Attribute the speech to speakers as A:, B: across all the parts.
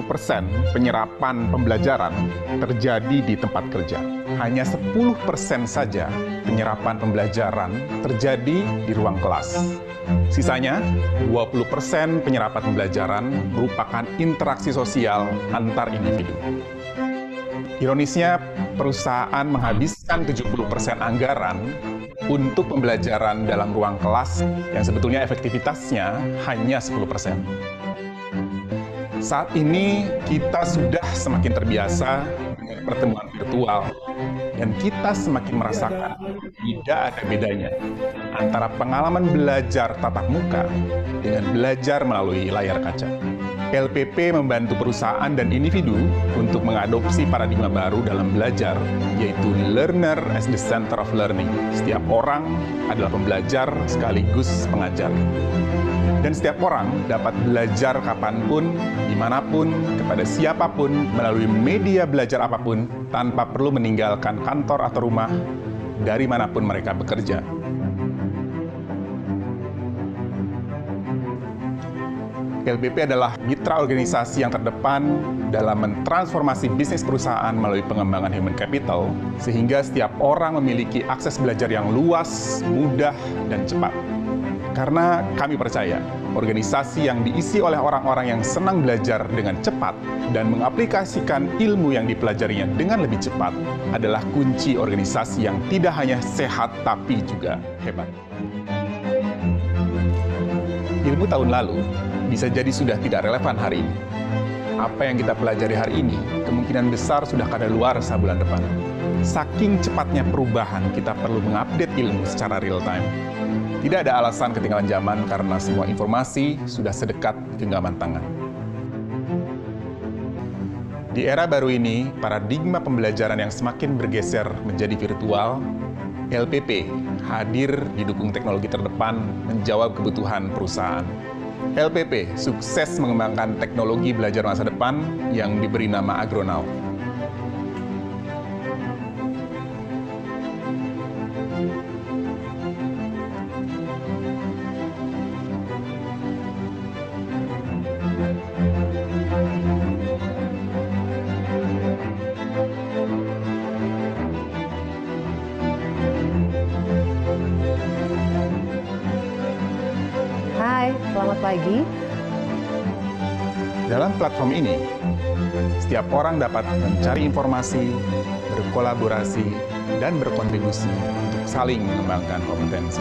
A: 80% penyerapan pembelajaran terjadi di tempat kerja. Hanya 10% saja penyerapan pembelajaran terjadi di ruang kelas. Sisanya, 20% penyerapan pembelajaran merupakan interaksi sosial antar individu. Ironisnya, perusahaan menghabiskan 70% anggaran untuk pembelajaran dalam ruang kelas yang sebetulnya efektivitasnya hanya 10%. Saat ini kita sudah semakin terbiasa dengan pertemuan virtual dan kita semakin merasakan tidak ada bedanya antara pengalaman belajar tatap muka dengan belajar melalui layar kaca. LPP membantu perusahaan dan individu untuk mengadopsi paradigma baru dalam belajar, yaitu learner as the center of learning. Setiap orang adalah pembelajar sekaligus pengajar. Dan setiap orang dapat belajar kapanpun dimanapun, kepada siapapun, melalui media belajar apapun, tanpa perlu meninggalkan kantor atau rumah, dari manapun mereka bekerja. LBP adalah mitra organisasi yang terdepan dalam mentransformasi bisnis perusahaan melalui pengembangan human capital, sehingga setiap orang memiliki akses belajar yang luas, mudah, dan cepat. Karena kami percaya, organisasi yang diisi oleh orang-orang yang senang belajar dengan cepat dan mengaplikasikan ilmu yang dipelajarinya dengan lebih cepat adalah kunci organisasi yang tidak hanya sehat tapi juga hebat. Ilmu tahun lalu bisa jadi sudah tidak relevan hari ini. Apa yang kita pelajari hari ini kemungkinan besar sudah kada luar bulan depan. Saking cepatnya perubahan, kita perlu mengupdate ilmu secara real time. Tidak ada alasan ketinggalan zaman karena semua informasi sudah sedekat genggaman tangan. Di era baru ini, paradigma pembelajaran yang semakin bergeser menjadi virtual, LPP hadir didukung teknologi terdepan menjawab kebutuhan perusahaan. LPP sukses mengembangkan teknologi belajar masa depan yang diberi nama Agronaut. platform ini, setiap orang dapat mencari informasi, berkolaborasi, dan berkontribusi untuk saling
B: mengembangkan kompetensi.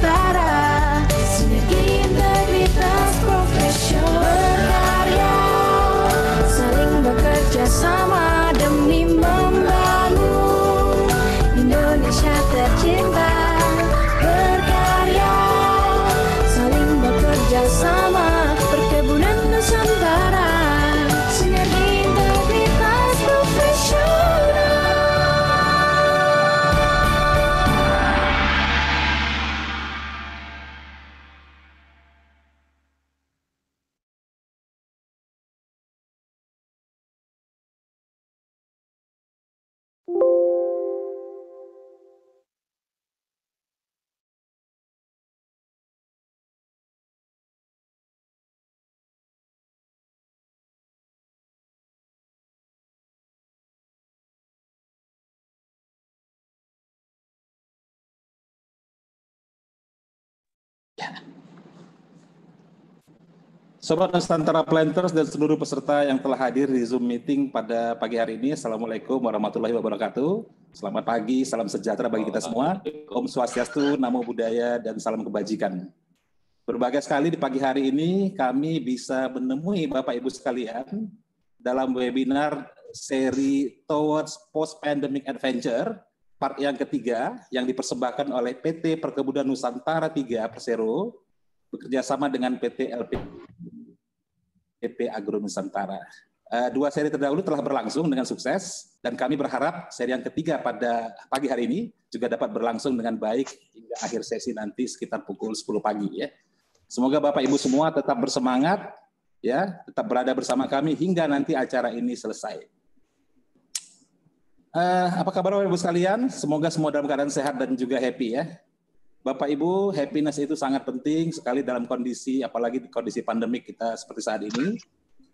B: that I Sobat Nusantara Planters dan seluruh peserta yang telah hadir
C: di Zoom meeting pada pagi hari ini. Assalamualaikum warahmatullahi wabarakatuh. Selamat pagi, salam sejahtera bagi kita semua. Om Swastiastu, Namo Buddhaya, dan salam kebajikan. Berbagai sekali di pagi hari ini kami bisa menemui Bapak Ibu sekalian dalam webinar seri Towards Post Pandemic Adventure part yang ketiga yang dipersembahkan oleh PT Perkebunan Nusantara 3 Persero bekerjasama dengan PT LP PP Agro Nusantara. Eh, dua seri terdahulu telah berlangsung dengan sukses dan kami berharap seri yang ketiga pada pagi hari ini juga dapat berlangsung dengan baik hingga akhir sesi nanti sekitar pukul 10 pagi ya. Semoga Bapak Ibu semua tetap bersemangat ya, tetap berada bersama kami hingga nanti acara ini selesai. Uh, apa kabar Bapak Ibu sekalian? Semoga semua dalam keadaan sehat dan juga happy ya. Bapak Ibu, happiness itu sangat penting sekali dalam kondisi, apalagi di kondisi pandemik kita seperti saat ini.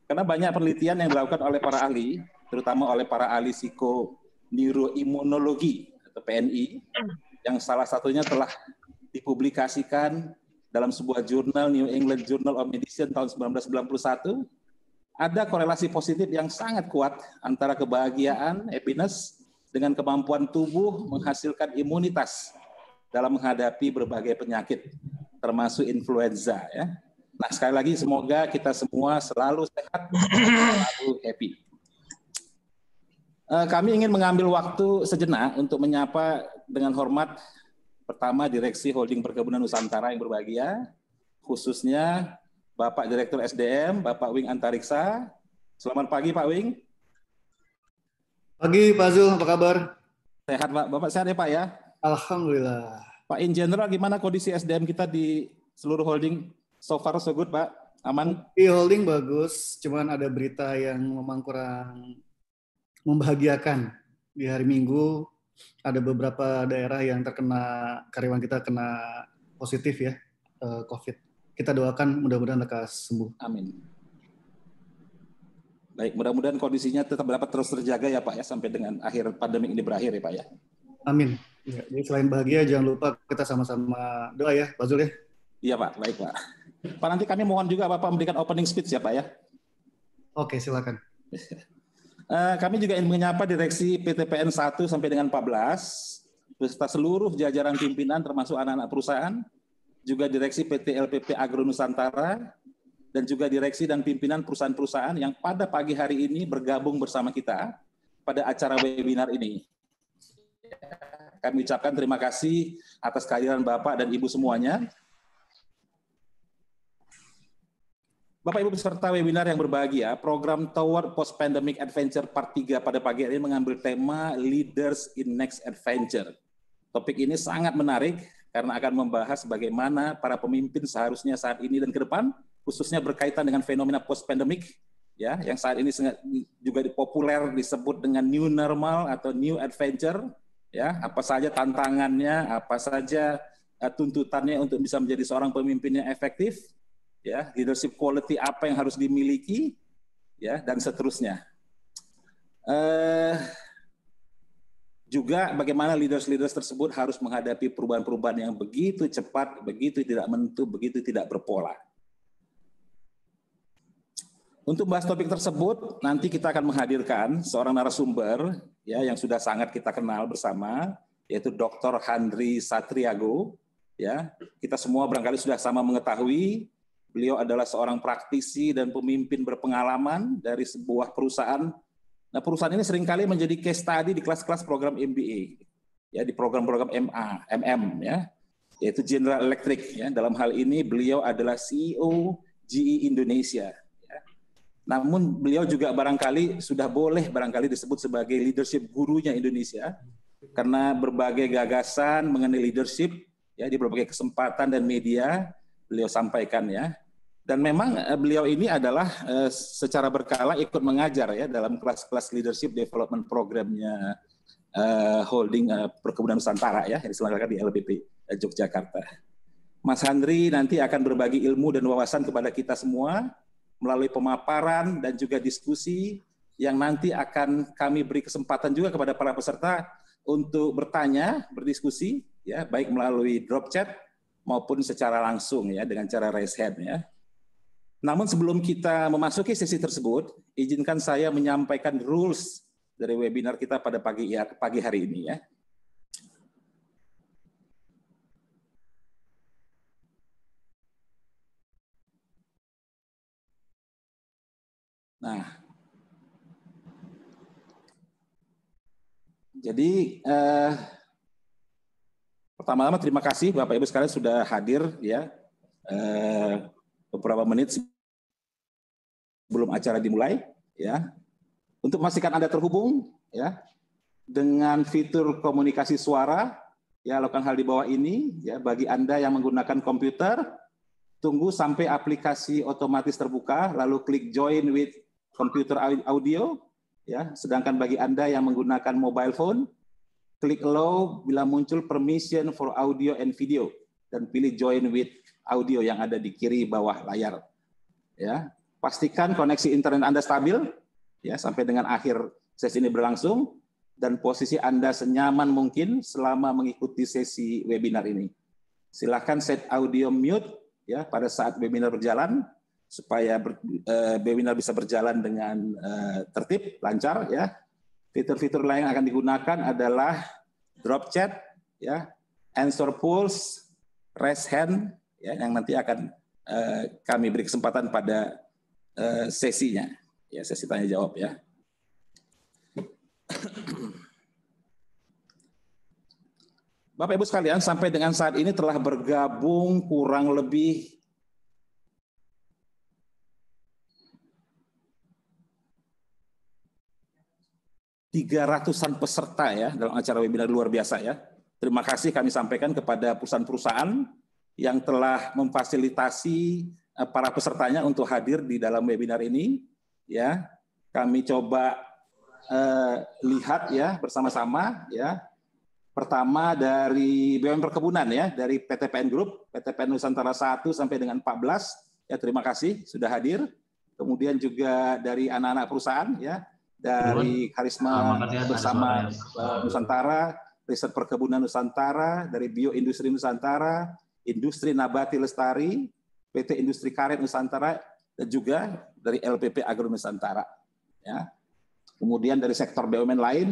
C: Karena banyak penelitian yang dilakukan oleh para ahli, terutama oleh para ahli psiko neuroimunologi atau PNI, yang salah satunya telah dipublikasikan dalam sebuah jurnal New England Journal of Medicine tahun 1991. Ada korelasi positif yang sangat kuat antara kebahagiaan, happiness, dengan kemampuan tubuh menghasilkan imunitas dalam menghadapi berbagai penyakit, termasuk influenza. Ya. Nah, sekali lagi semoga kita semua selalu sehat, selalu happy. Eh, kami ingin mengambil waktu sejenak untuk menyapa dengan hormat pertama Direksi Holding Perkebunan Nusantara yang berbahagia, khususnya Bapak Direktur SDM, Bapak Wing Antariksa. Selamat pagi Pak Wing. Pagi Pak Zul, apa kabar? Sehat Pak, Bapak sehat ya Pak ya? Alhamdulillah. Pak in general gimana kondisi SDM kita di seluruh holding
D: so far so good Pak? Aman? Di holding bagus, cuman ada berita yang memang kurang membahagiakan. Di hari Minggu ada beberapa daerah yang terkena karyawan kita kena positif ya eh, COVID. Kita doakan mudah-mudahan lekas sembuh. Amin.
C: Baik, mudah-mudahan kondisinya tetap dapat terus terjaga ya Pak ya sampai dengan akhir pandemi ini berakhir ya Pak ya.
D: Amin. Ya, jadi selain bahagia, jangan lupa kita sama-sama doa ya, Pak Zul ya. Iya Pak, baik Pak. Pak nanti kami mohon juga Bapak memberikan opening speech ya Pak ya. Oke, silakan.
C: Eh, kami juga ingin menyapa direksi PTPN 1 sampai dengan 14, beserta seluruh jajaran pimpinan termasuk anak-anak perusahaan, juga direksi PT LPP Agro Nusantara, dan juga direksi dan pimpinan perusahaan-perusahaan yang pada pagi hari ini bergabung bersama kita pada acara webinar ini. Kami ucapkan terima kasih atas kehadiran Bapak dan Ibu semuanya. Bapak Ibu peserta webinar yang berbahagia, program Tower Post Pandemic Adventure Part 3 pada pagi hari ini mengambil tema Leaders in Next Adventure. Topik ini sangat menarik karena akan membahas bagaimana para pemimpin seharusnya saat ini dan ke depan khususnya berkaitan dengan fenomena post pandemic ya yang saat ini juga populer disebut dengan new normal atau new adventure ya apa saja tantangannya, apa saja uh, tuntutannya untuk bisa menjadi seorang pemimpin yang efektif, ya leadership quality apa yang harus dimiliki, ya dan seterusnya. Uh, juga bagaimana leaders-leaders tersebut harus menghadapi perubahan-perubahan yang begitu cepat, begitu tidak menentu, begitu tidak berpola. Untuk bahas topik tersebut, nanti kita akan menghadirkan seorang narasumber ya yang sudah sangat kita kenal bersama, yaitu Dr. Handri Satriago. Ya, kita semua barangkali sudah sama mengetahui beliau adalah seorang praktisi dan pemimpin berpengalaman dari sebuah perusahaan. Nah, perusahaan ini seringkali menjadi case study di kelas-kelas program MBA, ya di program-program MA, MM ya, yaitu General Electric ya. Dalam hal ini beliau adalah CEO GE Indonesia namun beliau juga barangkali sudah boleh barangkali disebut sebagai leadership gurunya Indonesia karena berbagai gagasan mengenai leadership ya di berbagai kesempatan dan media beliau sampaikan ya. Dan memang eh, beliau ini adalah eh, secara berkala ikut mengajar ya dalam kelas-kelas leadership development programnya eh, holding perkebunan Nusantara ya yang diselenggarakan di LPP Yogyakarta. Mas Handri nanti akan berbagi ilmu dan wawasan kepada kita semua melalui pemaparan dan juga diskusi yang nanti akan kami beri kesempatan juga kepada para peserta untuk bertanya, berdiskusi ya baik melalui drop chat maupun secara langsung ya dengan cara raise hand ya. Namun sebelum kita memasuki sesi tersebut, izinkan saya menyampaikan rules dari webinar kita pada pagi ya pagi hari ini ya.
B: Nah, jadi eh,
C: pertama-tama terima kasih Bapak Ibu sekalian sudah hadir ya eh, beberapa menit sebelum acara dimulai ya untuk memastikan anda terhubung ya dengan fitur komunikasi suara ya lakukan hal di bawah ini ya bagi anda yang menggunakan komputer tunggu sampai aplikasi otomatis terbuka lalu klik join with komputer audio ya sedangkan bagi Anda yang menggunakan mobile phone klik allow bila muncul permission for audio and video dan pilih join with audio yang ada di kiri bawah layar ya pastikan koneksi internet Anda stabil ya sampai dengan akhir sesi ini berlangsung dan posisi Anda senyaman mungkin selama mengikuti sesi webinar ini. Silahkan set audio mute ya pada saat webinar berjalan supaya ber, uh, webinar bisa berjalan dengan uh, tertib, lancar ya. Fitur-fitur lain yang akan digunakan adalah drop chat ya, answer polls raise hand ya yang nanti akan uh, kami beri kesempatan pada uh, sesinya. Ya, sesi tanya jawab ya. Bapak Ibu sekalian, sampai dengan saat ini telah bergabung kurang lebih Tiga ratusan peserta ya dalam acara webinar luar biasa ya. Terima kasih kami sampaikan kepada perusahaan-perusahaan yang telah memfasilitasi eh, para pesertanya untuk hadir di dalam webinar ini ya. Kami coba eh, lihat ya bersama-sama ya. Pertama dari BUMN Perkebunan ya, dari PTPN Group, PTPN Nusantara 1 sampai dengan 14. Ya, terima kasih sudah hadir. Kemudian juga dari anak-anak perusahaan ya, dari Karisma kan ya, Bersama eh, Nusantara, Riset Perkebunan Nusantara, dari Bioindustri Nusantara, Industri Nabati Lestari, PT Industri Karet Nusantara, dan juga dari LPP Agro Nusantara. Ya. Kemudian dari sektor BUMN lain,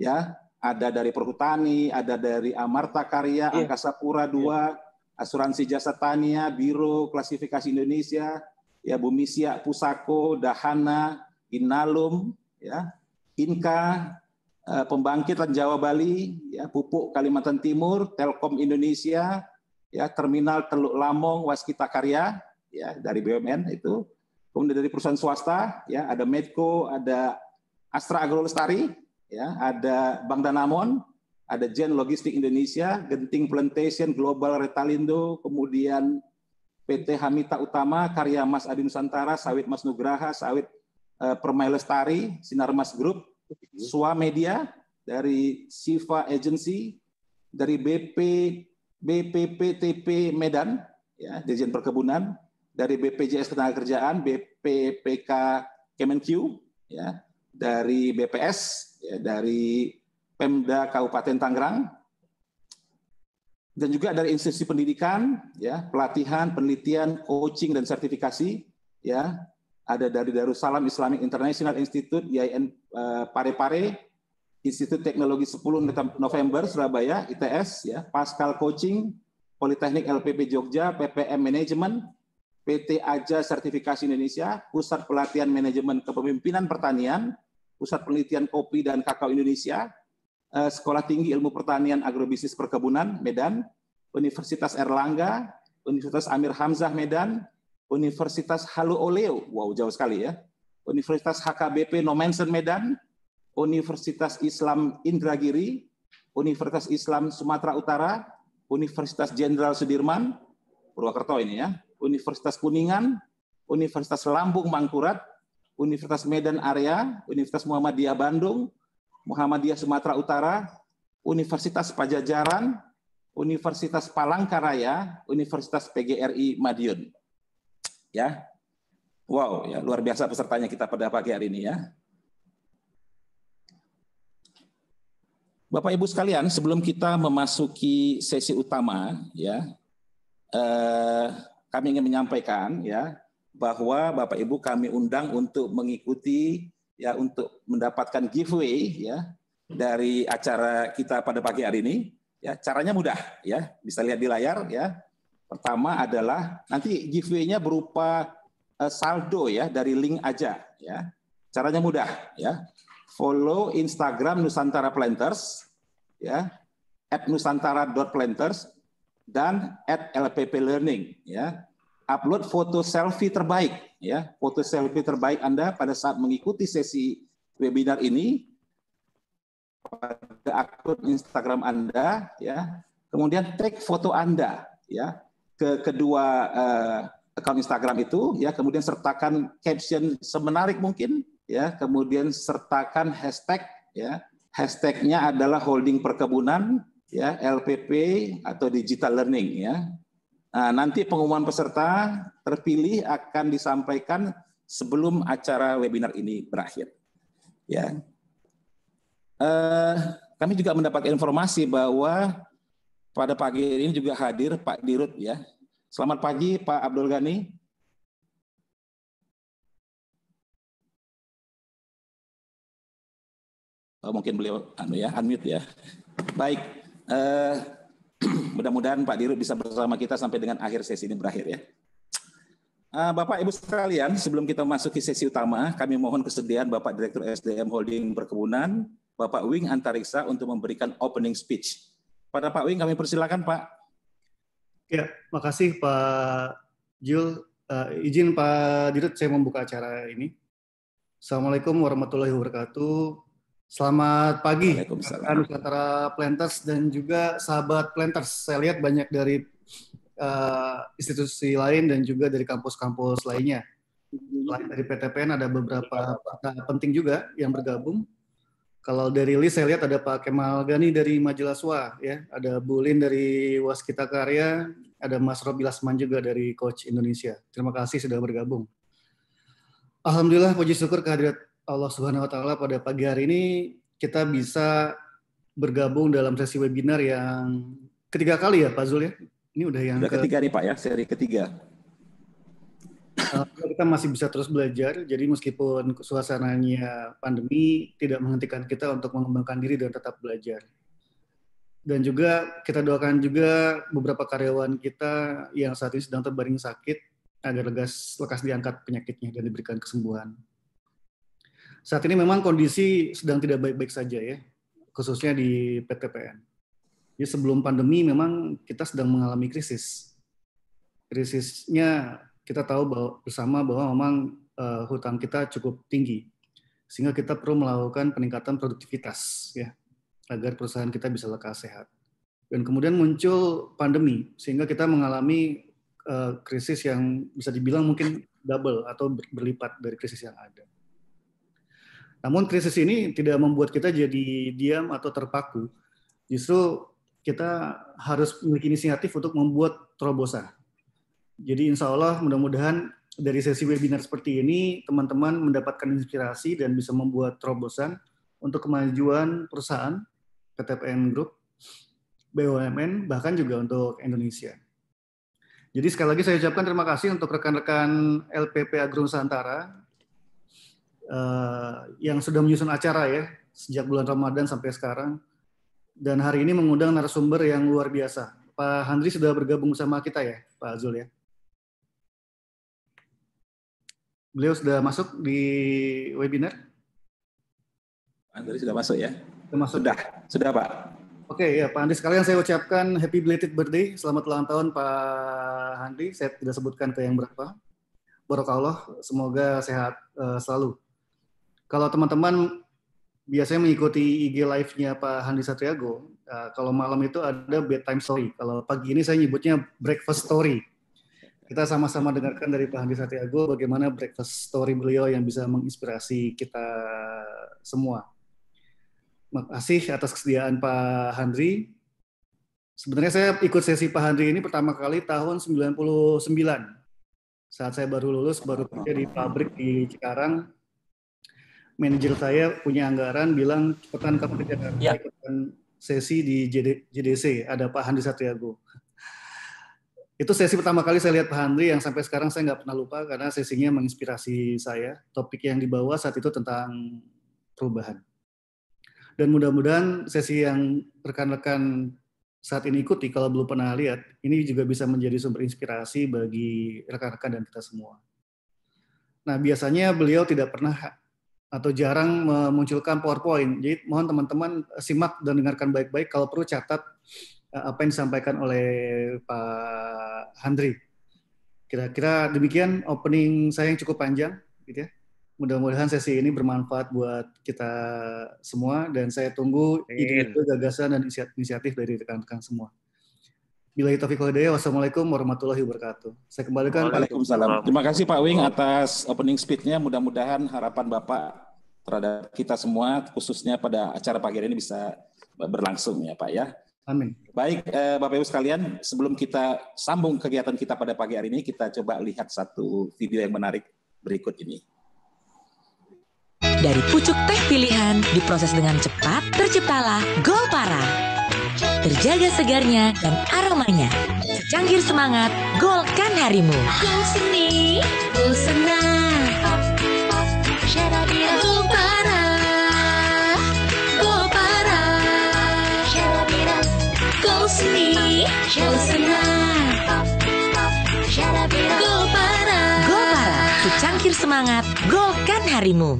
C: ya ada dari Perhutani, ada dari Amarta Karya, yeah. Angkasa Pura II, iya. yeah. Asuransi Jasa Tania, Biro Klasifikasi Indonesia, ya Bumisia, Pusako, Dahana, Inalum, ya, Inka, eh, Pembangkitan Jawa Bali, ya, Pupuk Kalimantan Timur, Telkom Indonesia, ya, Terminal Teluk Lamong Waskita Karya, ya, dari BUMN itu. Kemudian dari perusahaan swasta, ya, ada Medco, ada Astra Agro Lestari, ya, ada Bank Danamon, ada Gen Logistik Indonesia, Genting Plantation Global Retalindo, kemudian PT Hamita Utama, Karya Mas Adi Nusantara, Sawit Mas Nugraha, Sawit Eh, Permai Lestari, Sinarmas Group, Media, dari Siva Agency, dari BP BPPTP Medan, ya, Dirjen Perkebunan, dari BPJS Ketenagakerjaan, BPPK Kemenq, ya, dari BPS, ya, dari Pemda Kabupaten Tangerang, dan juga dari institusi pendidikan, ya, pelatihan, penelitian, coaching dan sertifikasi, ya, ada dari Darussalam Islamic International Institute IAIN eh, Parepare, Institut Teknologi 10 e November Surabaya ITS ya, Pascal Coaching, Politeknik LPP Jogja, PPM Management, PT Aja Sertifikasi Indonesia, Pusat Pelatihan Manajemen Kepemimpinan Pertanian, Pusat Penelitian Kopi dan Kakao Indonesia, eh, Sekolah Tinggi Ilmu Pertanian Agrobisnis Perkebunan Medan, Universitas Erlangga, Universitas Amir Hamzah Medan, Universitas Halu Oleo, wow jauh sekali ya, Universitas HKBP Nomensen Medan, Universitas Islam Indragiri, Universitas Islam Sumatera Utara, Universitas Jenderal Sudirman, Purwokerto ini ya, Universitas Kuningan, Universitas Lambung Mangkurat, Universitas Medan Area, Universitas Muhammadiyah Bandung, Muhammadiyah Sumatera Utara, Universitas Pajajaran, Universitas Palangkaraya, Universitas PGRI Madiun ya. Wow, ya luar biasa pesertanya kita pada pagi hari ini ya. Bapak Ibu sekalian, sebelum kita memasuki sesi utama ya, eh, kami ingin menyampaikan ya bahwa Bapak Ibu kami undang untuk mengikuti ya untuk mendapatkan giveaway ya dari acara kita pada pagi hari ini. Ya, caranya mudah ya, bisa lihat di layar ya. Pertama adalah nanti giveaway-nya berupa eh, saldo ya dari link aja ya. Caranya mudah ya. Follow Instagram Nusantara Planters ya. At nusantara.planters dan at LPP Learning ya. Upload foto selfie terbaik ya, foto selfie terbaik Anda pada saat mengikuti sesi webinar ini pada akun Instagram Anda ya. Kemudian tag foto Anda ya ke kedua uh, eh, akun Instagram itu ya kemudian sertakan caption semenarik mungkin ya kemudian sertakan hashtag ya hashtagnya adalah holding perkebunan ya LPP atau digital learning ya nah, nanti pengumuman peserta terpilih akan disampaikan sebelum acara webinar ini berakhir ya uh, kami juga mendapat informasi bahwa pada pagi ini juga hadir Pak Dirut ya. Selamat pagi Pak Abdul Ghani.
B: Oh, mungkin beliau anu ya, unmute ya. Baik, eh,
C: mudah-mudahan Pak Dirut bisa bersama kita sampai dengan akhir sesi ini berakhir ya. Eh, Bapak Ibu sekalian, sebelum kita masuk ke sesi utama, kami mohon kesediaan Bapak Direktur SDM Holding Perkebunan, Bapak Wing Antariksa untuk memberikan opening speech. Pada Pak Wing kami persilakan
D: Pak. Ya, makasih Pak Jul. Uh, izin Pak Dirut saya membuka acara ini. Assalamualaikum warahmatullahi wabarakatuh. Selamat pagi, Nusantara Planters dan juga sahabat Planters. Saya lihat banyak dari uh, institusi lain dan juga dari kampus-kampus lainnya. Selain dari PTPN ada beberapa penting juga yang bergabung. Kalau dari list saya lihat ada Pak Kemal Gani dari Majelis Swa, ya, ada Bulin dari Waskita Karya, ada Mas Robi Lasman juga dari Coach Indonesia. Terima kasih sudah bergabung. Alhamdulillah puji syukur kehadirat Allah Subhanahu wa taala pada pagi hari ini kita bisa bergabung dalam sesi webinar yang ketiga kali ya Pak Zul ya. Ini udah yang udah ke... ketiga
C: nih Pak ya, seri ketiga
D: uh, kita masih bisa terus belajar. Jadi meskipun suasananya pandemi tidak menghentikan kita untuk mengembangkan diri dan tetap belajar. Dan juga kita doakan juga beberapa karyawan kita yang saat ini sedang terbaring sakit agar lekas, lekas diangkat penyakitnya dan diberikan kesembuhan. Saat ini memang kondisi sedang tidak baik-baik saja ya, khususnya di PTPN. Jadi sebelum pandemi memang kita sedang mengalami krisis. Krisisnya kita tahu bahwa, bersama bahwa memang uh, hutang kita cukup tinggi, sehingga kita perlu melakukan peningkatan produktivitas ya agar perusahaan kita bisa lekas sehat. Dan kemudian muncul pandemi, sehingga kita mengalami uh, krisis yang bisa dibilang mungkin double atau berlipat dari krisis yang ada. Namun krisis ini tidak membuat kita jadi diam atau terpaku. Justru kita harus memiliki inisiatif untuk membuat terobosan. Jadi insya Allah mudah-mudahan dari sesi webinar seperti ini teman-teman mendapatkan inspirasi dan bisa membuat terobosan untuk kemajuan perusahaan KTPN Group, BUMN, bahkan juga untuk Indonesia. Jadi sekali lagi saya ucapkan terima kasih untuk rekan-rekan LPP Agro Nusantara eh, yang sudah menyusun acara ya sejak bulan Ramadan sampai sekarang. Dan hari ini mengundang narasumber yang luar biasa. Pak Handri sudah bergabung sama kita ya, Pak Azul ya. Beliau sudah masuk di webinar?
C: Andri sudah masuk ya?
D: Sudah masuk. Sudah, sudah Pak. Oke okay, ya Pak Andi sekalian saya ucapkan happy belated birthday, selamat ulang tahun Pak Andi. Saya tidak sebutkan ke yang berapa. Barokah Allah, semoga sehat uh, selalu. Kalau teman-teman biasanya mengikuti IG live-nya Pak Handi Satriago, uh, eh, kalau malam itu ada bedtime story. Kalau pagi ini saya nyebutnya breakfast story. Kita sama-sama dengarkan dari Pak Handi Satyago bagaimana breakfast story beliau yang bisa menginspirasi kita semua. Terima kasih atas kesediaan Pak Handri. Sebenarnya saya ikut sesi Pak Handri ini pertama kali tahun 99. Saat saya baru lulus, baru kerja di pabrik di Cikarang. Manajer saya punya anggaran bilang cepetan kamu ke Jakarta ya. sesi di JDC ada Pak Handi Satyago itu sesi pertama kali saya lihat Pak Handri yang sampai sekarang saya nggak pernah lupa karena sesinya menginspirasi saya. Topik yang dibawa saat itu tentang perubahan. Dan mudah-mudahan sesi yang rekan-rekan saat ini ikuti, kalau belum pernah lihat, ini juga bisa menjadi sumber inspirasi bagi rekan-rekan dan kita semua. Nah, biasanya beliau tidak pernah atau jarang memunculkan PowerPoint. Jadi mohon teman-teman simak dan dengarkan baik-baik. Kalau perlu catat Eh, apa yang disampaikan oleh Pak Handri. Kira-kira demikian opening saya yang cukup panjang, gitu ya. Mudah-mudahan sesi ini bermanfaat buat kita semua dan saya tunggu ide-ide gagasan dan inisiatif dari rekan-rekan semua. Bila itu Taufik Hidayah, wassalamualaikum warahmatullahi wabarakatuh. Saya kembalikan. Waalaikumsalam. Terima kasih Pak Wing
C: atas opening speech-nya. Mudah-mudahan harapan Bapak terhadap kita semua, khususnya pada acara pagi ini bisa berlangsung ya Pak ya. Amin. Baik, eh, Bapak Ibu sekalian, sebelum kita sambung kegiatan kita pada pagi hari ini, kita coba lihat satu video yang menarik berikut ini.
E: Dari pucuk teh pilihan, diproses dengan cepat, terciptalah Golpara. Terjaga segarnya dan aromanya. Secangkir semangat, golkan harimu. Gol seni, gol senang.
B: sini semangat Gol para
F: Gol Secangkir semangat Golkan harimu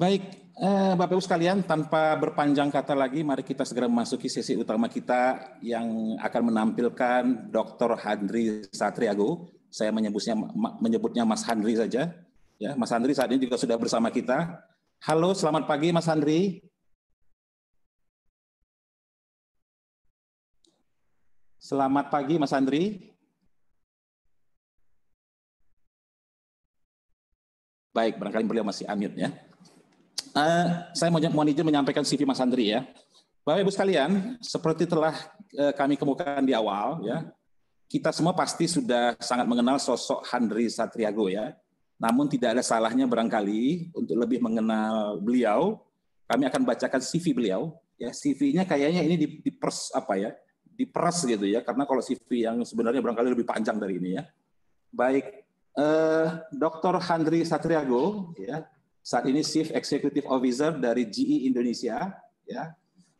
F: Baik,
C: eh, Bapak Ibu sekalian, tanpa berpanjang kata lagi, mari kita segera memasuki sesi utama kita yang akan menampilkan Dr. Handri Satriago. Saya menyebutnya menyebutnya Mas Handri saja. Ya, Mas Handri saat ini juga sudah bersama kita. Halo, selamat pagi Mas Andri. Selamat pagi Mas Andri. Baik, barangkali beliau masih Amir ya. Uh, saya mau mau izin menyampaikan CV Mas Andri ya. Bapak Ibu sekalian, seperti telah uh, kami kemukakan di awal ya, kita semua pasti sudah sangat mengenal sosok Handri Satriago ya namun tidak ada salahnya barangkali untuk lebih mengenal beliau, kami akan bacakan CV beliau. Ya, CV-nya kayaknya ini diperes apa ya? Diperes gitu ya, karena kalau CV yang sebenarnya barangkali lebih panjang dari ini ya. Baik, eh, Dr. Handri Satriago ya, saat ini Chief Executive Officer dari GE Indonesia ya.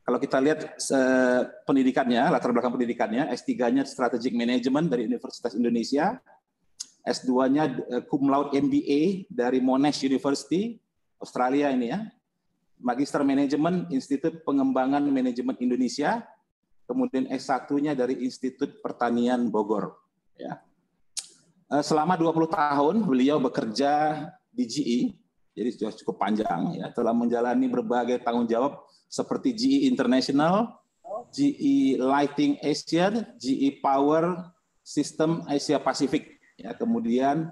C: Kalau kita lihat eh, pendidikannya, latar belakang pendidikannya, S3-nya Strategic Management dari Universitas Indonesia, S2-nya eh, cum laude MBA dari Monash University, Australia ini ya. Magister Manajemen Institut Pengembangan Manajemen Indonesia, kemudian S1-nya dari Institut Pertanian Bogor ya. Eh, selama 20 tahun beliau bekerja di GE, jadi sudah cukup panjang ya, telah menjalani berbagai tanggung jawab seperti GE International, GE Lighting Asia, GE Power System Asia Pacific Ya, kemudian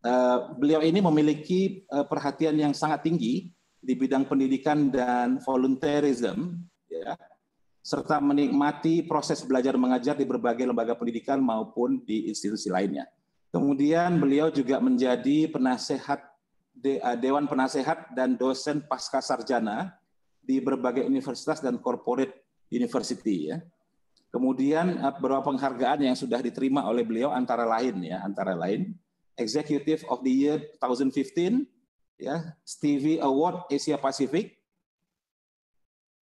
C: eh, beliau ini memiliki eh, perhatian yang sangat tinggi di bidang pendidikan dan volunteerism, ya, serta menikmati proses belajar mengajar di berbagai lembaga pendidikan maupun di institusi lainnya. Kemudian beliau juga menjadi penasehat de, eh, dewan penasehat dan dosen pasca sarjana di berbagai universitas dan corporate university ya. Kemudian eh, beberapa penghargaan yang sudah diterima oleh beliau antara lain ya, antara lain Executive of the Year 2015 ya, Stevie Award Asia Pacific.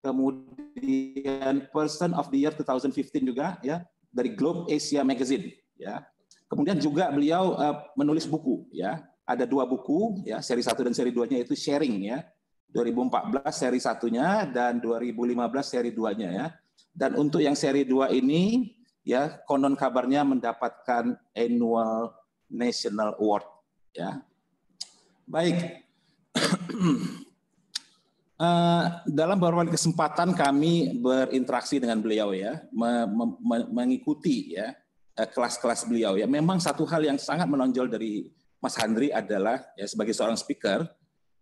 C: Kemudian Person of the Year 2015 juga ya dari Globe Asia Magazine ya. Kemudian juga beliau uh, menulis buku ya. Ada dua buku ya, seri satu dan seri 2-nya itu sharing ya. 2014 seri satunya dan 2015 seri 2-nya ya dan untuk yang seri 2 ini ya konon kabarnya mendapatkan annual national award ya. Baik. Uh, dalam beberapa kesempatan kami berinteraksi dengan beliau ya, me me mengikuti ya eh, kelas-kelas beliau ya. Memang satu hal yang sangat menonjol dari Mas Handri adalah ya sebagai seorang speaker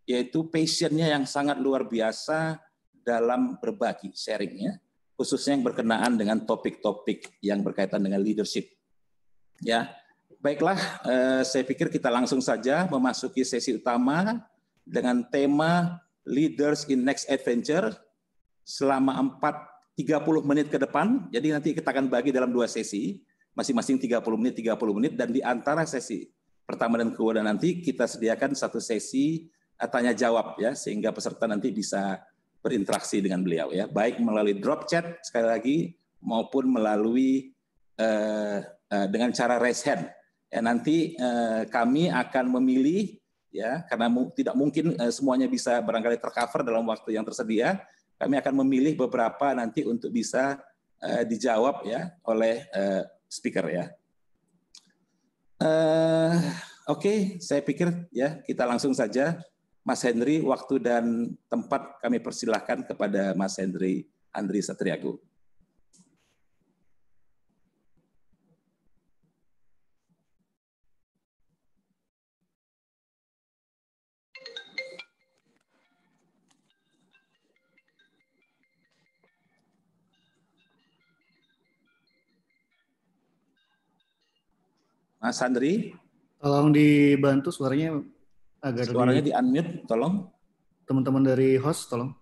C: yaitu passionnya yang sangat luar biasa dalam berbagi sharingnya khususnya yang berkenaan dengan topik-topik yang berkaitan dengan leadership. Ya, baiklah, eh, saya pikir kita langsung saja memasuki sesi utama dengan tema Leaders in Next Adventure selama 4 30 menit ke depan. Jadi nanti kita akan bagi dalam dua sesi, masing-masing 30 menit, 30 menit dan di antara sesi pertama dan kedua dan nanti kita sediakan satu sesi tanya jawab ya sehingga peserta nanti bisa berinteraksi dengan beliau ya, baik melalui drop chat sekali lagi maupun melalui uh, dengan cara raise hand. Ya, nanti uh, kami akan memilih ya karena mu, tidak mungkin uh, semuanya bisa barangkali tercover dalam waktu yang tersedia. Kami akan memilih beberapa nanti untuk bisa uh, dijawab ya oleh uh, speaker ya.
E: uh,
C: Oke, okay, saya pikir ya kita langsung saja Mas Henry, waktu dan tempat kami persilahkan kepada Mas Henry Andri Satriago. Mas Andri.
D: Tolong dibantu suaranya Agar Suaranya di, di unmute, tolong. Teman-teman dari host, tolong.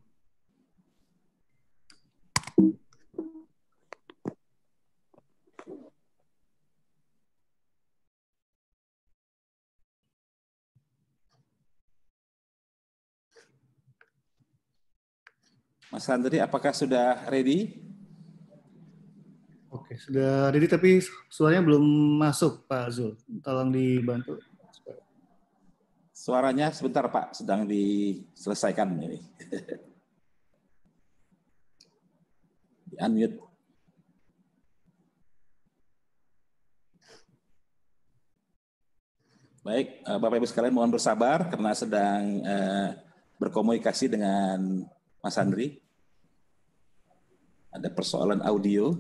C: Mas Andri, apakah sudah ready?
D: Oke, sudah ready tapi suaranya belum masuk Pak Zul. Tolong dibantu.
C: Suaranya sebentar Pak, sedang diselesaikan ini.
B: Di unmute.
C: Baik, eh, Bapak Ibu sekalian mohon bersabar karena sedang eh, berkomunikasi dengan Mas Andri. Ada persoalan audio.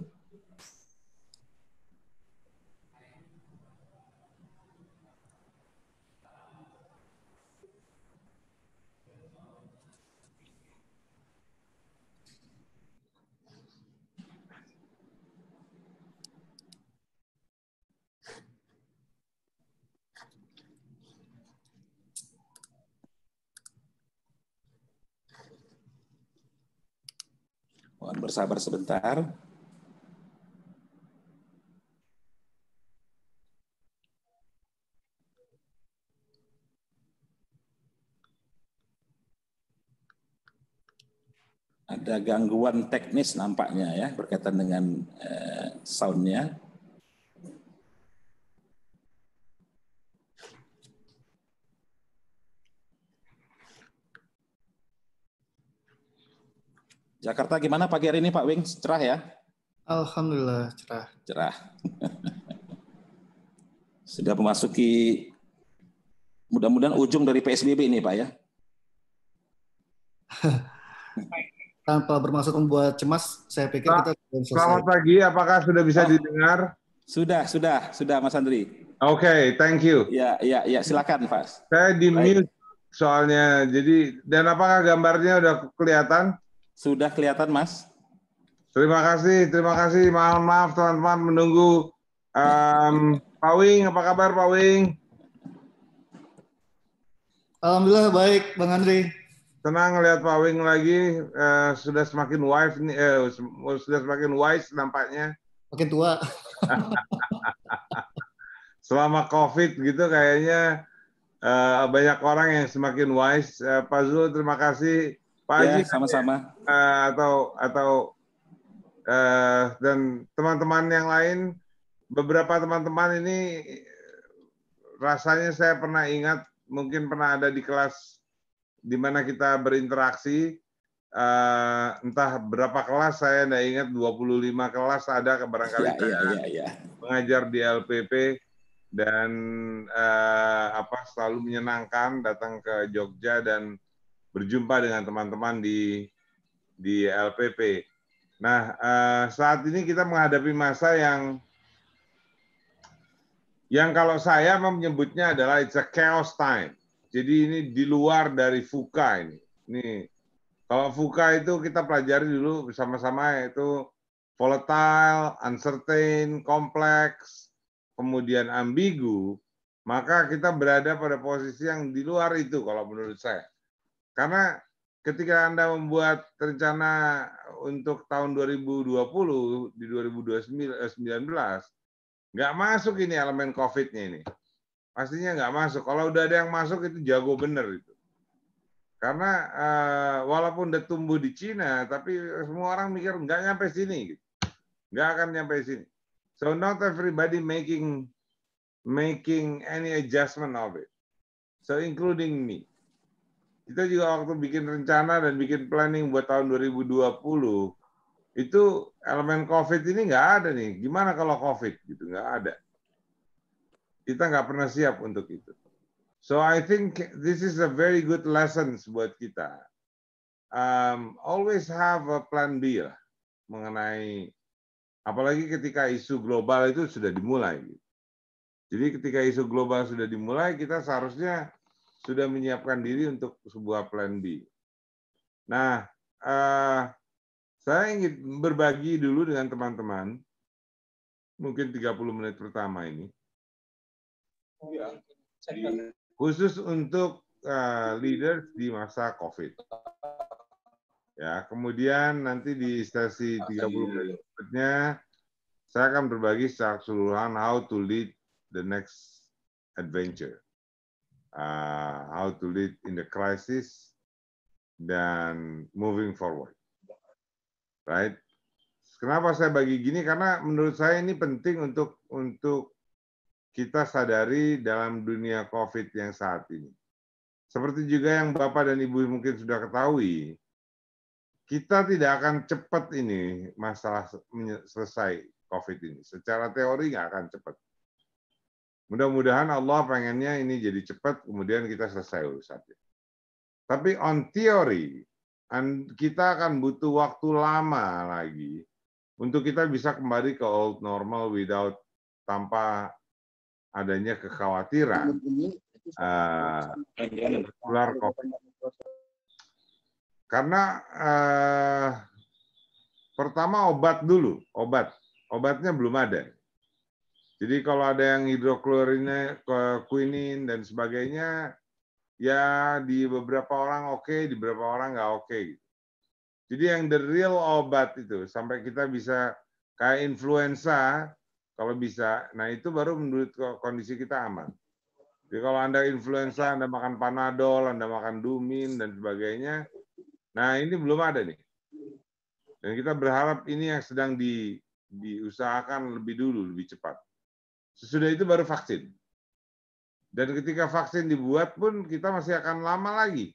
C: bersabar sebentar. Ada gangguan teknis nampaknya ya berkaitan dengan eh, soundnya. Jakarta gimana pagi hari ini Pak Wing? Cerah ya?
D: Alhamdulillah cerah.
C: Cerah. Sudah memasuki mudah-mudahan ujung dari PSBB ini Pak ya.
D: Tanpa bermaksud membuat cemas, saya pikir Pak, kita belum selesai. Selamat pagi,
G: apakah sudah bisa oh. didengar? Sudah, sudah, sudah Mas Andri. Oke, okay, thank you. Ya, ya, ya, silakan Pak. Saya di mute soalnya, jadi dan apakah gambarnya sudah kelihatan? Sudah kelihatan, Mas? Terima kasih, terima kasih. maaf maaf teman-teman menunggu. Um, Pak Wing, apa kabar Pak Wing? Alhamdulillah baik, Bang Andri. Senang lihat Pak Wing lagi. Uh, sudah semakin wise, uh, sudah semakin wise nampaknya.
D: Makin tua.
G: Selama COVID gitu kayaknya uh, banyak orang yang semakin wise. Uh, Pak Zul, terima kasih Pak Haji. Ya, kan ya, sama-sama. Uh, atau atau uh, dan teman-teman yang lain, beberapa teman-teman ini rasanya saya pernah ingat mungkin pernah ada di kelas di mana kita berinteraksi uh, entah berapa kelas saya tidak ingat 25 kelas ada barangkali ya, ya, ya, ya. mengajar di LPP dan uh, apa selalu menyenangkan datang ke Jogja dan berjumpa dengan teman-teman di di LPP. Nah, eh, saat ini kita menghadapi masa yang yang kalau saya menyebutnya adalah it's a chaos time. Jadi ini di luar dari fuka ini. Ini kalau fuka itu kita pelajari dulu bersama-sama yaitu volatile, uncertain, kompleks, kemudian ambigu, maka kita berada pada posisi yang di luar itu kalau menurut saya. Karena ketika Anda membuat rencana untuk tahun 2020 di 2019 eh, nggak masuk ini elemen COVID-nya ini. Pastinya nggak masuk. Kalau udah ada yang masuk itu jago bener itu. Karena eh, walaupun udah tumbuh di Cina, tapi semua orang mikir nggak nyampe sini. Gitu. Nggak akan nyampe sini. So not everybody making making any adjustment of it. So including me kita juga waktu bikin rencana dan bikin planning buat tahun 2020 itu elemen COVID ini nggak ada nih. Gimana kalau COVID gitu nggak ada. Kita nggak pernah siap untuk itu. So I think this is a very good lesson buat kita. Um, always have a plan B lah mengenai apalagi ketika isu global itu sudah dimulai. Jadi ketika isu global sudah dimulai kita seharusnya sudah menyiapkan diri untuk sebuah plan B. Nah, uh, saya ingin berbagi dulu dengan teman-teman, mungkin 30 menit pertama ini.
B: Iya. Iya. Iya.
G: Khusus untuk uh, leaders di masa COVID. Ya, kemudian nanti di sesi 30 menit berikutnya saya akan berbagi secara keseluruhan how to lead the next adventure uh, how to lead in the crisis dan moving forward. Right? Kenapa saya bagi gini? Karena menurut saya ini penting untuk untuk kita sadari dalam dunia COVID yang saat ini. Seperti juga yang Bapak dan Ibu mungkin sudah ketahui, kita tidak akan cepat ini masalah selesai COVID ini. Secara teori nggak akan cepat. Mudah-mudahan Allah pengennya ini jadi cepat, kemudian kita selesai urusannya. Tapi on theory kita akan butuh waktu lama lagi untuk kita bisa kembali ke old normal without tanpa adanya kekhawatiran uh, Karena uh, pertama obat dulu, obat. Obatnya belum ada jadi kalau ada yang hidroklorinnya, quinin dan sebagainya, ya di beberapa orang oke, okay, di beberapa orang nggak oke. Okay. Gitu. Jadi yang the real obat itu sampai kita bisa kayak influenza kalau bisa, nah itu baru menurut kondisi kita aman. Jadi kalau anda influenza, anda makan panadol, anda makan dumin dan sebagainya, nah ini belum ada nih. Dan kita berharap ini yang sedang di, diusahakan lebih dulu, lebih cepat. Sesudah itu baru vaksin. Dan ketika vaksin dibuat pun kita masih akan lama lagi.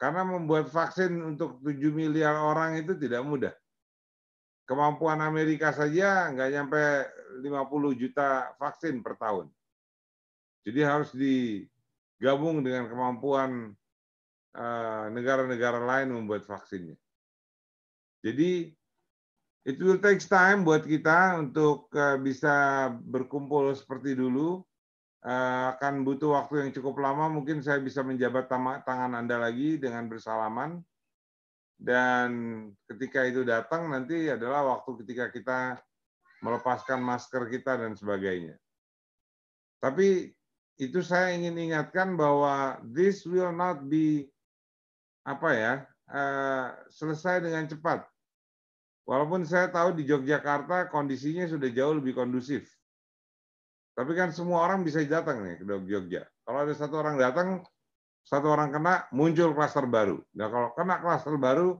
G: Karena membuat vaksin untuk 7 miliar orang itu tidak mudah. Kemampuan Amerika saja nggak nyampe 50 juta vaksin per tahun. Jadi harus digabung dengan kemampuan eh, negara-negara lain membuat vaksinnya. Jadi It will take time buat kita untuk eh, bisa berkumpul seperti dulu. Eh, akan butuh waktu yang cukup lama. Mungkin saya bisa menjabat tangan Anda lagi dengan bersalaman. Dan ketika itu datang nanti adalah waktu ketika kita melepaskan masker kita dan sebagainya. Tapi itu saya ingin ingatkan bahwa this will not be apa ya eh, selesai dengan cepat Walaupun saya tahu di Yogyakarta kondisinya sudah jauh lebih kondusif. Tapi kan semua orang bisa datang nih ke Jogja. Kalau ada satu orang datang, satu orang kena, muncul klaster baru. Nah kalau kena klaster baru,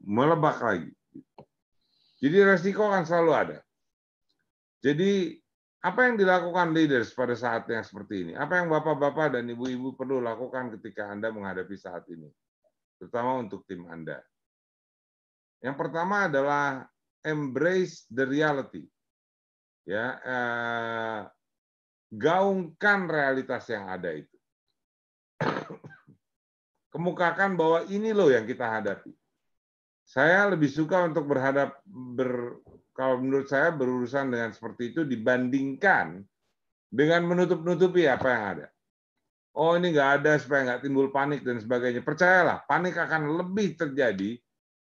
G: melebak lagi. Jadi resiko kan selalu ada. Jadi apa yang dilakukan leaders pada saat yang seperti ini? Apa yang bapak-bapak dan ibu-ibu perlu lakukan ketika Anda menghadapi saat ini? Terutama untuk tim Anda. Yang pertama adalah embrace the reality. Ya, eh, gaungkan realitas yang ada itu. Kemukakan bahwa ini loh yang kita hadapi. Saya lebih suka untuk berhadap ber kalau menurut saya berurusan dengan seperti itu dibandingkan dengan menutup-nutupi apa yang ada. Oh ini nggak ada supaya nggak timbul panik dan sebagainya. Percayalah, panik akan lebih terjadi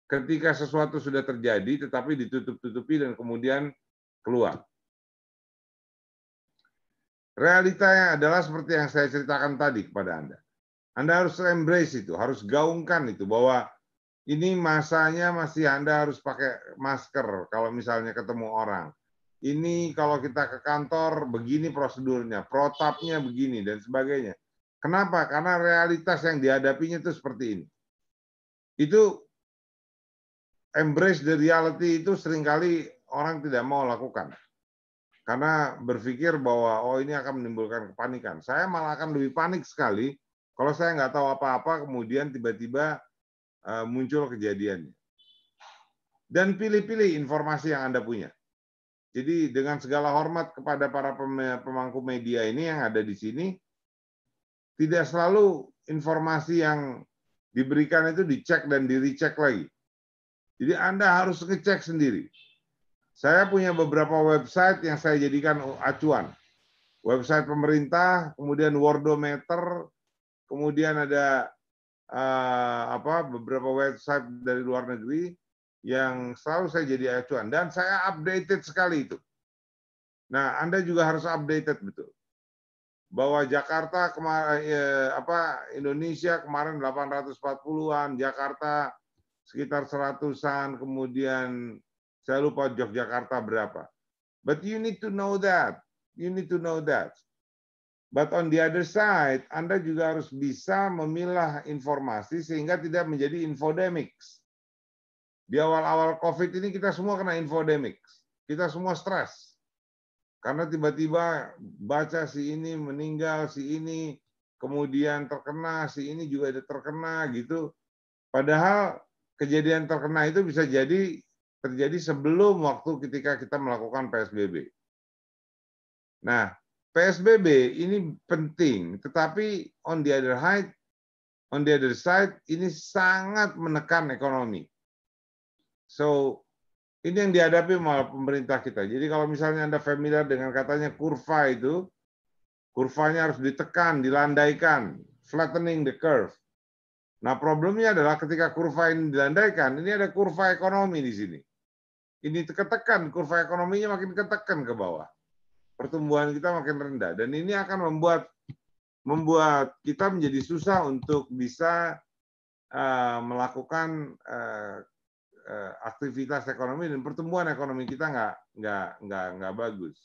G: ketika sesuatu sudah terjadi tetapi ditutup-tutupi dan kemudian keluar. Realitanya adalah seperti yang saya ceritakan tadi kepada Anda. Anda harus embrace itu, harus gaungkan itu bahwa ini masanya masih Anda harus pakai masker kalau misalnya ketemu orang. Ini kalau kita ke kantor begini prosedurnya, protapnya begini dan sebagainya. Kenapa? Karena realitas yang dihadapinya itu seperti ini. Itu embrace the reality itu seringkali orang tidak mau lakukan. Karena berpikir bahwa, oh ini akan menimbulkan kepanikan. Saya malah akan lebih panik sekali kalau saya nggak tahu apa-apa, kemudian tiba-tiba eh, muncul kejadiannya. Dan pilih-pilih informasi yang Anda punya. Jadi dengan segala hormat kepada para pemangku media ini yang ada di sini, tidak selalu informasi yang diberikan itu dicek dan diricek lagi. Jadi Anda harus ngecek sendiri. Saya punya beberapa website yang saya jadikan acuan. Website pemerintah, kemudian Wordometer, kemudian ada uh, apa beberapa website dari luar negeri yang selalu saya jadi acuan dan saya updated sekali itu. Nah, Anda juga harus updated betul. Bahwa Jakarta kemarin eh, apa Indonesia kemarin 840-an, Jakarta sekitar seratusan, kemudian saya lupa Yogyakarta berapa. But you need to know that. You need to know that. But on the other side, Anda juga harus bisa memilah informasi sehingga tidak menjadi infodemics. Di awal-awal COVID ini kita semua kena infodemics. Kita semua stres. Karena tiba-tiba baca si ini meninggal, si ini kemudian terkena, si ini juga ada terkena gitu. Padahal kejadian terkena itu bisa jadi terjadi sebelum waktu ketika kita melakukan PSBB. Nah, PSBB ini penting, tetapi on the other hand, on the other side ini sangat menekan ekonomi. So, ini yang dihadapi malah pemerintah kita. Jadi kalau misalnya Anda familiar dengan katanya kurva itu, kurvanya harus ditekan, dilandaikan, flattening the curve. Nah, problemnya adalah ketika kurva ini dilandaikan, ini ada kurva ekonomi di sini. Ini ketekan, kurva ekonominya makin ketekan ke bawah. Pertumbuhan kita makin rendah dan ini akan membuat membuat kita menjadi susah untuk bisa uh, melakukan uh, aktivitas ekonomi dan pertumbuhan ekonomi kita nggak nggak nggak nggak bagus.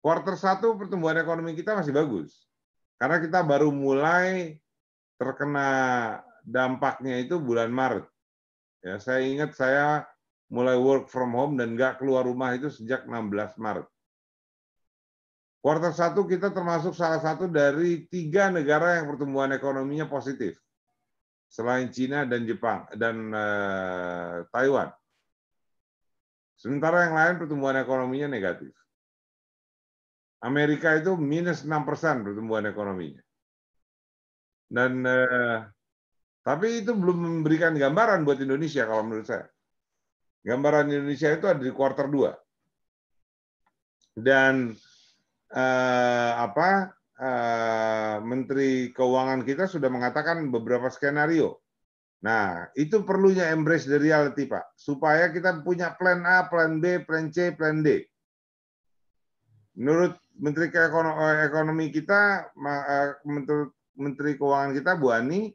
G: Quarter satu pertumbuhan ekonomi kita masih bagus karena kita baru mulai terkena dampaknya itu bulan Maret. Ya, saya ingat saya mulai work from home dan nggak keluar rumah itu sejak 16 Maret. Kuartal satu kita termasuk salah satu dari tiga negara yang pertumbuhan ekonominya positif, selain Cina dan Jepang dan eh, Taiwan. Sementara yang lain pertumbuhan ekonominya negatif. Amerika itu minus 6 persen pertumbuhan ekonominya. Dan eh, tapi itu belum memberikan gambaran buat Indonesia kalau menurut saya. Gambaran Indonesia itu ada di kuartal 2. Dan eh, apa eh, Menteri Keuangan kita sudah mengatakan beberapa skenario. Nah, itu perlunya embrace the reality, Pak. Supaya kita punya plan A, plan B, plan C, plan D. Menurut Menteri eh, Ekonomi kita, eh, menurut Menteri Keuangan kita Bu Ani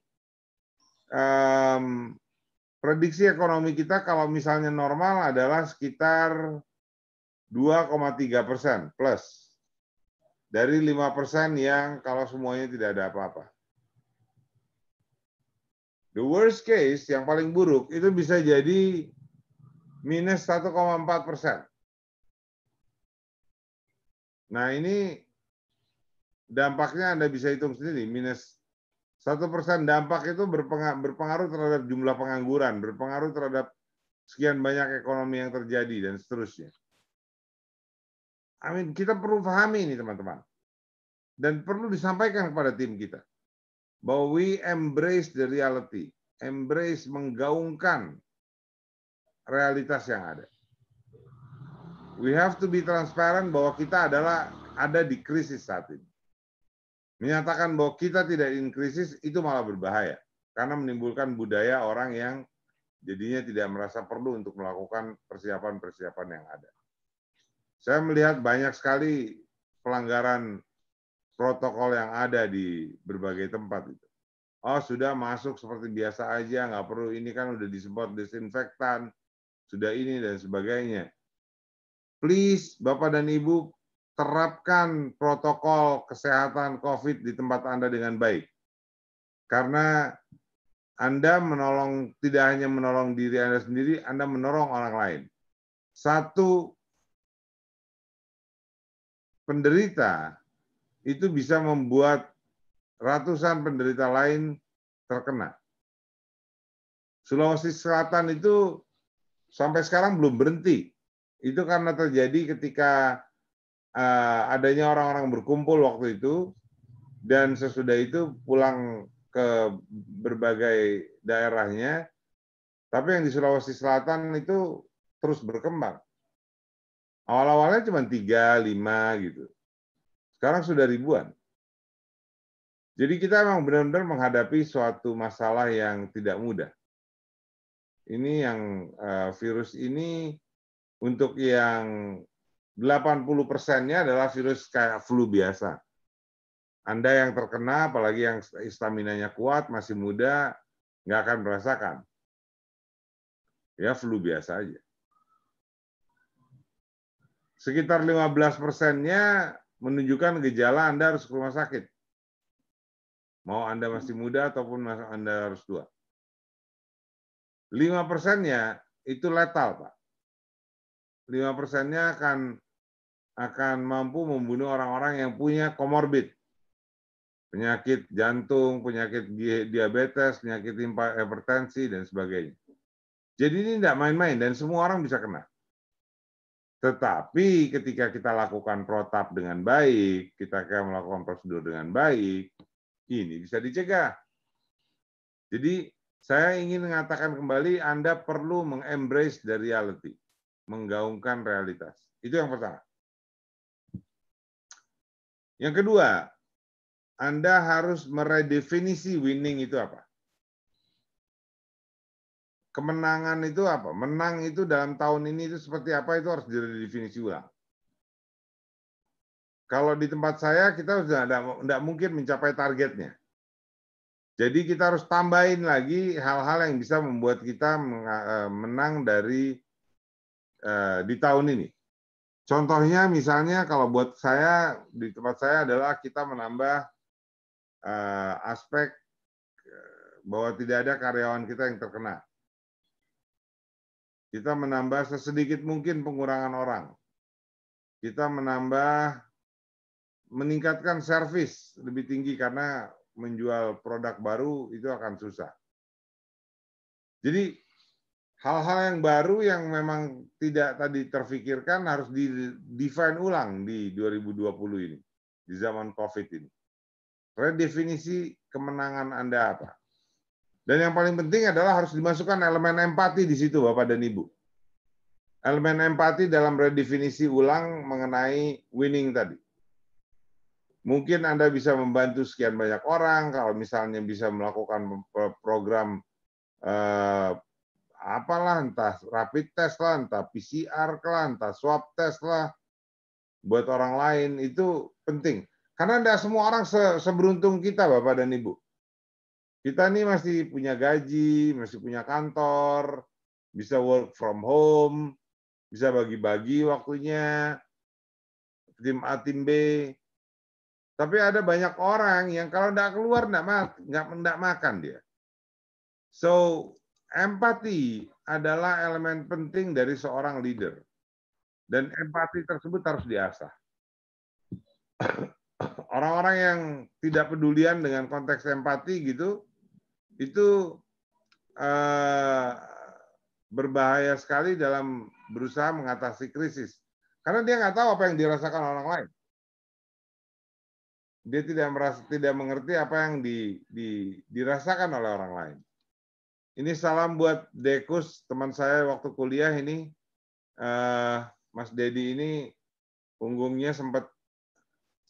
G: um, prediksi ekonomi kita kalau misalnya normal adalah sekitar 2,3 persen plus dari 5 persen yang kalau semuanya tidak ada apa-apa. The worst case yang paling buruk itu bisa jadi minus 1,4 persen. Nah ini dampaknya Anda bisa hitung sendiri, minus satu persen dampak itu berpengaruh terhadap jumlah pengangguran, berpengaruh terhadap sekian banyak ekonomi yang terjadi dan seterusnya. Amin. Kita perlu pahami ini teman-teman, dan perlu disampaikan kepada tim kita bahwa we embrace the reality, embrace menggaungkan realitas yang ada. We have to be transparent bahwa kita adalah ada di krisis saat ini. Menyatakan bahwa kita tidak in krisis itu malah berbahaya karena menimbulkan budaya orang yang jadinya tidak merasa perlu untuk melakukan persiapan-persiapan yang ada. Saya melihat banyak sekali pelanggaran protokol yang ada di berbagai tempat itu. Oh sudah masuk seperti biasa aja, nggak perlu ini kan udah disemprot disinfektan, sudah ini dan sebagainya. Please Bapak dan Ibu terapkan protokol kesehatan COVID di tempat Anda dengan baik. Karena Anda menolong, tidak hanya menolong diri Anda sendiri, Anda menolong orang lain. Satu penderita itu bisa membuat ratusan penderita lain terkena. Sulawesi Selatan itu sampai sekarang belum berhenti. Itu karena terjadi ketika uh, adanya orang-orang berkumpul waktu itu dan sesudah itu pulang ke berbagai daerahnya. Tapi yang di Sulawesi Selatan itu terus berkembang. Awal-awalnya cuma tiga, lima gitu. Sekarang sudah ribuan. Jadi kita memang benar-benar menghadapi suatu masalah yang tidak mudah. Ini yang uh, virus ini untuk yang 80 persennya adalah virus kayak flu biasa. Anda yang terkena, apalagi yang staminanya kuat, masih muda, nggak akan merasakan. Ya, flu biasa aja. Sekitar 15 persennya menunjukkan gejala Anda harus ke rumah sakit. Mau Anda masih muda ataupun Anda harus tua. 5 persennya itu letal, Pak. 5 persennya akan akan mampu membunuh orang-orang yang punya komorbid. Penyakit jantung, penyakit diabetes, penyakit hipertensi, dan sebagainya. Jadi ini tidak main-main dan semua orang bisa kena. Tetapi ketika kita lakukan protap dengan baik, kita akan melakukan prosedur dengan baik, ini bisa dicegah. Jadi saya ingin mengatakan kembali Anda perlu mengembrace the reality, menggaungkan realitas. Itu yang pertama. Yang kedua, Anda harus meredefinisi winning itu apa. Kemenangan itu apa? Menang itu dalam tahun ini itu seperti apa itu harus diredefinisi ulang. Kalau di tempat saya kita sudah tidak mungkin mencapai targetnya. Jadi kita harus tambahin lagi hal-hal yang bisa membuat kita eh, menang dari eh, di tahun ini. Contohnya misalnya kalau buat saya di tempat saya adalah kita menambah uh, aspek eh, bahwa tidak ada karyawan kita yang terkena. Kita menambah sesedikit mungkin pengurangan orang. Kita menambah meningkatkan servis lebih tinggi karena menjual produk baru itu akan susah. Jadi hal-hal yang baru yang memang tidak tadi terfikirkan harus di define ulang di 2020 ini, di zaman COVID ini. Redefinisi kemenangan Anda apa? Dan yang paling penting adalah harus dimasukkan elemen empati di situ, Bapak dan Ibu. Elemen empati dalam redefinisi ulang mengenai winning tadi. Mungkin Anda bisa membantu sekian banyak orang, kalau misalnya bisa melakukan program eh, apalah entah rapid test lah, entah PCR lah, entah swab test lah buat orang lain itu penting. Karena tidak semua orang seberuntung kita Bapak dan Ibu. Kita ini masih punya gaji, masih punya kantor, bisa work from home, bisa bagi-bagi waktunya, tim A, tim B. Tapi ada banyak orang yang kalau tidak keluar, tidak makan, makan dia. So, Empati adalah elemen penting dari seorang leader. Dan empati tersebut harus diasah. Orang-orang yang tidak pedulian dengan konteks empati gitu, itu eh, berbahaya sekali dalam berusaha mengatasi krisis. Karena dia nggak tahu apa yang dirasakan orang lain. Dia tidak merasa, tidak mengerti apa yang di, di, dirasakan oleh orang lain. Ini salam buat Dekus, teman saya waktu kuliah ini. Uh, Mas Dedi ini punggungnya sempat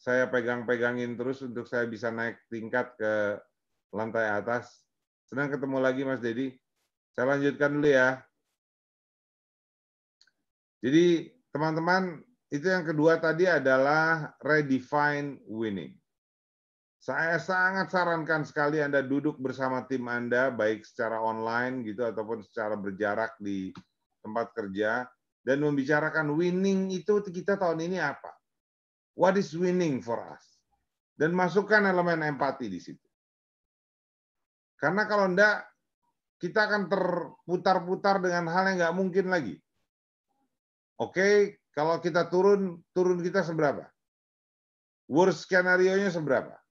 G: saya pegang-pegangin terus untuk saya bisa naik tingkat ke lantai atas. Senang ketemu lagi Mas Dedi. Saya lanjutkan dulu ya. Jadi teman-teman, itu yang kedua tadi adalah redefine winning. Saya sangat sarankan sekali Anda duduk bersama tim Anda, baik secara online gitu ataupun secara berjarak di tempat kerja, dan membicarakan winning itu kita tahun ini apa. What is winning for us? Dan masukkan elemen empati di situ. Karena kalau enggak, kita akan terputar-putar dengan hal yang nggak mungkin lagi. Oke, okay, kalau kita turun, turun kita seberapa? Worst skenario-nya seberapa?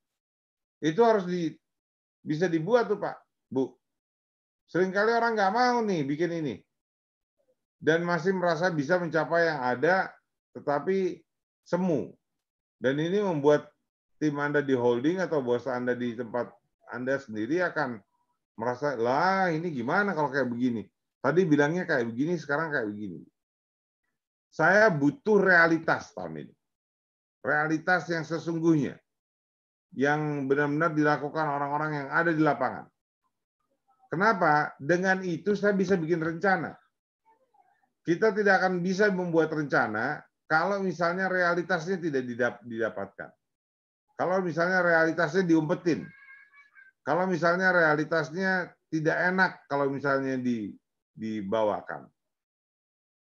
G: Itu harus di, bisa dibuat tuh Pak, Bu. Seringkali orang nggak mau nih bikin ini. Dan masih merasa bisa mencapai yang ada, tetapi semu. Dan ini membuat tim Anda di holding atau bos Anda di tempat Anda sendiri akan merasa, lah ini gimana kalau kayak begini. Tadi bilangnya kayak begini, sekarang kayak begini. Saya butuh realitas tahun ini. Realitas yang sesungguhnya yang benar-benar dilakukan orang-orang yang ada di lapangan. Kenapa? Dengan itu saya bisa bikin rencana. Kita tidak akan bisa membuat rencana kalau misalnya realitasnya tidak didapatkan. Kalau misalnya realitasnya diumpetin. Kalau misalnya realitasnya tidak enak kalau misalnya di, dibawakan.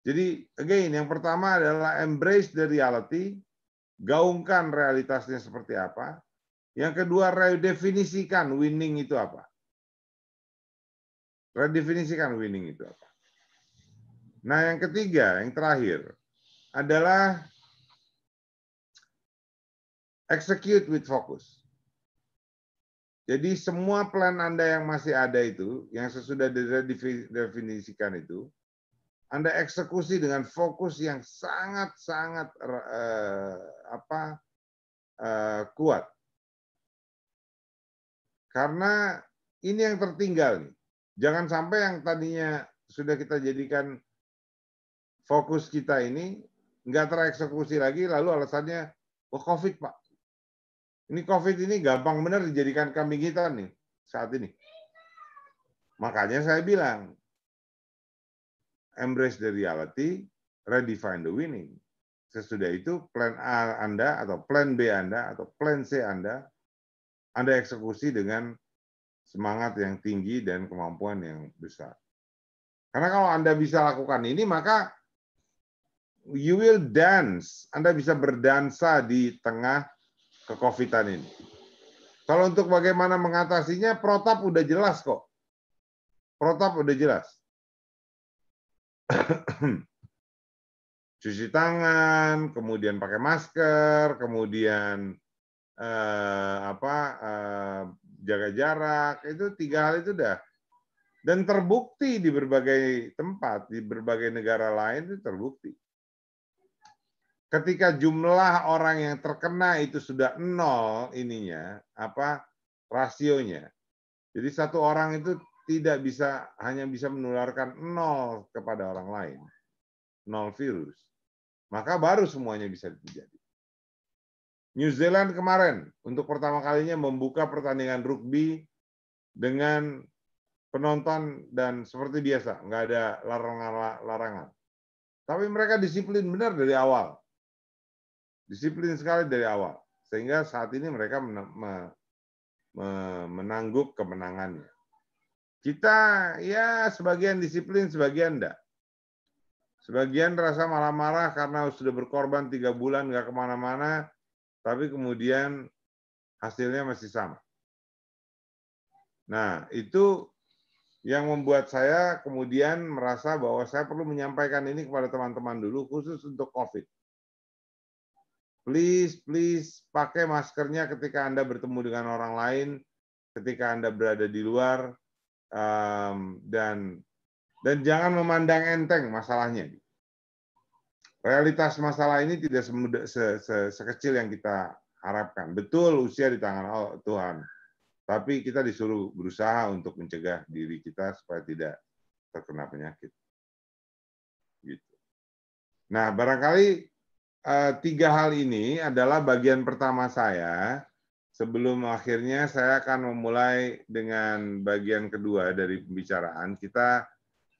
G: Jadi again yang pertama adalah embrace the reality, gaungkan realitasnya seperti apa. Yang kedua, redefinisikan winning itu apa. Redefinisikan winning itu apa. Nah, yang ketiga, yang terakhir adalah execute with focus. Jadi semua plan Anda yang masih ada itu, yang sesudah didefinisikan itu, Anda eksekusi dengan fokus yang sangat-sangat uh, apa uh, kuat. Karena ini yang tertinggal nih. Jangan sampai yang tadinya sudah kita jadikan fokus kita ini nggak tereksekusi lagi, lalu alasannya, oh COVID Pak. Ini COVID ini gampang benar dijadikan kambing kita nih saat ini. Makanya saya bilang, embrace the reality, redefine the winning. Sesudah itu plan A Anda atau plan B Anda atau plan C Anda anda eksekusi dengan semangat yang tinggi dan kemampuan yang besar. Karena kalau Anda bisa lakukan ini, maka you will dance. Anda bisa berdansa di tengah kekovitan ini. Kalau untuk bagaimana mengatasinya, protap udah jelas kok. Protap udah jelas. Cuci tangan, kemudian pakai masker, kemudian eh, apa eh, jaga jarak itu tiga hal itu dah dan terbukti di berbagai tempat di berbagai negara lain itu terbukti ketika jumlah orang yang terkena itu sudah nol ininya apa rasionya jadi satu orang itu tidak bisa hanya bisa menularkan nol kepada orang lain nol virus maka baru semuanya bisa terjadi New Zealand kemarin untuk pertama kalinya membuka pertandingan rugby dengan penonton dan seperti biasa, nggak ada larangan-larangan. Tapi mereka disiplin benar dari awal. Disiplin sekali dari awal. Sehingga saat ini mereka menangguk kemenangannya. Kita ya sebagian disiplin, sebagian enggak. Sebagian rasa marah marah karena sudah berkorban tiga bulan nggak kemana-mana, tapi kemudian hasilnya masih sama. Nah, itu yang membuat saya kemudian merasa bahwa saya perlu menyampaikan ini kepada teman-teman dulu, khusus untuk COVID. Please, please pakai maskernya ketika Anda bertemu dengan orang lain, ketika Anda berada di luar, um, dan dan jangan memandang enteng masalahnya realitas masalah ini tidak semudah, se, se, sekecil yang kita harapkan. Betul usia di tangan Allah, Tuhan. Tapi kita disuruh berusaha untuk mencegah diri kita supaya tidak terkena penyakit. Gitu. Nah, barangkali eh, tiga hal ini adalah bagian pertama saya. Sebelum akhirnya saya akan memulai dengan bagian kedua dari pembicaraan. Kita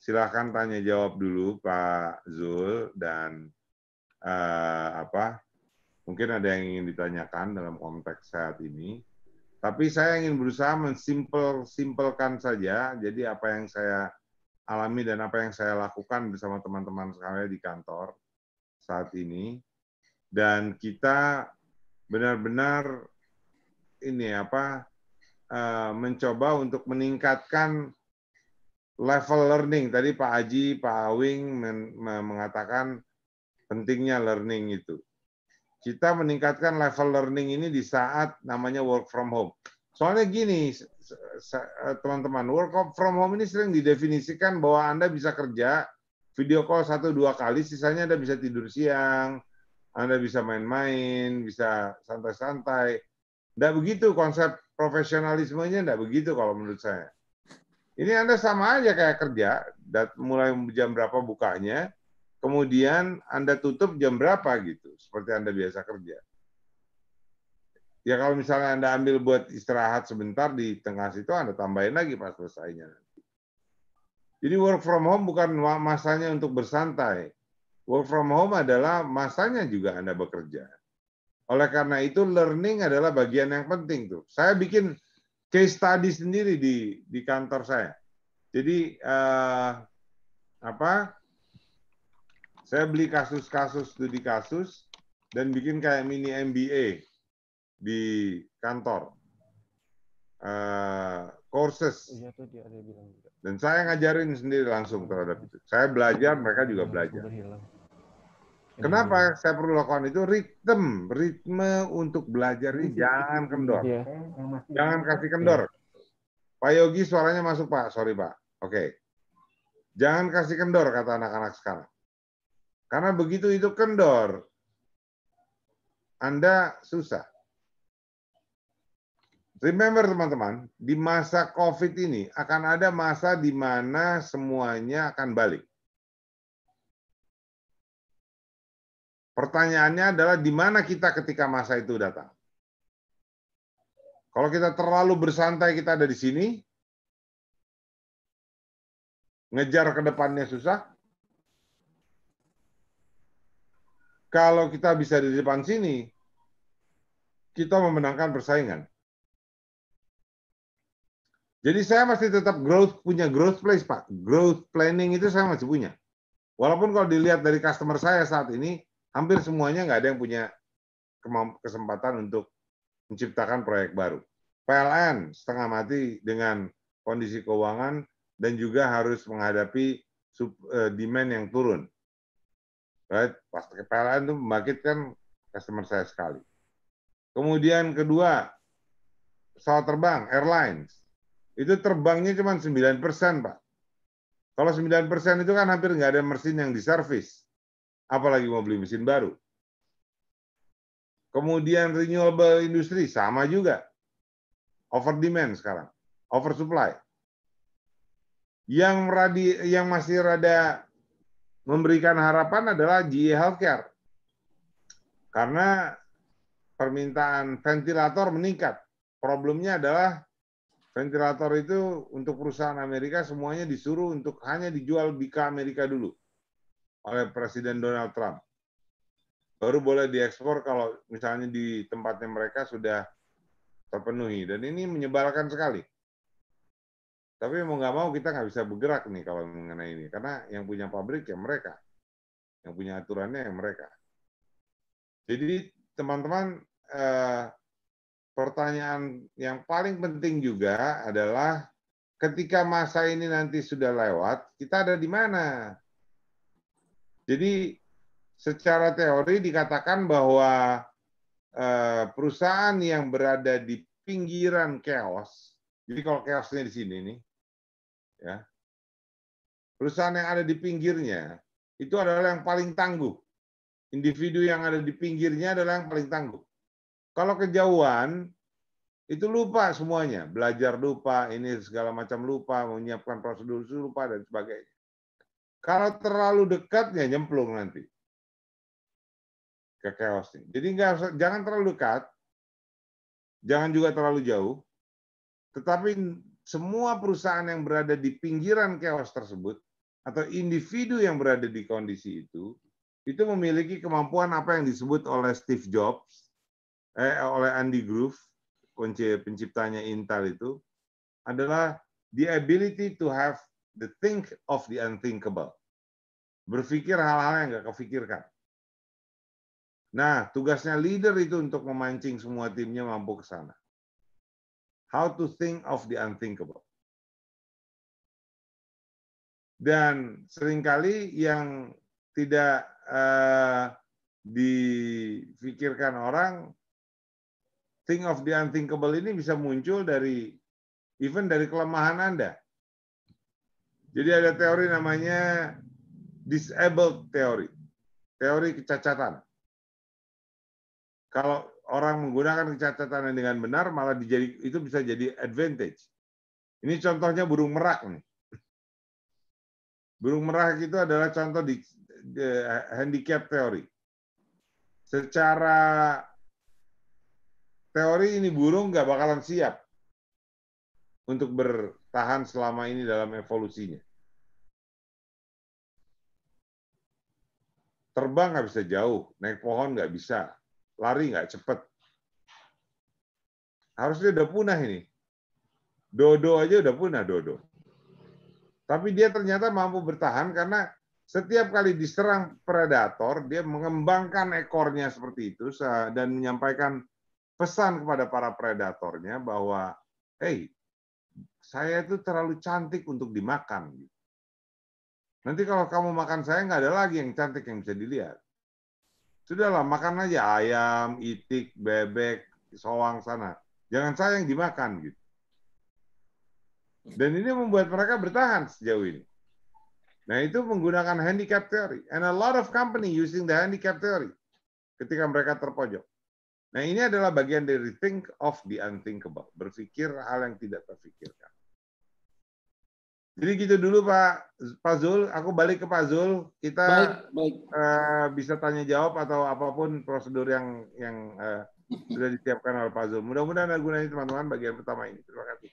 G: silahkan tanya jawab dulu Pak Zul dan uh, apa mungkin ada yang ingin ditanyakan dalam konteks saat ini. Tapi saya ingin berusaha mensimpel-simpelkan saja. Jadi apa yang saya alami dan apa yang saya lakukan bersama teman-teman sekalian di kantor saat ini. Dan kita benar-benar ini apa eh, mencoba untuk meningkatkan level learning. Tadi Pak Haji, Pak Awing mengatakan pentingnya learning itu. Kita meningkatkan level learning ini di saat namanya work from home. Soalnya gini, eh, teman-teman, work from home ini sering didefinisikan bahwa Anda bisa kerja video call satu dua kali, sisanya Anda bisa tidur siang, Anda bisa main-main, bisa santai-santai. Tidak begitu konsep profesionalismenya, tidak begitu kalau menurut saya ini Anda sama aja kayak kerja, mulai jam berapa bukanya, kemudian Anda tutup jam berapa gitu, seperti Anda biasa kerja. Ya kalau misalnya Anda ambil buat istirahat sebentar di tengah situ, Anda tambahin lagi pas selesainya. Jadi work from home bukan masanya untuk bersantai. Work from home adalah masanya juga Anda bekerja. Oleh karena itu learning adalah bagian yang penting tuh. Saya bikin case study sendiri di di kantor saya. Jadi eh, apa? Saya beli kasus-kasus studi kasus dan bikin kayak mini MBA di kantor. Uh, courses. Iya, dan saya ngajarin sendiri langsung terhadap itu. Saya belajar, mereka juga iya, belajar. Kenapa hmm. saya perlu lakukan itu? Ritme, ritme untuk belajar ini iya. jangan kendor. yeah. Jangan kasih iya. kendor. Yeah. Pak Yogi suaranya masuk Pak, sorry Pak. Oke. Okay. Jangan kasih kendor kata anak-anak sekarang. Karena begitu itu kendor, Anda susah. Remember teman-teman, di masa COVID ini akan ada masa di mana semuanya akan balik. Pertanyaannya adalah di mana kita ketika masa itu datang? Kalau kita terlalu bersantai kita ada di sini, ngejar ke depannya susah. Kalau kita bisa di depan sini, kita memenangkan persaingan. Jadi saya masih tetap growth punya growth place Pak. Growth planning itu saya masih punya. Walaupun kalau dilihat dari customer saya saat ini hampir semuanya nggak ada yang punya kesempatan untuk menciptakan proyek baru. PLN setengah mati dengan kondisi keuangan dan juga harus menghadapi sub, uh, eh, demand yang turun. Right? Pasti PLN itu membangkitkan customer saya sekali. Kemudian kedua, pesawat terbang, airlines. Itu terbangnya cuma 9 persen, Pak. Kalau 9 persen itu kan hampir nggak ada mesin yang diservis apalagi mau beli mesin baru. Kemudian renewable industri sama juga. Over demand sekarang, over supply. Yang radi, yang masih rada memberikan harapan adalah GE Healthcare. Karena permintaan ventilator meningkat. Problemnya adalah ventilator itu untuk perusahaan Amerika semuanya disuruh untuk hanya dijual di Amerika dulu oleh Presiden Donald Trump. Baru boleh diekspor kalau misalnya di tempatnya mereka sudah terpenuhi. Dan ini menyebalkan sekali. Tapi mau nggak mau kita nggak bisa bergerak nih kalau mengenai ini. Karena yang punya pabrik ya mereka. Yang punya aturannya ya mereka. Jadi teman-teman eh, pertanyaan yang paling penting juga adalah ketika masa ini nanti sudah lewat, kita ada di mana? Jadi secara teori dikatakan bahwa eh, perusahaan yang berada di pinggiran chaos, jadi kalau chaosnya di sini nih, ya perusahaan yang ada di pinggirnya itu adalah yang paling tangguh. Individu yang ada di pinggirnya adalah yang paling tangguh. Kalau kejauhan, itu lupa semuanya, belajar lupa, ini segala macam lupa, menyiapkan prosedur lupa dan sebagainya. Kalau terlalu dekat ya nyemplung nanti ke chaos nih. Jadi nggak jangan terlalu dekat, jangan juga terlalu jauh. Tetapi semua perusahaan yang berada di pinggiran chaos tersebut atau individu yang berada di kondisi itu itu memiliki kemampuan apa yang disebut oleh Steve Jobs eh oleh Andy Grove penciptanya Intel itu adalah the ability to have the think of the unthinkable. Berpikir hal-hal yang nggak kepikirkan. Nah, tugasnya leader itu untuk memancing semua timnya mampu ke sana. How to think of the unthinkable. Dan seringkali yang tidak uh, eh, difikirkan orang, think of the unthinkable ini bisa muncul dari even dari kelemahan Anda. Jadi ada teori namanya disabled teori, teori kecacatan. Kalau orang menggunakan kecacatan dengan benar, malah dijadi, itu bisa jadi advantage. Ini contohnya burung merak nih. Burung merak itu adalah contoh di, di handicap teori. Secara teori ini burung nggak bakalan siap untuk ber tahan selama ini dalam evolusinya? Terbang nggak bisa jauh, naik pohon nggak bisa, lari nggak cepet. Harusnya udah punah ini. Dodo aja udah punah dodo. Tapi dia ternyata mampu bertahan karena setiap kali diserang predator, dia mengembangkan ekornya seperti itu dan menyampaikan pesan kepada para predatornya bahwa, hey, saya itu terlalu cantik untuk dimakan. Nanti kalau kamu makan saya nggak ada lagi yang cantik yang bisa dilihat. Sudahlah makan aja ayam, itik, bebek, soang sana. Jangan saya yang dimakan gitu. Dan ini membuat mereka bertahan sejauh ini. Nah itu menggunakan handicap theory. And a lot of company using the handicap theory ketika mereka terpojok. Nah ini adalah bagian dari think of the unthinkable, berpikir hal yang tidak terpikirkan. Jadi gitu dulu Pak Pak Zul, aku balik ke Pak Zul, kita baik, baik. Uh, bisa tanya jawab atau apapun prosedur yang yang uh, sudah disiapkan oleh Pak Zul. Mudah-mudahan ada gunanya teman-teman bagian pertama ini. Terima kasih.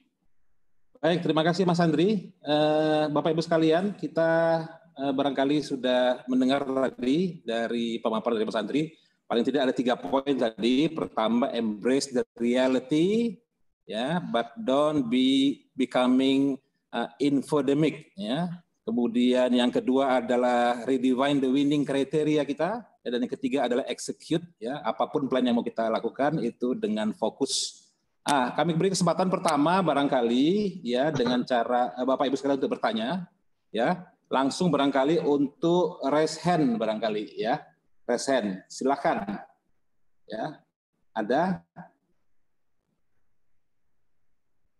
C: Baik, terima kasih Mas Andri. Uh, Bapak Ibu sekalian, kita uh, barangkali sudah mendengar tadi dari pemaparan dari Mas Andri paling tidak ada tiga poin tadi. Pertama, embrace the reality, ya, but don't be becoming uh, infodemic, ya. Kemudian yang kedua adalah redefine the winning criteria kita. dan yang ketiga adalah execute, ya, apapun plan yang mau kita lakukan itu dengan fokus. Ah, kami beri kesempatan pertama barangkali ya dengan cara eh, Bapak Ibu sekalian untuk bertanya, ya. Langsung barangkali untuk raise hand barangkali ya Resen, Silakan.
B: Ya. Ada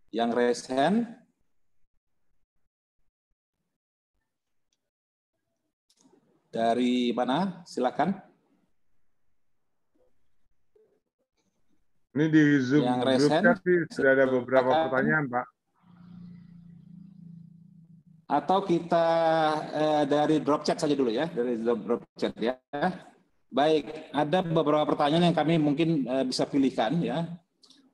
B: yang resen
C: Dari mana? Silakan.
G: Ini di Zoom, yang resen sudah ada beberapa silakan. pertanyaan, Pak. Atau kita
C: eh, dari drop chat saja dulu ya, dari drop chat ya. Baik, ada beberapa pertanyaan yang kami mungkin eh, bisa pilihkan ya.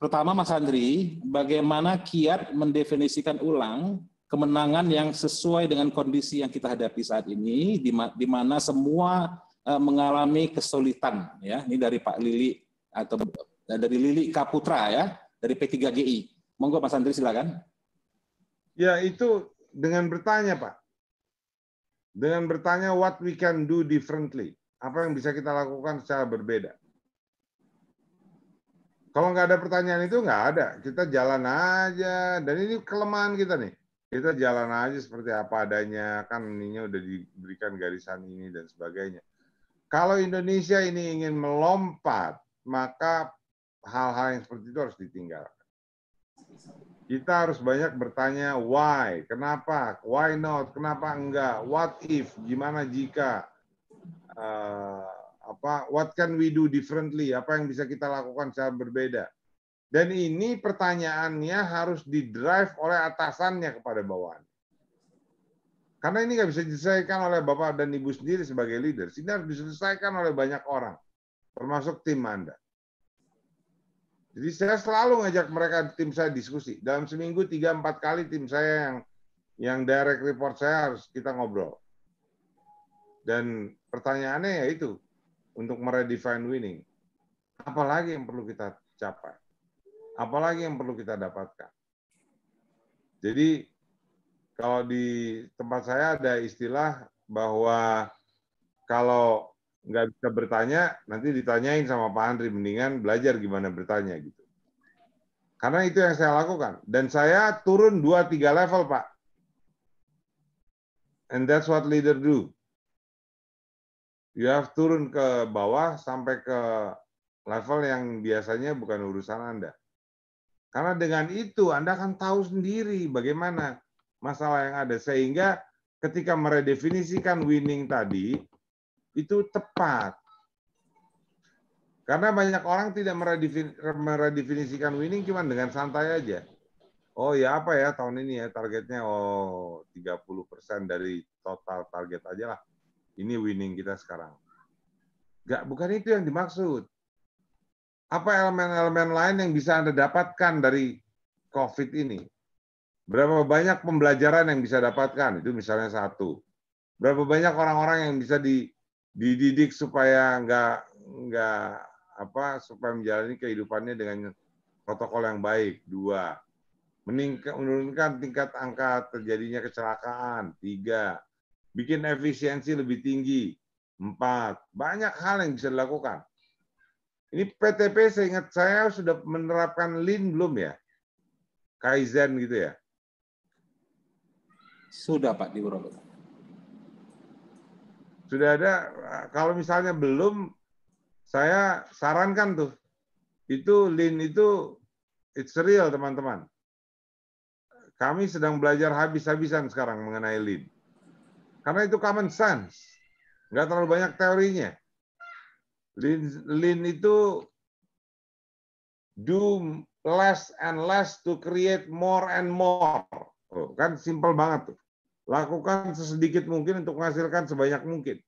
C: Pertama Mas Andri, bagaimana kiat mendefinisikan ulang kemenangan yang sesuai dengan kondisi yang kita hadapi saat ini di mana semua eh, mengalami kesulitan ya. Ini dari Pak Lili atau eh, dari Lili Kaputra ya, dari P3GI. Monggo
G: Mas Andri silakan. Ya, itu dengan bertanya, Pak. Dengan bertanya what we can do differently apa yang bisa kita lakukan secara berbeda? Kalau nggak ada pertanyaan itu nggak ada. Kita jalan aja. Dan ini kelemahan kita nih. Kita jalan aja seperti apa adanya. Kan ininya udah diberikan garisan ini dan sebagainya. Kalau Indonesia ini ingin melompat, maka hal-hal yang seperti itu harus ditinggalkan. Kita harus banyak bertanya why, kenapa, why not, kenapa enggak, what if, gimana jika, uh, apa what can we do differently apa yang bisa kita lakukan secara berbeda dan ini pertanyaannya harus didrive oleh atasannya kepada bawahan karena ini nggak bisa diselesaikan oleh bapak dan ibu sendiri sebagai leader ini harus diselesaikan oleh banyak orang termasuk tim anda jadi saya selalu ngajak mereka tim saya diskusi dalam seminggu tiga empat kali tim saya yang yang direct report saya harus kita ngobrol dan pertanyaannya yaitu untuk meredefine winning. Apalagi yang perlu kita capai? Apalagi yang perlu kita dapatkan? Jadi kalau di tempat saya ada istilah bahwa kalau nggak bisa bertanya, nanti ditanyain sama Pak Andri, mendingan belajar gimana bertanya gitu. Karena itu yang saya lakukan. Dan saya turun 2-3 level, Pak. And that's what leader do you have turun ke bawah sampai ke level yang biasanya bukan urusan Anda. Karena dengan itu Anda akan tahu sendiri bagaimana masalah yang ada sehingga ketika meredefinisikan winning tadi itu tepat. Karena banyak orang tidak meredefinisikan winning cuma dengan santai aja. Oh ya apa ya tahun ini ya targetnya oh 30% dari total target aja lah. Ini winning kita sekarang. Gak, bukan itu yang dimaksud. Apa elemen-elemen lain yang bisa Anda dapatkan dari COVID ini? Berapa banyak pembelajaran yang bisa dapatkan? Itu misalnya satu. Berapa banyak orang-orang yang bisa dididik supaya nggak nggak apa supaya menjalani kehidupannya dengan protokol yang baik. Dua. Meningkat, menurunkan tingkat angka terjadinya kecelakaan. Tiga bikin efisiensi lebih tinggi. Empat, banyak hal yang bisa dilakukan. Ini PTP seingat saya sudah menerapkan Lean belum ya? Kaizen gitu ya? Sudah Pak di Robert. Sudah ada, kalau misalnya belum, saya sarankan tuh. Itu Lean itu, it's real teman-teman. Kami sedang belajar habis-habisan sekarang mengenai Lean karena itu common sense. Nggak terlalu banyak teorinya. Lean, lean itu do less and less to create more and more. Oh, kan simple banget tuh. Lakukan sesedikit mungkin untuk menghasilkan sebanyak mungkin.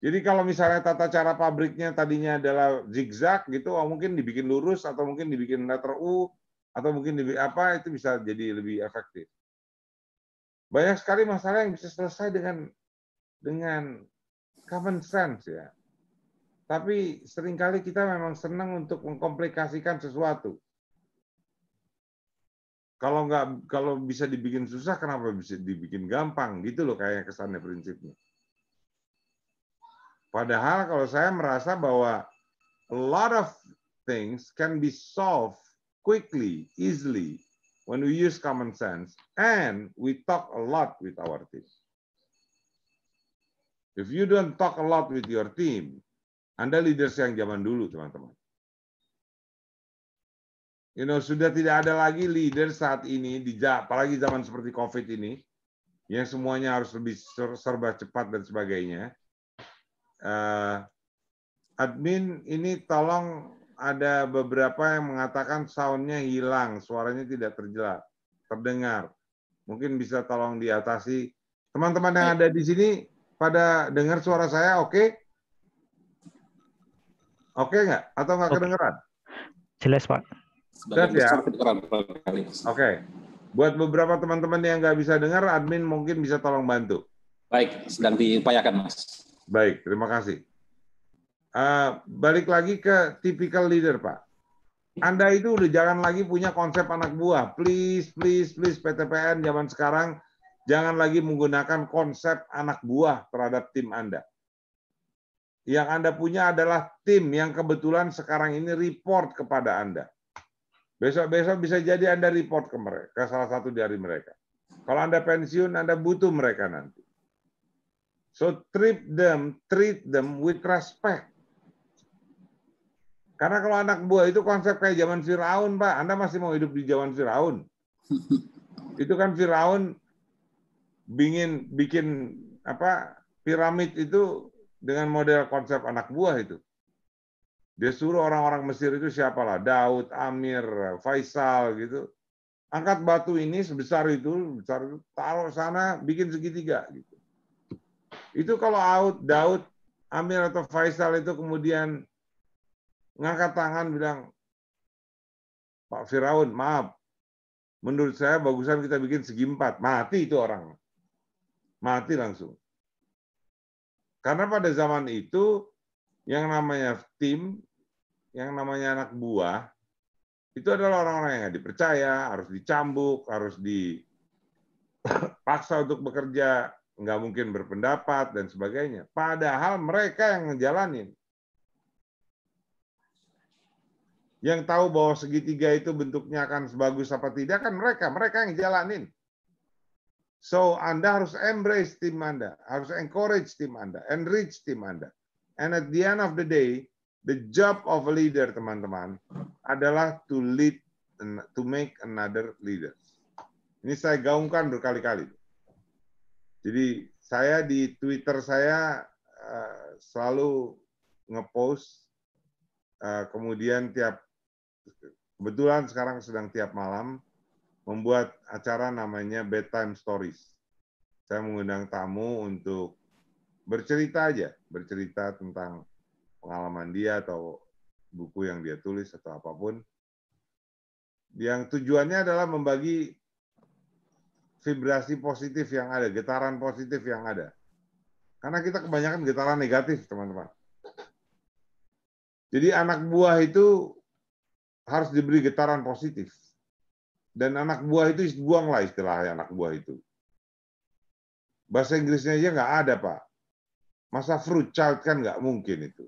G: Jadi kalau misalnya tata cara pabriknya tadinya adalah zigzag gitu, oh mungkin dibikin lurus atau mungkin dibikin letter U atau mungkin dibikin apa itu bisa jadi lebih efektif. Banyak sekali masalah yang bisa selesai dengan dengan common sense ya. Tapi seringkali kita memang senang untuk mengkomplikasikan sesuatu. Kalau nggak kalau bisa dibikin susah, kenapa bisa dibikin gampang? Gitu loh kayak kesannya prinsipnya. Padahal kalau saya merasa bahwa a lot of things can be solved quickly, easily when we use common sense and we talk a lot with our team. If you don't talk a lot with your team, Anda leaders yang zaman dulu, teman-teman. You know, sudah tidak ada lagi leader saat ini, di, apalagi zaman seperti COVID ini, yang semuanya harus lebih serba cepat dan sebagainya. Uh, admin ini tolong ada beberapa yang mengatakan soundnya hilang, suaranya tidak terjelas, terdengar. Mungkin bisa tolong diatasi. Teman-teman yang ada di sini pada dengar suara saya oke? Okay? Oke okay nggak? Atau nggak okay. kedengeran?
H: Jelas Pak. Jelas ya? Oke.
G: Okay. Buat beberapa teman-teman yang nggak bisa dengar, admin mungkin bisa tolong bantu.
C: Baik, sedang diupayakan Mas.
G: Baik, terima kasih. Eh, balik lagi ke tipikal leader, Pak. Anda itu udah jangan lagi punya konsep anak buah. Please, please, please PTPN zaman sekarang jangan lagi menggunakan konsep anak buah terhadap tim Anda. Yang Anda punya adalah tim yang kebetulan sekarang ini report kepada Anda. Besok-besok bisa jadi Anda report ke mereka, ke salah satu dari mereka. Kalau Anda pensiun, Anda butuh mereka nanti. So treat them, treat them with respect. Karena kalau anak buah itu konsep kayak zaman Firaun, Pak. Anda masih mau hidup di zaman Firaun. Itu kan Firaun bingin bikin apa piramid itu dengan model konsep anak buah itu. Dia suruh orang-orang Mesir itu siapalah, Daud, Amir, Faisal gitu. Angkat batu ini sebesar itu, besar itu, taruh sana, bikin segitiga gitu. Itu kalau Daud, Daud, Amir atau Faisal itu kemudian ngangkat tangan bilang, Pak Firaun, maaf. Menurut saya bagusan kita bikin segi empat. Mati itu orang. Mati langsung. Karena pada zaman itu, yang namanya tim, yang namanya anak buah, itu adalah orang-orang yang dipercaya, harus dicambuk, harus dipaksa untuk bekerja, nggak mungkin berpendapat, dan sebagainya. Padahal mereka yang ngejalanin. Yang tahu bahwa segitiga itu bentuknya akan sebagus apa tidak kan mereka, mereka yang jalanin. So Anda harus embrace tim Anda, harus encourage tim Anda, enrich tim Anda. And at the end of the day, the job of a leader, teman-teman, adalah to lead, to make another leader. Ini saya gaungkan berkali-kali. Jadi saya di Twitter saya eh, selalu ngepost, uh, kemudian tiap kebetulan sekarang sedang tiap malam membuat acara namanya Bedtime Stories. Saya mengundang tamu untuk bercerita aja, bercerita tentang pengalaman dia atau buku yang dia tulis atau apapun. Yang tujuannya adalah membagi vibrasi positif yang ada, getaran positif yang ada. Karena kita kebanyakan getaran negatif, teman-teman. Jadi anak buah itu harus diberi getaran positif. Dan anak buah itu buanglah istilah anak buah itu. Bahasa Inggrisnya aja nggak ada, Pak. Masa fruit child kan nggak mungkin itu.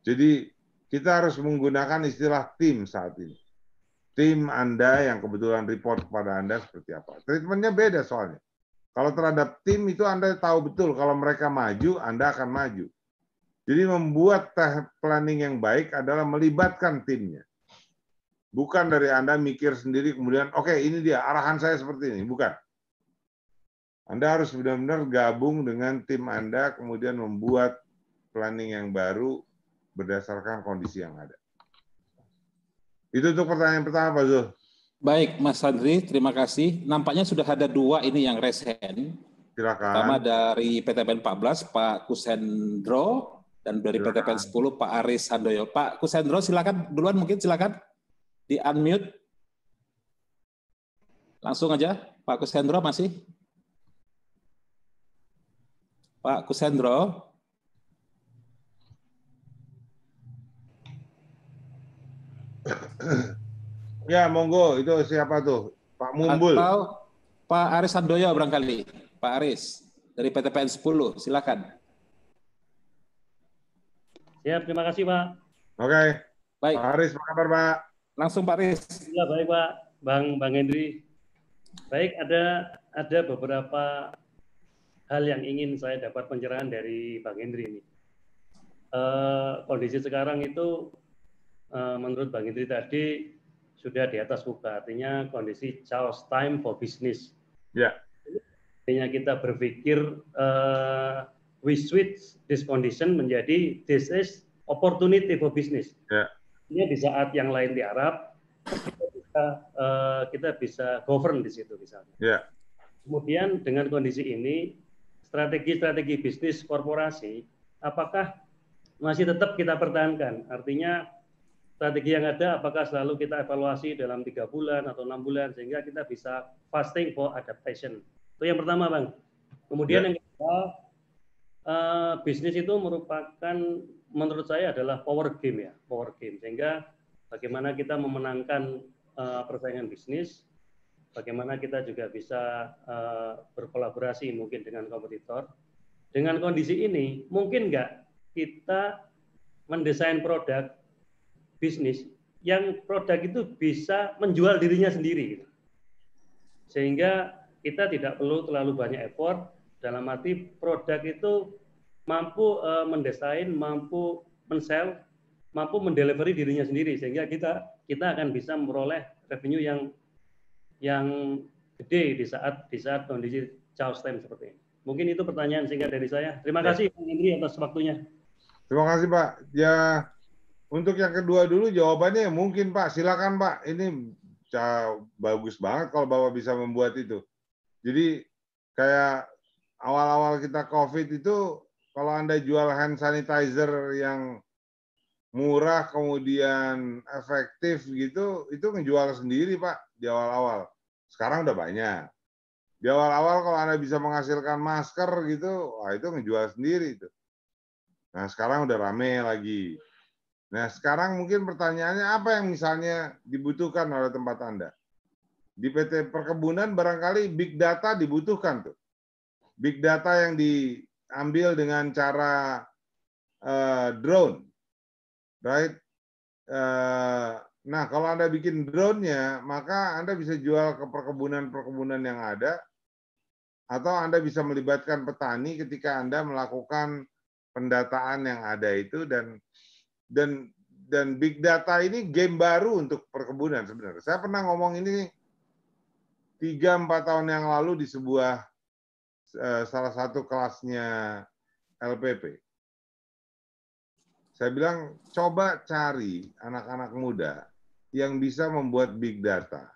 G: Jadi kita harus menggunakan istilah tim saat ini. Tim Anda yang kebetulan report kepada Anda seperti apa. Treatmentnya beda soalnya. Kalau terhadap tim itu Anda tahu betul kalau mereka maju, Anda akan maju. Jadi membuat tahap planning yang baik adalah melibatkan timnya. Bukan dari Anda mikir sendiri kemudian, oke okay, ini dia, arahan saya seperti ini. Bukan. Anda harus benar-benar gabung dengan tim Anda, kemudian membuat planning yang baru berdasarkan kondisi yang ada. Itu untuk pertanyaan pertama, Pak Zul. Baik, Mas Sandri, terima kasih. Nampaknya sudah ada dua ini yang resen. Terima Silakan.
C: Pertama dari PTPN 14, Pak Kusendro. Dan dari PT PN 10 Pak Aris Handoyo. Pak Kusendro silakan duluan mungkin silakan di unmute. Langsung aja Pak Kusendro masih. Pak Kusendro.
G: Ya, monggo. Itu siapa tuh? Pak Mumbul. Atau
C: Pak Aris Handoyo barangkali. Pak Aris dari PTPN 10, silakan.
H: Siap, terima kasih Pak. Oke. Okay. Baik. Pak Haris, apa kabar Pak? Langsung Pak Haris. Ya, baik Pak. Bang Bang Hendri. Baik, ada ada beberapa hal yang ingin saya dapat pencerahan dari Bang Hendri ini. Uh, kondisi sekarang itu uh, menurut Bang Hendri tadi sudah di atas buka, artinya kondisi chaos time for business. Ya. Yeah. Artinya kita berpikir uh, we switch this condition menjadi this is opportunity for business. Yeah. Ini di saat yang lain di Arab kita bisa, uh, kita bisa govern di situ misalnya. Yeah. Kemudian dengan kondisi ini strategi-strategi bisnis korporasi apakah masih tetap kita pertahankan? Artinya strategi yang ada apakah selalu kita evaluasi dalam tiga bulan atau enam bulan sehingga kita bisa fasting for adaptation. Itu yang pertama, Bang. Kemudian yeah. yang kedua, Eh, bisnis itu merupakan menurut saya adalah power game ya, power game. Sehingga bagaimana kita memenangkan uh, persaingan bisnis, bagaimana kita juga bisa uh, berkolaborasi mungkin dengan kompetitor. Dengan kondisi ini, mungkin nggak kita mendesain produk bisnis yang produk itu bisa menjual dirinya sendiri. Gitu. Sehingga kita tidak perlu terlalu banyak effort, dalam arti produk itu mampu uh, mendesain, mampu mensel, mampu mendelivery dirinya sendiri sehingga kita kita akan bisa memperoleh revenue yang yang gede di saat di saat kondisi chaos time seperti ini. Mungkin itu pertanyaan singkat dari saya. Terima ya. kasih Pak Hendri atas waktunya.
G: Terima kasih Pak. Ya untuk yang kedua dulu jawabannya mungkin Pak. Silakan Pak. Ini bagus banget kalau Bapak bisa membuat itu. Jadi kayak awal-awal kita COVID itu kalau Anda jual hand sanitizer yang murah kemudian efektif gitu itu menjual sendiri Pak di awal-awal. Sekarang udah banyak. Di awal-awal kalau Anda bisa menghasilkan masker gitu, wah itu ngejual sendiri itu. Nah, sekarang udah rame lagi. Nah, sekarang mungkin pertanyaannya apa yang misalnya dibutuhkan oleh tempat Anda? Di PT Perkebunan barangkali big data dibutuhkan tuh big data yang diambil dengan cara uh, drone, right? Uh, nah, kalau Anda bikin drone-nya, maka Anda bisa jual ke perkebunan-perkebunan yang ada, atau Anda bisa melibatkan petani ketika Anda melakukan pendataan yang ada itu dan dan dan big data ini game baru untuk perkebunan sebenarnya. Saya pernah ngomong ini tiga empat tahun yang lalu di sebuah Eh, salah satu kelasnya LPP. Saya bilang coba cari anak-anak muda yang bisa membuat big data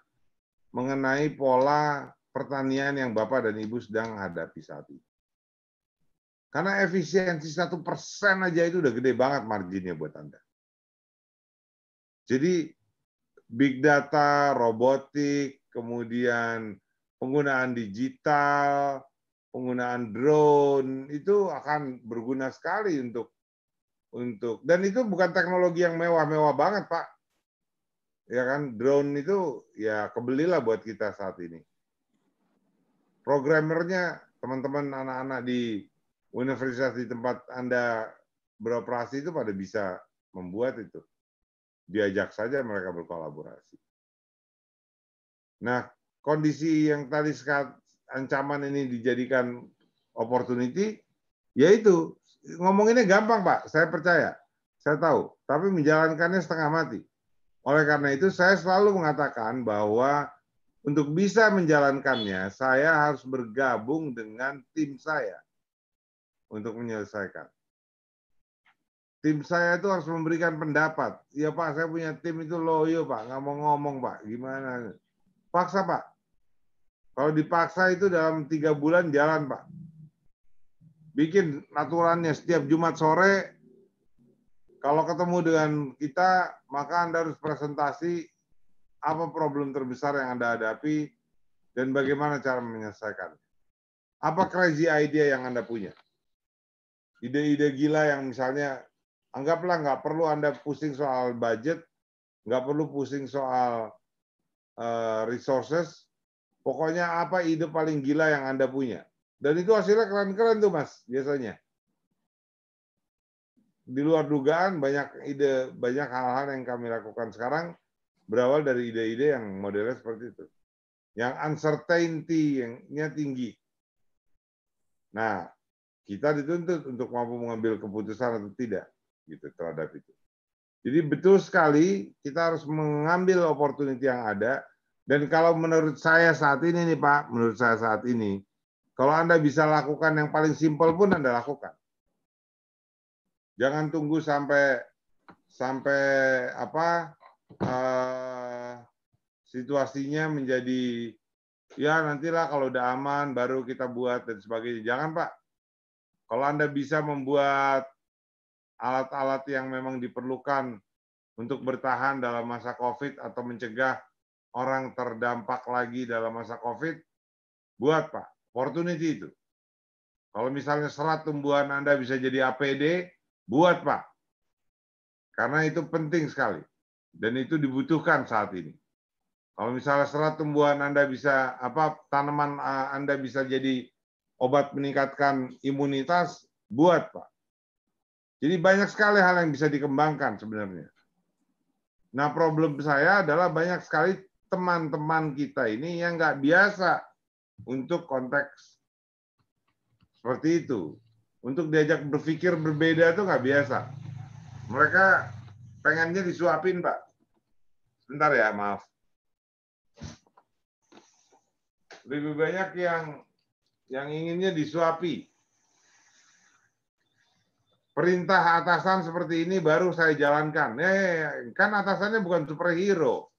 G: mengenai pola pertanian yang Bapak dan Ibu sedang hadapi saat ini. Karena efisiensi satu persen aja itu udah gede banget marginnya buat Anda. Jadi big data, robotik, kemudian penggunaan digital, penggunaan drone itu akan berguna sekali untuk untuk dan itu bukan teknologi yang mewah-mewah banget pak ya kan drone itu ya kebelilah buat kita saat ini programmernya teman-teman anak-anak di universitas di tempat anda beroperasi itu pada bisa membuat itu diajak saja mereka berkolaborasi nah kondisi yang tadi ancaman ini dijadikan opportunity, yaitu ngomonginnya gampang Pak, saya percaya, saya tahu, tapi menjalankannya setengah mati. Oleh karena itu saya selalu mengatakan bahwa untuk bisa menjalankannya, saya harus bergabung dengan tim saya untuk menyelesaikan. Tim saya itu harus memberikan pendapat. Ya Pak, saya punya tim itu loyo Pak, nggak mau ngomong Pak, gimana? Paksa Pak, kalau dipaksa itu dalam tiga bulan jalan, Pak. Bikin aturannya setiap Jumat sore, kalau ketemu dengan kita, maka Anda harus presentasi apa problem terbesar yang Anda hadapi dan bagaimana cara menyelesaikan. Apa crazy idea yang Anda punya? Ide-ide gila yang misalnya, anggaplah nggak perlu Anda pusing soal budget, nggak perlu pusing soal uh, resources, Pokoknya apa ide paling gila yang Anda punya. Dan itu hasilnya keren-keren tuh Mas, biasanya. Di luar dugaan banyak ide, banyak hal-hal yang kami lakukan sekarang berawal dari ide-ide yang modelnya seperti itu. Yang uncertainty-nya tinggi. Nah, kita dituntut untuk mampu mengambil keputusan atau tidak gitu terhadap itu. Jadi betul sekali kita harus mengambil opportunity yang ada dan kalau menurut saya saat ini nih Pak, menurut saya saat ini, kalau Anda bisa lakukan yang paling simpel pun Anda lakukan. Jangan tunggu sampai sampai apa uh, situasinya menjadi ya nantilah kalau udah aman baru kita buat dan sebagainya. Jangan Pak. Kalau Anda bisa membuat alat-alat yang memang diperlukan untuk bertahan dalam masa COVID atau mencegah orang terdampak lagi dalam masa COVID, buat Pak, opportunity itu. Kalau misalnya serat tumbuhan Anda bisa jadi APD, buat Pak. Karena itu penting sekali. Dan itu dibutuhkan saat ini. Kalau misalnya serat tumbuhan Anda bisa apa tanaman Anda bisa jadi obat meningkatkan imunitas, buat Pak. Jadi banyak sekali hal yang bisa dikembangkan sebenarnya. Nah, problem saya adalah banyak sekali teman-teman kita ini yang nggak biasa untuk konteks seperti itu. Untuk diajak berpikir berbeda itu nggak biasa. Mereka pengennya disuapin, Pak. sebentar ya, maaf. Lebih banyak yang yang inginnya disuapi. Perintah atasan seperti ini baru saya jalankan. Eh, kan atasannya bukan superhero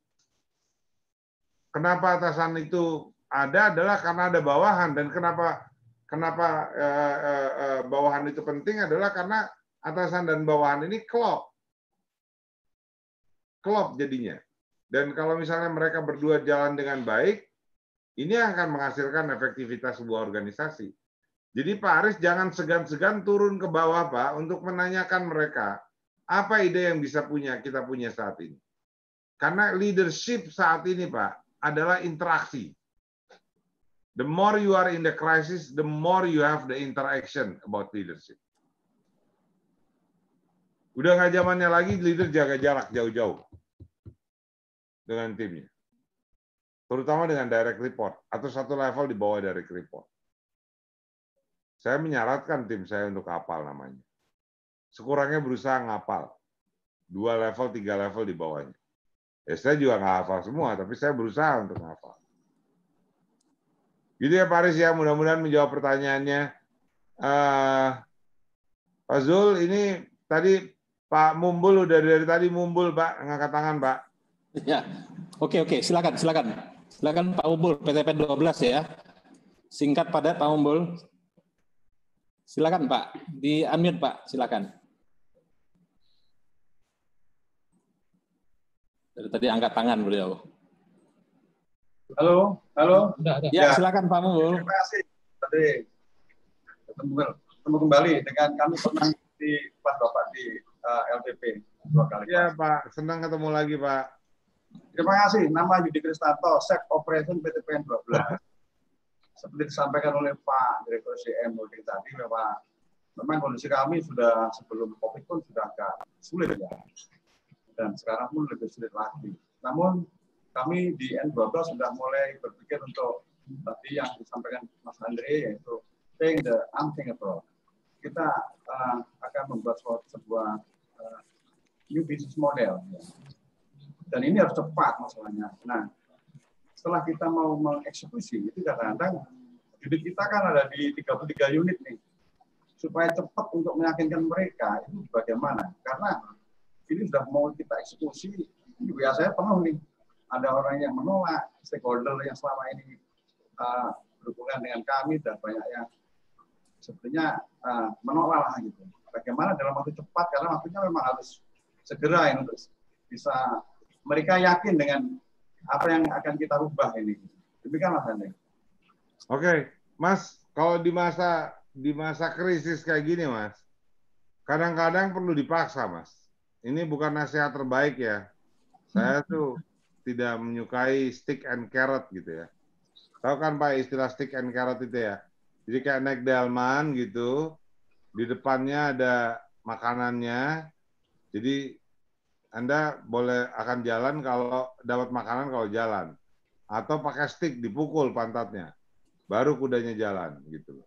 G: Kenapa atasan itu ada adalah karena ada bawahan dan kenapa kenapa eh, eh, eh, bawahan itu penting adalah karena atasan dan bawahan ini klop. Klop jadinya. Dan kalau misalnya mereka berdua jalan dengan baik, ini akan menghasilkan efektivitas sebuah organisasi. Jadi Pak Aris jangan segan-segan turun ke bawah Pak untuk menanyakan mereka apa ide yang bisa punya kita punya saat ini. Karena leadership saat ini Pak adalah interaksi. The more you are in the crisis, the more you have the interaction about leadership. Udah nggak zamannya lagi leader jaga jarak jauh-jauh dengan timnya. Terutama dengan direct report atau satu level di bawah direct report. Saya menyaratkan tim saya untuk kapal namanya. Sekurangnya berusaha ngapal. Dua level, tiga level di bawahnya. Ya, saya juga nggak hafal semua, tapi saya berusaha untuk hafal. Gitu ya Pak Aris ya, mudah-mudahan menjawab pertanyaannya. Uh, Pak Zul, ini tadi Pak Mumbul udah dari tadi Mumbul Pak, ngangkat tangan Pak. Ya, oke oke, silakan silakan.
C: Silakan Pak Mumbul, PTP 12 ya. Singkat padat Pak Mumbul. Silakan Pak, di unmute Pak, silakan. Dari tadi angkat tangan beliau.
I: Halo, halo. Udah, udah. Ya, ya, silakan Pak Mul. Terima kasih. Tadi ketemu, ketemu kembali dengan kami pernah di Pak Bapak di uh, eh, LPP dua kali. Iya Pak, senang ketemu lagi Pak. Terima kasih. Nama Yudi Kristanto, Sek Operation PTPN 12. Seperti disampaikan oleh Pak Direktur CM Holding tadi, memang memang kondisi kami sudah sebelum COVID pun sudah agak sulit ya dan sekarang pun lebih sulit lagi. Namun kami di N12 sudah mulai berpikir untuk tadi yang disampaikan Mas Andre yaitu Think the unthinkable. Kita uh, akan membuat sebuah, sebuah uh, new business model. Ya. Dan ini harus cepat masalahnya. Nah, setelah kita mau mengeksekusi, itu kadang-kadang unit kita kan ada di 33 unit nih. Supaya cepat untuk meyakinkan mereka, itu bagaimana? Karena ini sudah mau kita eksekusi, ini saya penuh nih. Ada orang yang menolak, stakeholder yang selama ini uh, berhubungan dengan kami dan banyak yang sebenarnya uh, menolak lah gitu. Bagaimana dalam waktu cepat karena waktunya memang harus segera ini untuk bisa mereka yakin dengan apa yang akan kita rubah ini. demikianlah Mas Oke,
G: okay. Mas, kalau di masa di masa krisis kayak gini, Mas, kadang-kadang perlu dipaksa, Mas ini bukan nasihat terbaik ya. Saya hmm. tuh tidak menyukai stick and carrot gitu ya. Tahu kan Pak istilah stick and carrot itu ya? Jadi kayak naik delman gitu, di depannya ada makanannya. Jadi Anda boleh akan jalan kalau dapat makanan kalau jalan. Atau pakai stick dipukul pantatnya. Baru kudanya jalan gitu.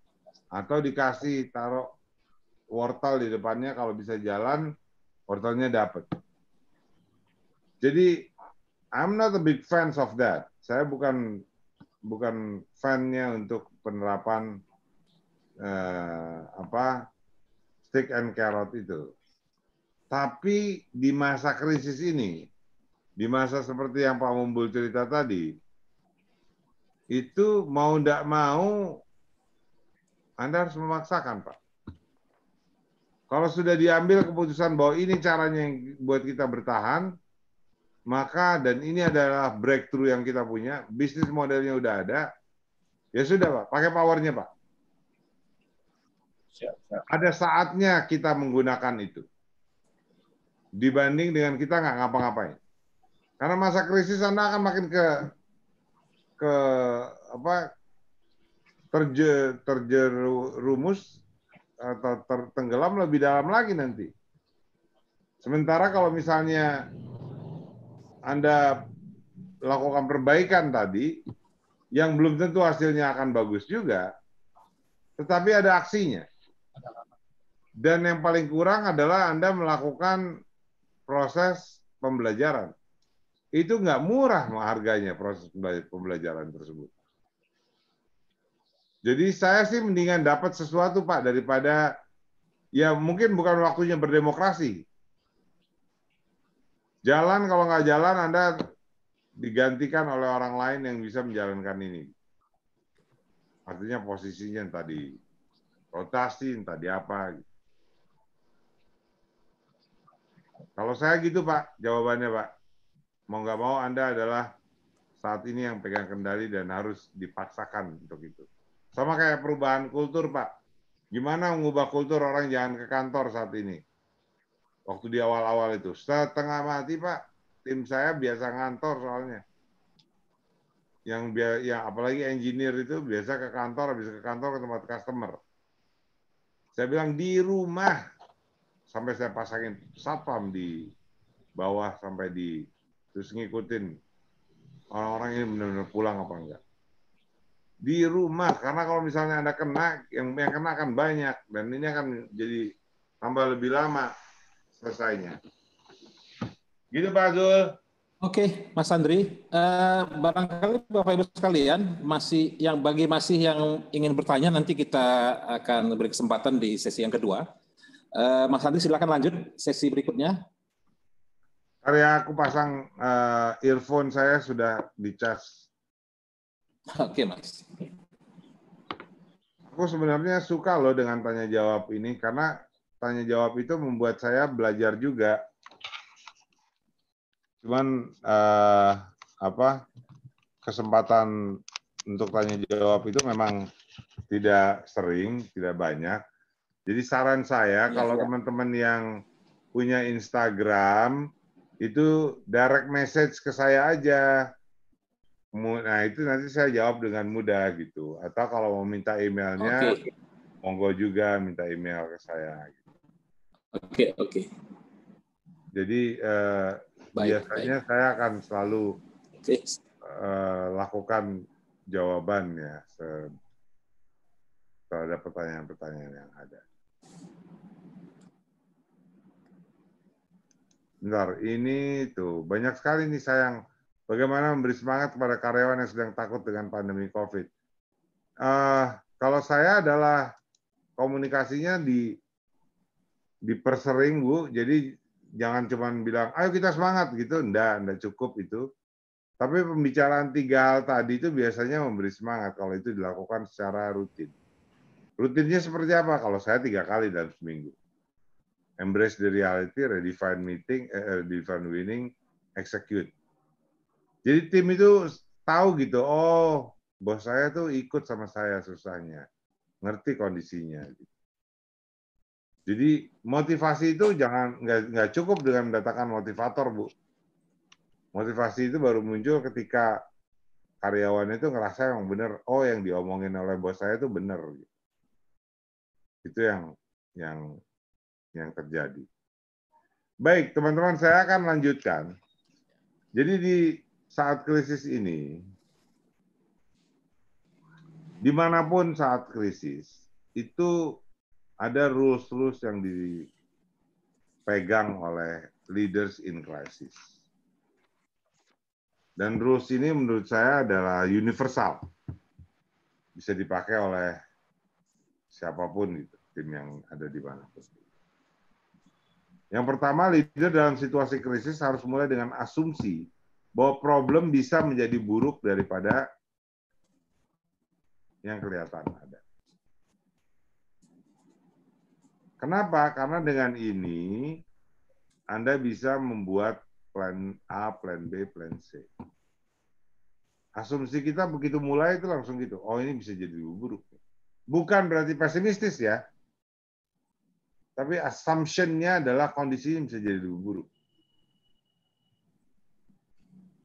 G: Atau dikasih taruh wortel di depannya kalau bisa jalan wortelnya dapat. Jadi I'm not a big fans of that. Saya bukan bukan fannya untuk penerapan uh, apa stick and carrot itu. Tapi di masa krisis ini, di masa seperti yang Pak Mumbul cerita tadi, itu mau tidak mau Anda harus memaksakan, Pak. Kalau sudah diambil keputusan bahwa ini caranya yang buat kita bertahan, maka dan ini adalah breakthrough yang kita punya, bisnis modelnya udah ada, ya sudah Pak, pakai powernya Pak. Ada saatnya kita menggunakan itu. Dibanding dengan kita nggak ngapa-ngapain. Karena masa krisis Anda akan makin ke ke apa terje terjerumus Eh, tertenggelam lebih dalam lagi nanti. Sementara kalau misalnya Anda lakukan perbaikan tadi, yang belum tentu hasilnya akan bagus juga, tetapi ada aksinya. Dan yang paling kurang adalah Anda melakukan proses pembelajaran. Itu nggak murah harganya proses pembelajaran tersebut. Jadi saya sih mendingan dapat sesuatu Pak daripada ya mungkin bukan waktunya berdemokrasi. Jalan kalau nggak jalan Anda digantikan oleh orang lain yang bisa menjalankan ini. Artinya posisinya yang tadi rotasi, yang tadi apa. Kalau saya gitu Pak, jawabannya Pak. Mau nggak mau Anda adalah saat ini yang pegang kendali dan harus dipaksakan untuk itu. Sama kayak perubahan kultur, Pak. Gimana mengubah kultur orang jangan ke kantor saat ini? Waktu di awal-awal itu. Setengah mati, Pak. Tim saya biasa ngantor soalnya. Yang, ya apalagi engineer itu biasa ke kantor, habis ke kantor ke tempat customer. Saya bilang di rumah sampai saya pasangin satpam di bawah sampai di terus ngikutin orang-orang ini benar-benar pulang apa enggak di rumah karena kalau misalnya anda kena yang yang kena akan banyak dan ini akan jadi tambah lebih lama selesainya gitu Pak Zul
C: Oke, Mas Andri, uh, barangkali Bapak Ibu sekalian masih yang bagi masih yang ingin bertanya nanti kita akan beri kesempatan di sesi yang kedua. Uh, Mas Andri silakan lanjut sesi berikutnya.
G: Karya aku pasang uh, earphone saya sudah dicas Oke, Mas. Aku sebenarnya suka loh dengan tanya jawab ini karena tanya jawab itu membuat saya belajar juga. Cuman uh, apa kesempatan untuk tanya jawab itu memang tidak sering, tidak banyak. Jadi saran saya ya, kalau teman iya. teman-teman yang punya Instagram itu direct message ke saya aja Nah itu nanti saya jawab dengan mudah gitu. Atau kalau mau minta emailnya, okay. monggo juga minta email ke saya. Oke gitu. oke. Okay, okay. Jadi eh, baik, biasanya baik. saya akan selalu okay. eh, lakukan jawabannya terhadap pertanyaan-pertanyaan yang ada. Bentar, ini tuh banyak sekali nih sayang Bagaimana memberi semangat kepada karyawan yang sedang takut dengan pandemi COVID? Uh, kalau saya adalah komunikasinya di dipersering bu, jadi jangan cuma bilang ayo kita semangat gitu, ndak ndak cukup itu. Tapi pembicaraan tiga hal tadi itu biasanya memberi semangat kalau itu dilakukan secara rutin. Rutinnya seperti apa? Kalau saya tiga kali dalam seminggu. Embrace the reality, redefine meeting, eh, eh redefine winning, execute jadi tim itu tahu gitu, oh bos saya tuh ikut sama saya susahnya, ngerti kondisinya. Gitu. Jadi motivasi itu jangan nggak cukup dengan mendatangkan motivator bu. Motivasi itu baru muncul ketika karyawan itu ngerasa yang benar, oh yang diomongin oleh bos saya itu benar. Gitu. Itu yang yang yang terjadi. Baik, teman-teman saya akan lanjutkan. Jadi di saat krisis ini, dimanapun saat krisis, itu ada rules-rules yang dipegang oleh leaders in crisis. Dan rules ini menurut saya adalah universal. Bisa dipakai oleh siapapun gitu, tim yang ada di mana. Yang pertama, leader dalam situasi krisis harus mulai dengan asumsi bahwa problem bisa menjadi buruk daripada yang kelihatan ada. Kenapa? Karena dengan ini Anda bisa membuat plan A, plan B, plan C. Asumsi kita begitu mulai itu langsung gitu. Oh ini bisa jadi buruk. Bukan berarti pesimistis ya. Tapi assumption-nya adalah kondisi ini bisa jadi lebih buruk.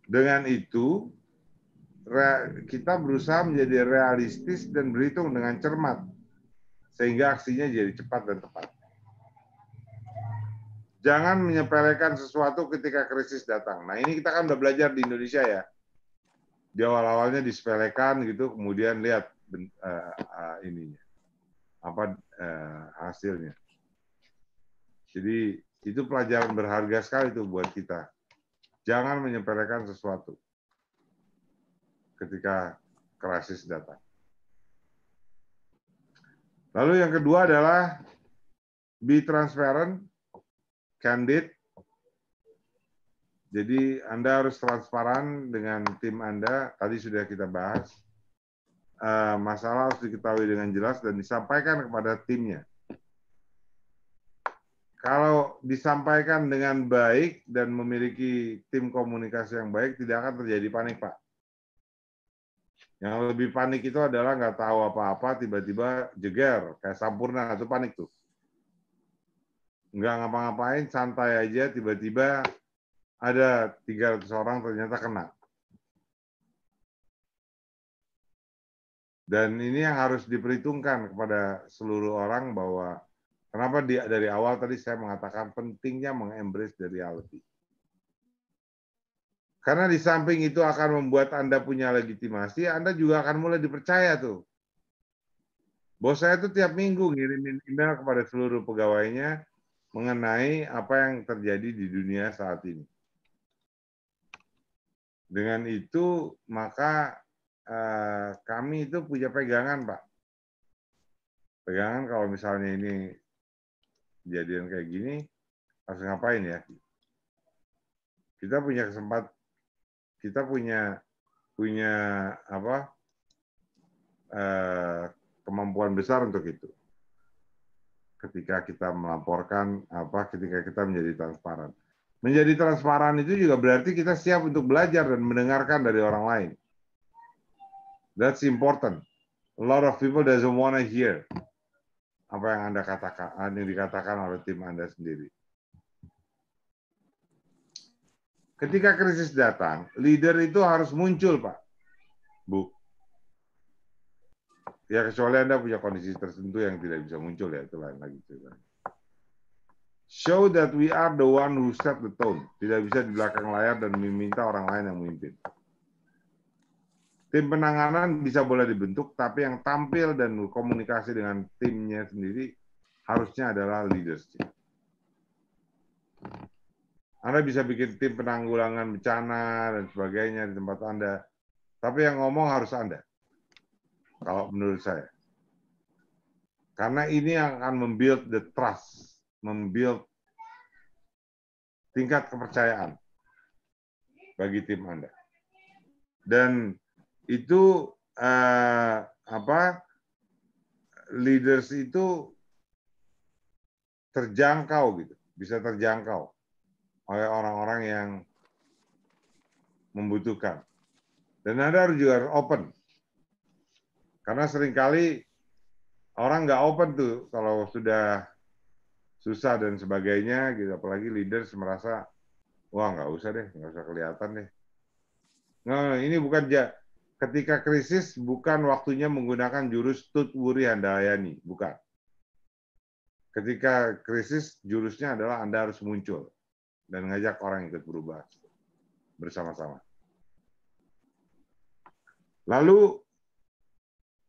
G: Dengan itu, kita berusaha menjadi realistis dan berhitung dengan cermat, sehingga aksinya jadi cepat dan tepat. Jangan menyepelekan sesuatu ketika krisis datang. Nah ini kita kan udah belajar di Indonesia ya. Di awal-awalnya disepelekan gitu, kemudian lihat uh, uh, ininya, apa uh, hasilnya. Jadi itu pelajaran berharga sekali itu buat kita Jangan menyepelekan sesuatu ketika krisis datang. Lalu yang kedua adalah be transparent, candid. Jadi Anda harus transparan dengan tim Anda. Tadi sudah kita bahas. Eh, masalah harus diketahui dengan jelas dan disampaikan kepada timnya. Kalau disampaikan dengan baik dan memiliki tim komunikasi yang baik, tidak akan terjadi panik, Pak. Yang lebih panik itu adalah nggak tahu apa-apa, tiba-tiba jeger, kayak sampurna, itu panik tuh. Nggak ngapa-ngapain, santai aja, tiba-tiba ada 300 orang ternyata kena. Dan ini yang harus diperhitungkan kepada seluruh orang bahwa Kenapa dia dari awal tadi saya mengatakan pentingnya mengembrace the reality. Karena di samping itu akan membuat Anda punya legitimasi, Anda juga akan mulai dipercaya tuh. Bos saya itu tiap minggu ngirimin email kepada seluruh pegawainya mengenai apa yang terjadi di dunia saat ini. Dengan itu, maka eh, kami itu punya pegangan, Pak. Pegangan kalau misalnya ini kejadian kayak gini harus ngapain ya? Kita punya kesempatan, kita punya punya apa eh, kemampuan besar untuk itu. Ketika kita melaporkan apa, ketika kita menjadi transparan. Menjadi transparan itu juga berarti kita siap untuk belajar dan mendengarkan dari orang lain. That's important. A lot of people doesn't wanna hear apa yang Anda katakan, yang dikatakan oleh tim Anda sendiri. Ketika krisis datang, leader itu harus muncul, Pak. Bu. Ya kecuali Anda punya kondisi tertentu yang tidak bisa muncul ya, itu lain lagi cerita. Show that we are the one who set the tone. Tidak bisa di belakang layar dan meminta orang lain yang memimpin tim penanganan bisa boleh dibentuk, tapi yang tampil dan komunikasi dengan timnya sendiri harusnya adalah leadership. Anda bisa bikin tim penanggulangan bencana dan sebagainya di tempat Anda, tapi yang ngomong harus Anda. Kalau menurut saya. Karena ini yang akan membuild the trust, membuild tingkat kepercayaan bagi tim Anda. Dan itu uh, apa leaders itu terjangkau gitu, bisa terjangkau oleh orang-orang yang membutuhkan. Dan ada juga harus open. Karena seringkali orang nggak open tuh kalau sudah susah dan sebagainya gitu. Apalagi leaders merasa, wah nggak usah deh, nggak usah kelihatan deh. Nah, ini bukan ketika krisis bukan waktunya menggunakan jurus tut wuri handayani, bukan. Ketika krisis jurusnya adalah Anda harus muncul dan ngajak orang ikut berubah bersama-sama. Lalu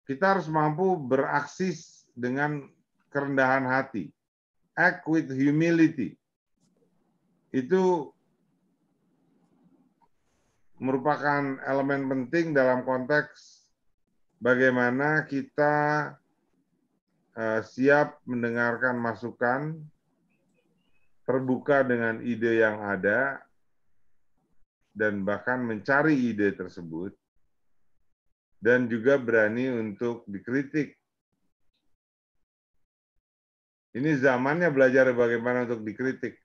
G: kita harus mampu beraksi dengan kerendahan hati. Act with humility. Itu merupakan elemen penting dalam konteks bagaimana kita eh, siap mendengarkan masukan, terbuka dengan ide yang ada, dan bahkan mencari ide tersebut, dan juga berani untuk dikritik. Ini zamannya belajar bagaimana untuk dikritik.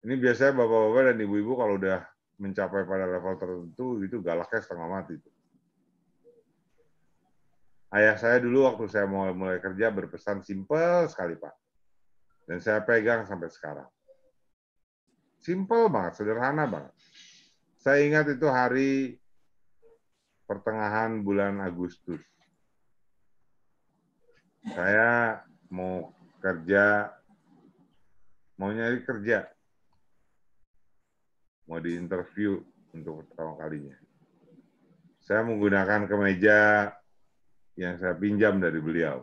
G: Ini biasanya bapak-bapak dan ibu-ibu kalau udah mencapai pada level tertentu itu galaknya setengah mati. Ayah saya dulu waktu saya mau mulai kerja berpesan simple sekali Pak. Dan saya pegang sampai sekarang. Simple banget, sederhana banget. Saya ingat itu hari pertengahan bulan Agustus. Saya mau kerja, mau nyari kerja mau diinterview untuk pertama kalinya. Saya menggunakan kemeja yang saya pinjam dari beliau.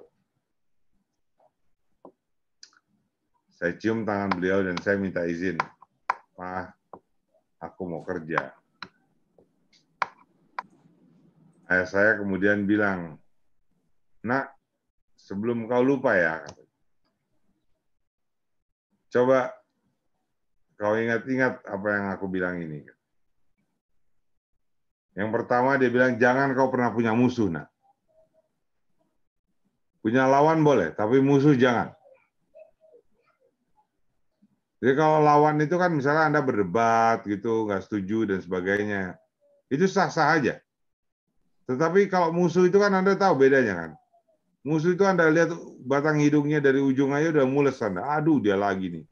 G: Saya cium tangan beliau dan saya minta izin. Pak, aku mau kerja. Ayah saya kemudian bilang, nak, sebelum kau lupa ya, coba kau ingat-ingat apa yang aku bilang ini. Yang pertama dia bilang jangan kau pernah punya musuh, nak. Punya lawan boleh, tapi musuh jangan. Jadi kalau lawan itu kan misalnya Anda berdebat gitu, nggak setuju dan sebagainya. Itu sah-sah aja. Tetapi kalau musuh itu kan Anda tahu bedanya kan. Musuh itu Anda lihat batang hidungnya dari ujung aja udah mules Anda. Aduh dia lagi nih.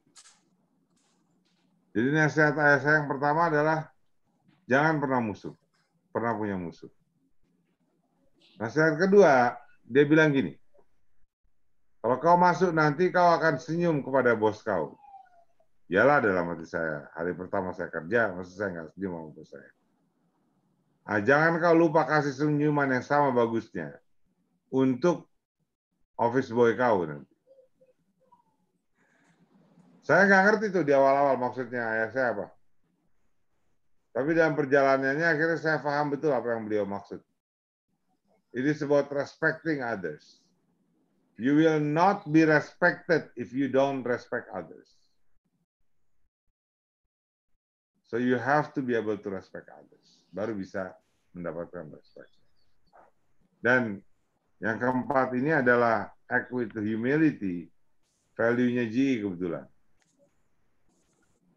G: Jadi nasihat ayah saya yang pertama adalah jangan pernah musuh, pernah punya musuh. Nasihat kedua, dia bilang gini, kalau kau masuk nanti kau akan senyum kepada bos kau. Yalah dalam hati saya, hari pertama saya kerja, maksud saya nggak senyum sama bos saya. Nah, jangan kau lupa kasih senyuman yang sama bagusnya untuk office boy kau. Nanti. Saya nggak ngerti tuh di awal-awal maksudnya ayah saya apa. Tapi dalam perjalanannya akhirnya saya paham betul apa yang beliau maksud. It is about respecting others. You will not be respected if you don't respect others. So you have to be able to respect others. Baru bisa mendapatkan respect. Dan yang keempat ini adalah act with humility. Value-nya G e kebetulan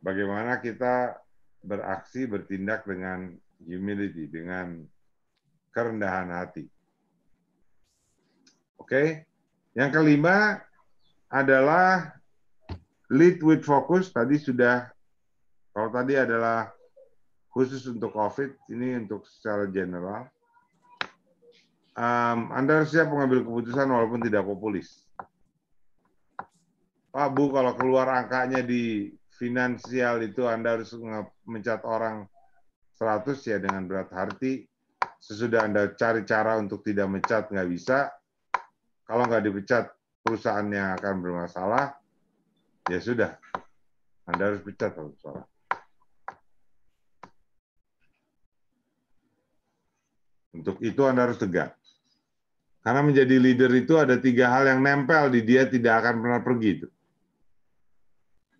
G: bagaimana kita beraksi bertindak dengan humility, dengan kerendahan hati. Oke. Okay? Yang kelima adalah lead with focus tadi sudah kalau tadi adalah khusus untuk COVID, ini untuk secara general. Um, Anda harus siap mengambil keputusan walaupun tidak populis. Pak Bu, kalau keluar angkanya di finansial itu Anda harus mencat orang 100 ya dengan berat hati. Sesudah Anda cari cara untuk tidak mencat, nggak bisa. Kalau nggak dipecat, perusahaan yang akan bermasalah. Ya sudah, Anda harus pecat kalau salah. Untuk itu Anda harus tegak. Karena menjadi leader itu ada tiga hal yang nempel di dia tidak akan pernah pergi. Itu.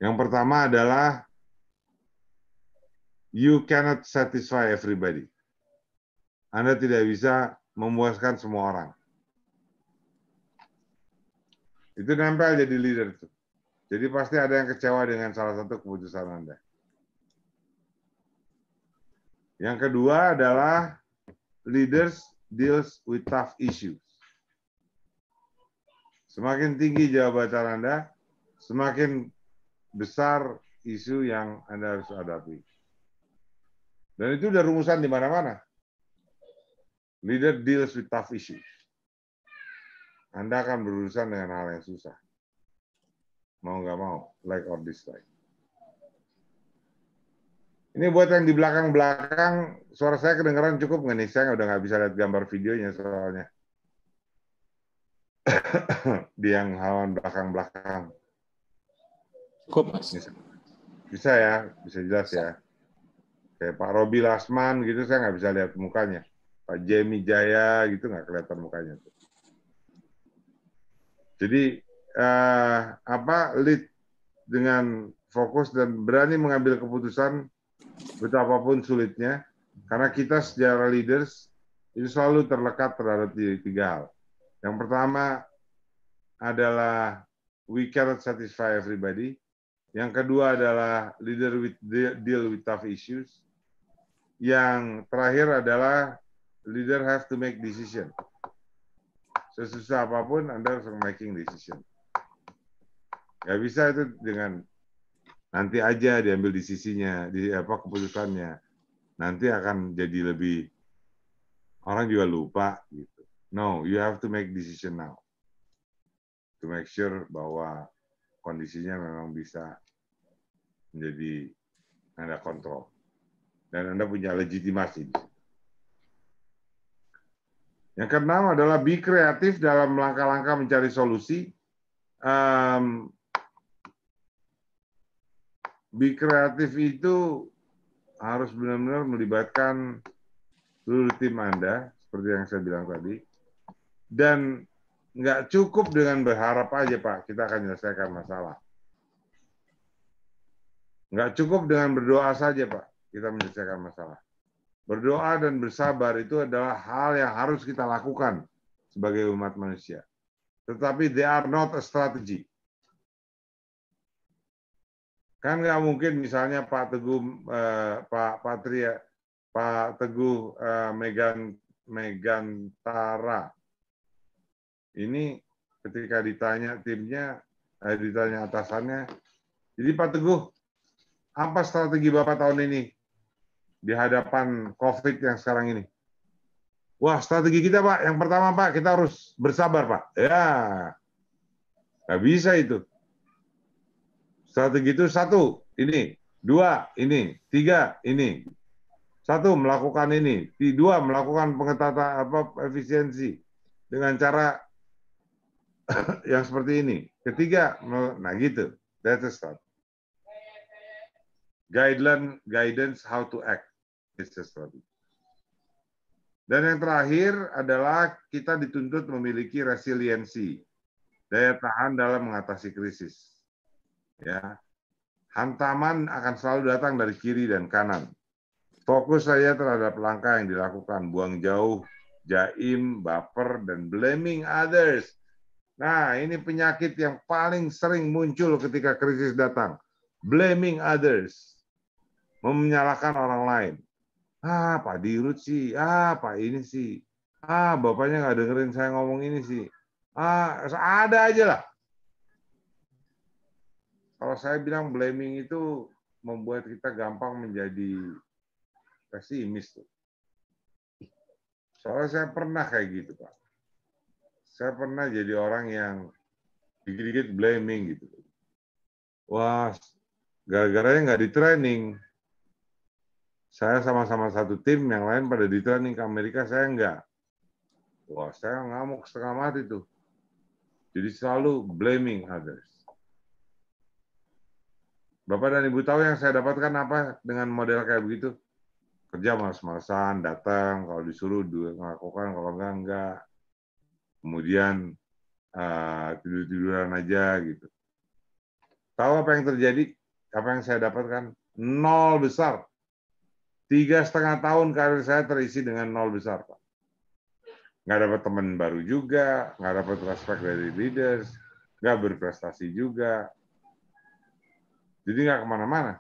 G: Yang pertama adalah you cannot satisfy everybody. Anda tidak bisa memuaskan semua orang. Itu nempel jadi leader itu. Jadi pasti ada yang kecewa dengan salah satu keputusan Anda. Yang kedua adalah leaders deals with tough issues. Semakin tinggi jawaban Anda, semakin besar isu yang Anda harus hadapi. Dan itu udah rumusan di mana-mana. Leader deals with tough issues. Anda akan berurusan dengan hal yang susah. Mau nggak mau, like or dislike. Ini buat yang di belakang-belakang, suara saya kedengeran cukup nggak nih? Saya udah nggak bisa lihat gambar videonya soalnya. di yang halaman belakang-belakang. Cukup, Mas. Bisa, bisa ya, bisa jelas ya. Kayak Pak Robi Lasman gitu saya nggak bisa lihat mukanya. Pak Jemi Jaya gitu nggak kelihatan mukanya tuh. Jadi eh, apa lead dengan fokus dan berani mengambil keputusan betapapun sulitnya karena kita sejarah leaders itu selalu terlekat terhadap tiga hal. Yang pertama adalah we cannot satisfy everybody. Yang kedua adalah leader with deal with tough issues. Yang terakhir adalah leader have to make decision. Sesusah apapun Anda harus making decision. Gak bisa itu dengan nanti aja diambil di sisinya, di apa keputusannya. Nanti akan jadi lebih orang juga lupa gitu. No, you have to make decision now. To make sure bahwa kondisinya memang bisa menjadi Anda kontrol. Dan Anda punya legitimasi. Yang keenam adalah be kreatif dalam langkah-langkah mencari solusi. Um, be kreatif itu harus benar-benar melibatkan seluruh tim Anda, seperti yang saya bilang tadi. Dan nggak cukup dengan berharap aja, Pak, kita akan menyelesaikan masalah. Nggak cukup dengan berdoa saja, Pak, kita menyelesaikan masalah. Berdoa dan bersabar itu adalah hal yang harus kita lakukan sebagai umat manusia. Tetapi they are not a strategy. Kan nggak mungkin misalnya Pak Teguh, uh, Pak Patria, Pak Teguh uh, Megan Megantara. Ini ketika ditanya timnya, eh, ditanya atasannya, jadi Pak Teguh, apa strategi Bapak tahun ini di hadapan COVID yang sekarang ini? Wah, strategi kita, Pak. Yang pertama, Pak, kita harus bersabar, Pak. Ya, nggak bisa itu. Strategi itu satu, ini. Dua, ini. Tiga, ini. Satu, melakukan ini. Dua, melakukan pengetatan apa efisiensi dengan cara yang seperti ini. Ketiga, nah gitu. That's the start guideline guidance how to act business Dan yang terakhir adalah kita dituntut memiliki resiliensi, daya tahan dalam mengatasi krisis. Ya. Hantaman akan selalu datang dari kiri dan kanan. Fokus saya terhadap langkah yang dilakukan, buang jauh, jaim, baper, dan blaming others. Nah, ini penyakit yang paling sering muncul ketika krisis datang. Blaming others menyalahkan orang lain. Ah, Pak Dirut sih, ah, Pak ini sih, ah, bapaknya nggak dengerin saya ngomong ini sih. Ah, ada aja lah. Kalau saya bilang blaming itu membuat kita gampang menjadi pesimis tuh. Soalnya saya pernah kayak gitu, Pak. Saya pernah jadi orang yang dikit-dikit blaming gitu. Wah, gara gara yang nggak di training, saya sama-sama satu tim, yang lain pada di training ke Amerika, saya enggak. Wah, saya ngamuk setengah mati tuh. Jadi selalu blaming others. Bapak dan Ibu tahu yang saya dapatkan apa dengan model kayak begitu? Kerja males-malesan, datang, kalau disuruh melakukan, kalau enggak, enggak. Kemudian uh, tidur-tiduran aja gitu. Tahu apa yang terjadi? Apa yang saya dapatkan? Nol besar Tiga setengah tahun karir saya terisi dengan nol besar, Pak. Nggak dapat teman baru juga, nggak dapat respect dari leaders, nggak berprestasi juga. Jadi nggak kemana-mana.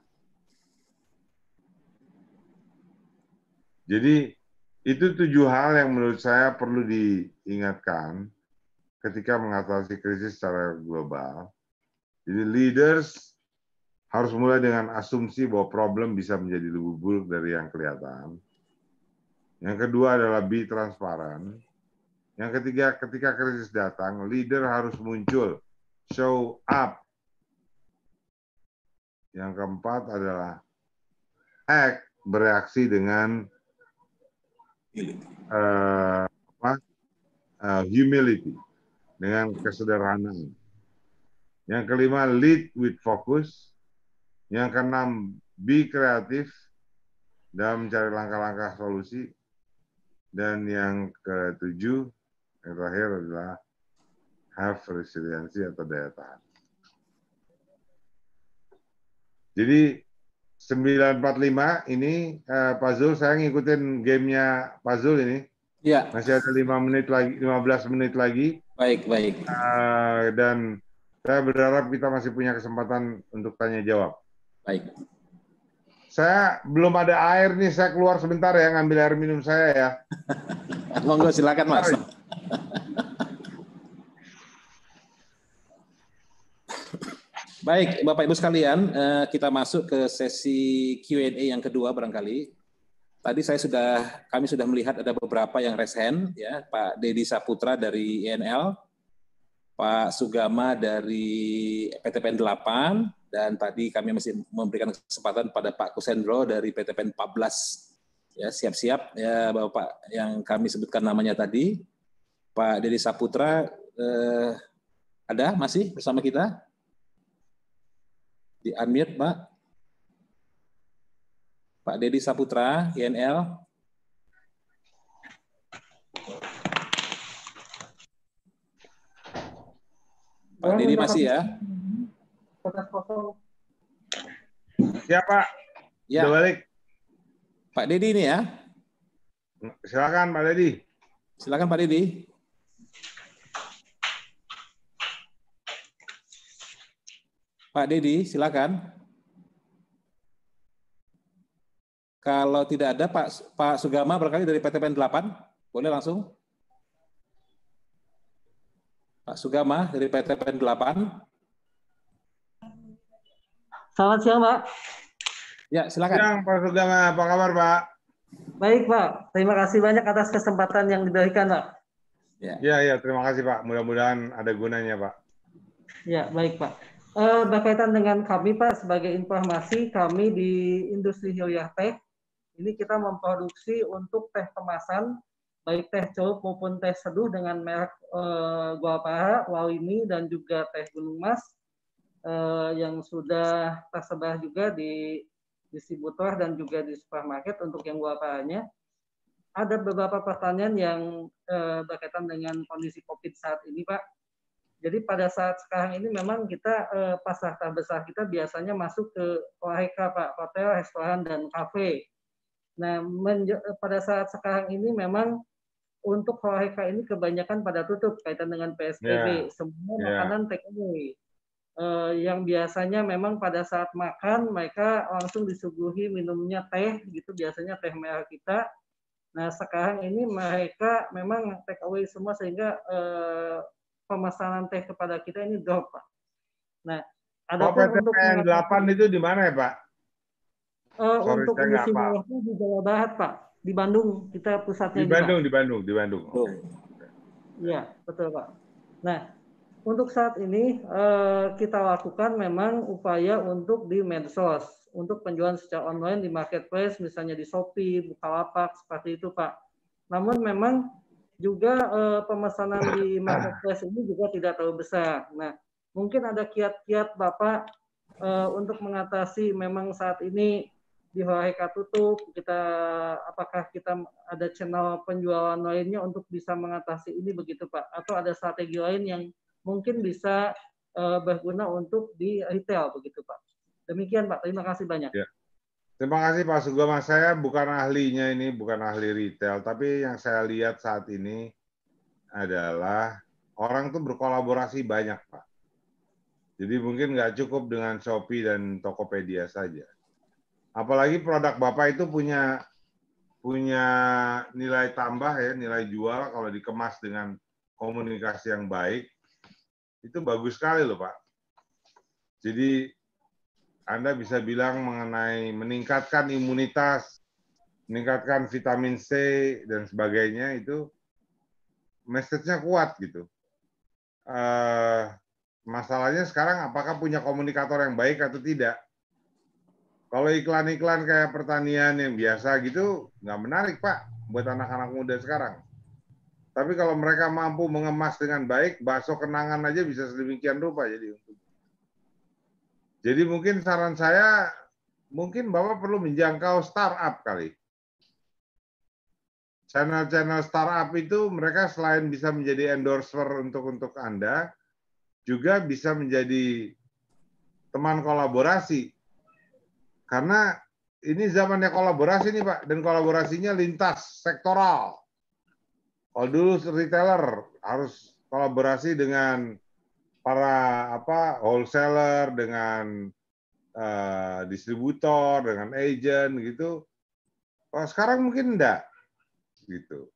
G: Jadi itu tujuh hal yang menurut saya perlu diingatkan ketika mengatasi krisis secara global. Jadi leaders harus mulai dengan asumsi bahwa problem bisa menjadi lebih buruk dari yang kelihatan. Yang kedua adalah be transparan. Yang ketiga, ketika krisis datang, leader harus muncul, show up. Yang keempat adalah act, bereaksi dengan uh, Uh, humility, dengan kesederhanaan. Yang kelima, lead with focus. Yang keenam, be kreatif dalam mencari langkah-langkah solusi. Dan yang ketujuh, yang terakhir adalah have resiliensi atau daya tahan. Jadi 945 ini uh, Pak Zul, saya ngikutin gamenya Pak Zul ini. Iya. Masih ada 5 menit lagi, 15 menit lagi. Baik, baik. Uh, dan saya berharap kita masih punya kesempatan untuk tanya jawab. Baik. Saya belum ada air nih, saya keluar sebentar ya ngambil air minum saya ya. Monggo silakan Mas.
C: Baik, Bapak Ibu sekalian, eh, kita masuk ke sesi Q&A yang kedua barangkali. Tadi saya sudah kami sudah melihat ada beberapa yang resen ya, Pak Dedi Saputra dari INL, Pak Sugama dari PTPN 8, dan tadi kami masih memberikan kesempatan pada Pak Kusendro dari PT PEN 14 ya siap-siap ya Bapak yang kami sebutkan namanya tadi Pak Dedi Saputra eh, ada masih bersama kita di unmute Pak Pak Dedi Saputra INL
G: Pak Dedi masih ya?
F: kertas kosong.
G: Siap Pak. Ya. balik. Pak Dedi ini ya. Silakan Pak Dedi. Silakan Pak Dedi.
C: Pak Dedi, silakan. Kalau tidak ada Pak Pak Sugama berkali dari PTPN 8, boleh langsung. Pak Sugama dari PTPN
F: 8. Selamat siang, Pak. Ya, silakan. Siang, Pak Sugama. Apa kabar, Pak? Baik, Pak. Terima kasih banyak atas kesempatan yang diberikan, Pak.
G: Ya, ya, ya. terima kasih, Pak. Mudah-mudahan ada gunanya, Pak.
F: Ya, baik, Pak. Uh, berkaitan dengan kami, Pak, sebagai informasi, kami di industri hilir teh, ini kita memproduksi untuk teh kemasan, baik teh celup maupun teh seduh dengan merek uh, eh, paha, Walini, dan juga teh Gunung Mas uh, yang sudah tersebar juga di distributor dan juga di supermarket untuk yang waparannya. Ada beberapa pertanyaan yang uh, berkaitan dengan kondisi COVID saat ini, Pak. Jadi pada saat sekarang ini memang kita uh, pasar terbesar kita biasanya masuk ke ORK, Pak, hotel, restoran, dan kafe. Nah, pada saat sekarang ini memang untuk ORK ini kebanyakan pada tutup kaitan dengan PSBB, yeah. semua yeah. makanan take away. Eh, yang biasanya memang pada saat makan mereka langsung disuguhi minumnya teh gitu biasanya teh merah kita nah sekarang ini mereka memang take away semua sehingga eh, pemesanan teh kepada kita ini drop pak nah
G: ada oh, untuk yang delapan itu di mana ya pak
F: eh, Sorry, untuk musim itu di Jawa Barat pak di Bandung kita pusatnya di Bandung di
G: Bandung di Bandung oh.
F: ya betul pak nah untuk saat ini eh, kita lakukan memang upaya untuk di medsos, untuk penjualan secara online di marketplace, misalnya di Shopee, Bukalapak, seperti itu Pak. Namun memang juga eh, pemesanan di marketplace ini juga tidak terlalu besar. Nah, mungkin ada kiat-kiat Bapak eh, untuk mengatasi memang saat ini di Horeca tutup, kita apakah kita ada channel penjualan lainnya untuk bisa mengatasi ini begitu Pak? Atau ada strategi lain yang mungkin bisa uh, berguna untuk di retail begitu Pak. Demikian Pak, terima kasih banyak. Ya.
G: Terima kasih Pak Sugama. Saya bukan ahlinya ini, bukan ahli retail, tapi yang saya lihat saat ini adalah orang tuh berkolaborasi banyak Pak. Jadi mungkin nggak cukup dengan Shopee dan Tokopedia saja. Apalagi produk Bapak itu punya punya nilai tambah ya, nilai jual kalau dikemas dengan komunikasi yang baik itu bagus sekali loh Pak. Jadi Anda bisa bilang mengenai meningkatkan imunitas, meningkatkan vitamin C dan sebagainya itu message-nya kuat gitu. Uh, masalahnya sekarang apakah punya komunikator yang baik atau tidak? Kalau iklan-iklan kayak pertanian yang biasa gitu, nggak menarik Pak buat anak-anak muda sekarang tapi kalau mereka mampu mengemas dengan baik, bakso kenangan aja bisa sedemikian rupa jadi Jadi mungkin saran saya, mungkin Bapak perlu menjangkau startup kali. Channel-channel startup itu mereka selain bisa menjadi endorser untuk untuk Anda, juga bisa menjadi teman kolaborasi. Karena ini zamannya kolaborasi nih Pak, dan kolaborasinya lintas sektoral. Kalau dulu retailer harus kolaborasi dengan para apa wholesaler, dengan uh, distributor, dengan agent gitu. Kalau sekarang mungkin enggak gitu.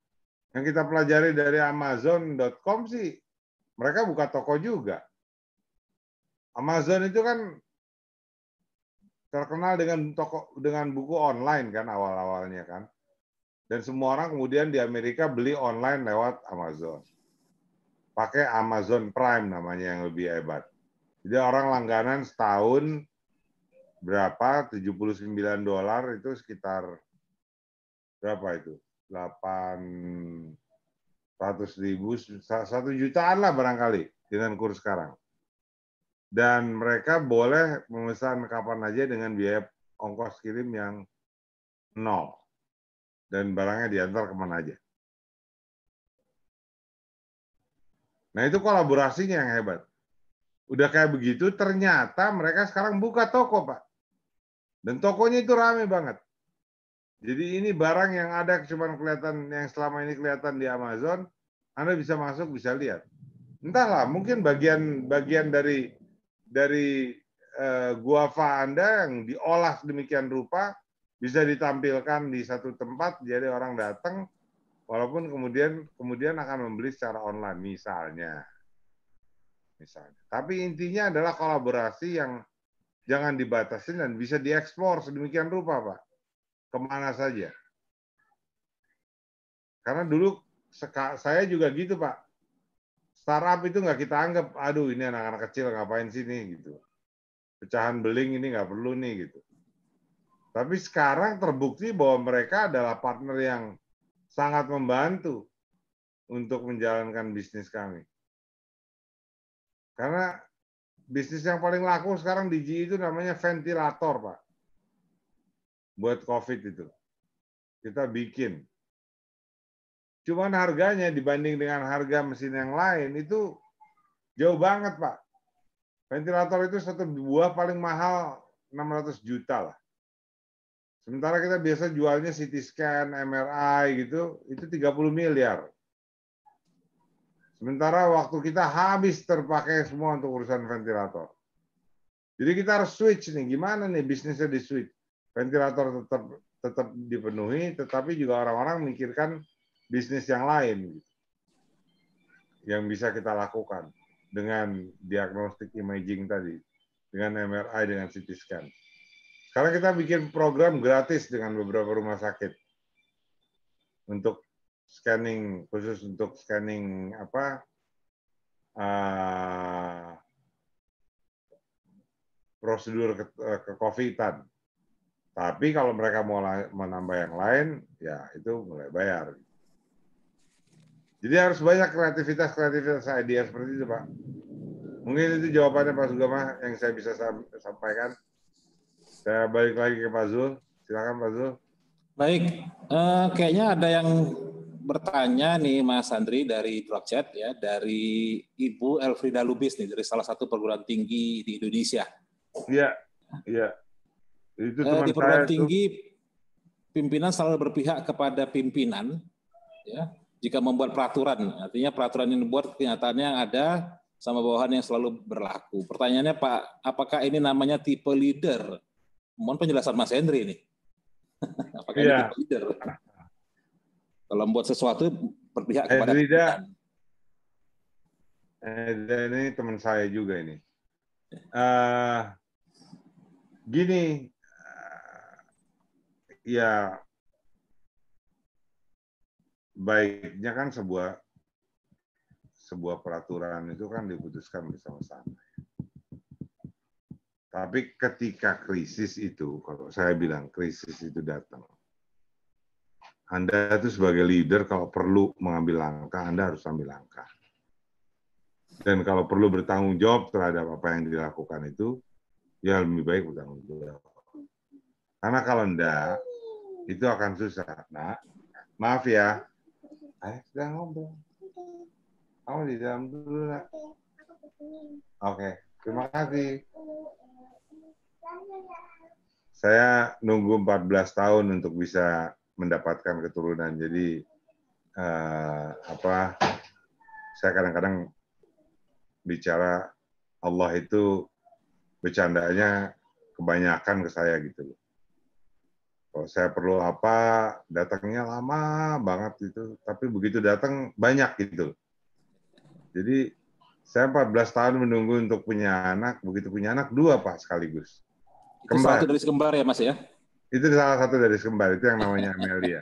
G: Yang kita pelajari dari Amazon.com sih mereka buka toko juga. Amazon itu kan terkenal dengan toko dengan buku online kan awal-awalnya kan. Dan semua orang kemudian di Amerika beli online lewat Amazon. Pakai Amazon Prime namanya yang lebih hebat. Jadi orang langganan setahun berapa? 79 dolar itu sekitar berapa itu? 8 ratus ribu, satu jutaan lah barangkali dengan kurs sekarang. Dan mereka boleh memesan kapan aja dengan biaya ongkos kirim yang nol dan barangnya diantar kemana aja. Nah itu kolaborasinya yang hebat. Udah kayak begitu, ternyata mereka sekarang buka toko, Pak. Dan tokonya itu rame banget. Jadi ini barang yang ada cuma kelihatan yang selama ini kelihatan di Amazon, Anda bisa masuk bisa lihat. Entahlah, mungkin bagian bagian dari dari uh, eh, guava Anda yang diolah demikian rupa bisa ditampilkan di satu tempat jadi orang datang walaupun kemudian kemudian akan membeli secara online misalnya misalnya tapi intinya adalah kolaborasi yang jangan dibatasi dan bisa diekspor sedemikian rupa pak kemana saja karena dulu saya juga gitu pak startup itu nggak kita anggap aduh ini anak-anak kecil ngapain sini, gitu pecahan beling ini nggak perlu nih gitu tapi sekarang terbukti bahwa mereka adalah partner yang sangat membantu untuk menjalankan bisnis kami. Karena bisnis yang paling laku sekarang di GE itu namanya ventilator, Pak. Buat COVID itu. Kita bikin. Cuman harganya dibanding dengan harga mesin yang lain itu jauh banget, Pak. Ventilator itu satu buah paling mahal 600 juta lah Sementara kita biasa jualnya CT scan, MRI gitu, itu 30 miliar. Sementara waktu kita habis terpakai semua untuk urusan ventilator. Jadi kita harus switch nih, gimana nih bisnisnya di switch? Ventilator tetap tetap dipenuhi, tetapi juga orang-orang mikirkan bisnis yang lain gitu. yang bisa kita lakukan dengan diagnostik imaging tadi, dengan MRI, dengan CT scan. Sekarang kita bikin program gratis dengan beberapa rumah sakit untuk scanning khusus untuk scanning apa uh, prosedur ke, eh, ke covidan. Tapi kalau mereka mau menambah yang lain, ya itu mulai bayar. Jadi harus banyak kreativitas kreativitas idea seperti itu, Pak. Mungkin itu jawabannya Pak Sugama yang saya bisa sampaikan. Saya balik lagi ke Pak Zul. Silakan Pak Zul. Baik, uh, kayaknya ada yang bertanya
C: nih Mas Andri dari Chat ya, dari Ibu Elfrida Lubis nih dari salah satu perguruan tinggi di Indonesia. Iya, iya. Itu eh, teman di perguruan saya tinggi itu... pimpinan selalu berpihak kepada pimpinan ya. Jika membuat peraturan, artinya peraturan yang dibuat kenyataannya ada sama bawahan yang selalu berlaku. Pertanyaannya Pak, apakah ini namanya tipe leader? Mohon penjelasan Mas Hendri ini.
G: Apakah ya. ini iya. leader? Kalau membuat sesuatu berpihak kepada tidak Hendri ini teman saya juga ini. Uh, gini, uh, ya baiknya kan sebuah sebuah peraturan itu kan diputuskan bersama-sama. Tapi ketika krisis itu, kalau saya bilang krisis itu datang, Anda itu sebagai leader kalau perlu mengambil langkah, Anda harus ambil langkah. Dan kalau perlu bertanggung jawab terhadap apa yang dilakukan itu, ya lebih baik bertanggung jawab. Karena kalau enggak, itu akan susah. Nah, maaf ya. Ayah sudah ngobrol. Kamu di dalam dulu, Oke, terima kasih. Saya nunggu 14 tahun untuk bisa mendapatkan keturunan. Jadi eh, apa? Saya kadang-kadang bicara Allah itu bercandanya kebanyakan ke saya gitu Kalau saya perlu apa, datangnya lama banget gitu. Tapi begitu datang banyak gitu. Jadi saya 14 tahun menunggu untuk punya anak, begitu punya anak dua pak sekaligus. Itu kembar. satu dari sekembar ya Mas ya? Itu salah satu dari kembar, itu yang namanya Amelia.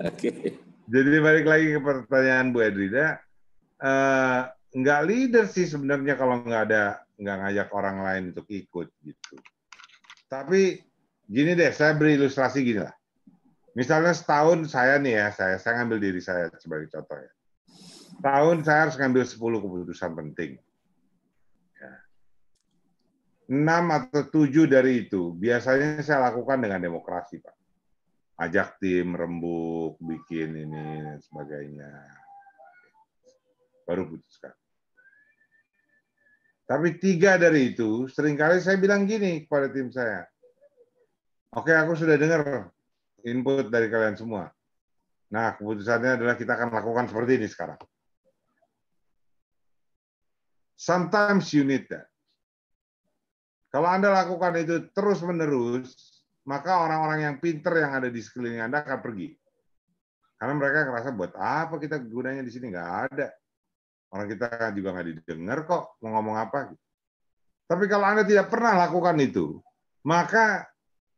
G: Oke. Okay. Jadi balik lagi ke pertanyaan Bu Edrida, uh, nggak leader sih sebenarnya kalau nggak ada nggak ngajak orang lain untuk ikut gitu. Tapi gini deh, saya beri ilustrasi gini lah. Misalnya setahun saya nih ya, saya saya ngambil diri saya sebagai contoh ya. Tahun saya harus ngambil 10 keputusan penting. 6 atau 7 dari itu biasanya saya lakukan dengan demokrasi, Pak. Ajak tim rembuk, bikin ini dan sebagainya. Baru putuskan. Tapi tiga dari itu seringkali saya bilang gini kepada tim saya. Oke, aku sudah dengar input dari kalian semua. Nah, keputusannya adalah kita akan lakukan seperti ini sekarang. Sometimes you need that. Kalau Anda lakukan itu terus-menerus, maka orang-orang yang pinter yang ada di sekeliling Anda akan pergi. Karena mereka merasa buat apa kita gunanya di sini? Nggak ada. Orang kita juga nggak didengar kok mau ngomong apa. Tapi kalau Anda tidak pernah lakukan itu, maka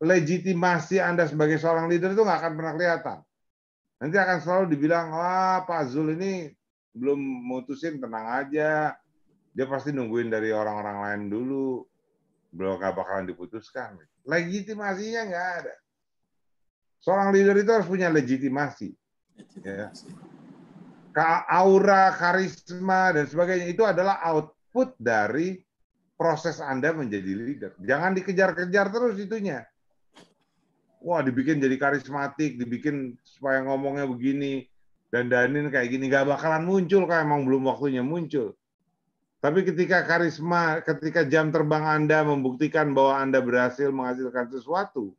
G: legitimasi Anda sebagai seorang leader itu nggak akan pernah kelihatan. Nanti akan selalu dibilang, wah Pak Zul ini belum mutusin, tenang aja. Dia pasti nungguin dari orang-orang lain dulu belum nggak bakalan diputuskan. Legitimasinya nggak ada. Seorang leader itu harus punya legitimasi. Ya. legitimasi. Ya. Aura, karisma, dan sebagainya itu adalah output dari proses Anda menjadi leader. Jangan dikejar-kejar terus itunya. Wah, dibikin jadi karismatik, dibikin supaya ngomongnya begini, dan danin kayak gini. Nggak bakalan muncul kalau emang belum waktunya muncul. Tapi ketika karisma, ketika jam terbang Anda membuktikan bahwa Anda berhasil menghasilkan sesuatu,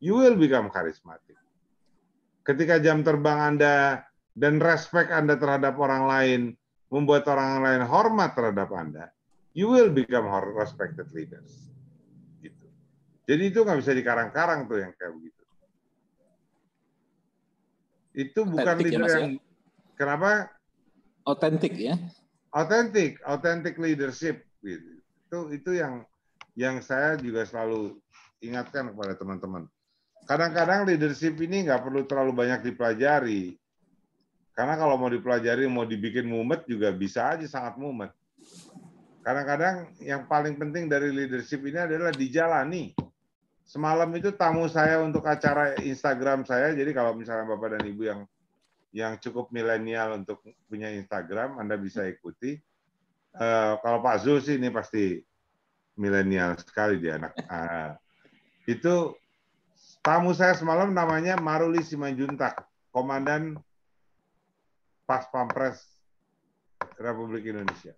G: you will become charismatic. Ketika jam terbang Anda dan respect Anda terhadap orang lain membuat orang lain hormat terhadap Anda, you will become respected leaders. Gitu. Jadi itu nggak bisa dikarang-karang tuh yang kayak begitu. Itu bukan ya, leader yang ya? kenapa? Otentik ya authentic, authentic leadership gitu. Itu itu yang yang saya juga selalu ingatkan kepada teman-teman. Kadang-kadang leadership ini nggak perlu terlalu banyak dipelajari. Karena kalau mau dipelajari, mau dibikin mumet juga bisa aja sangat mumet. Kadang-kadang yang paling penting dari leadership ini adalah dijalani. Semalam itu tamu saya untuk acara Instagram saya, jadi kalau misalnya Bapak dan Ibu yang yang cukup milenial untuk punya Instagram, Anda bisa ikuti. Uh, kalau Pak Zul sih ini pasti milenial sekali dia anak. Uh, itu tamu saya semalam namanya Maruli Simanjuntak, Komandan Pas Pampres Republik Indonesia.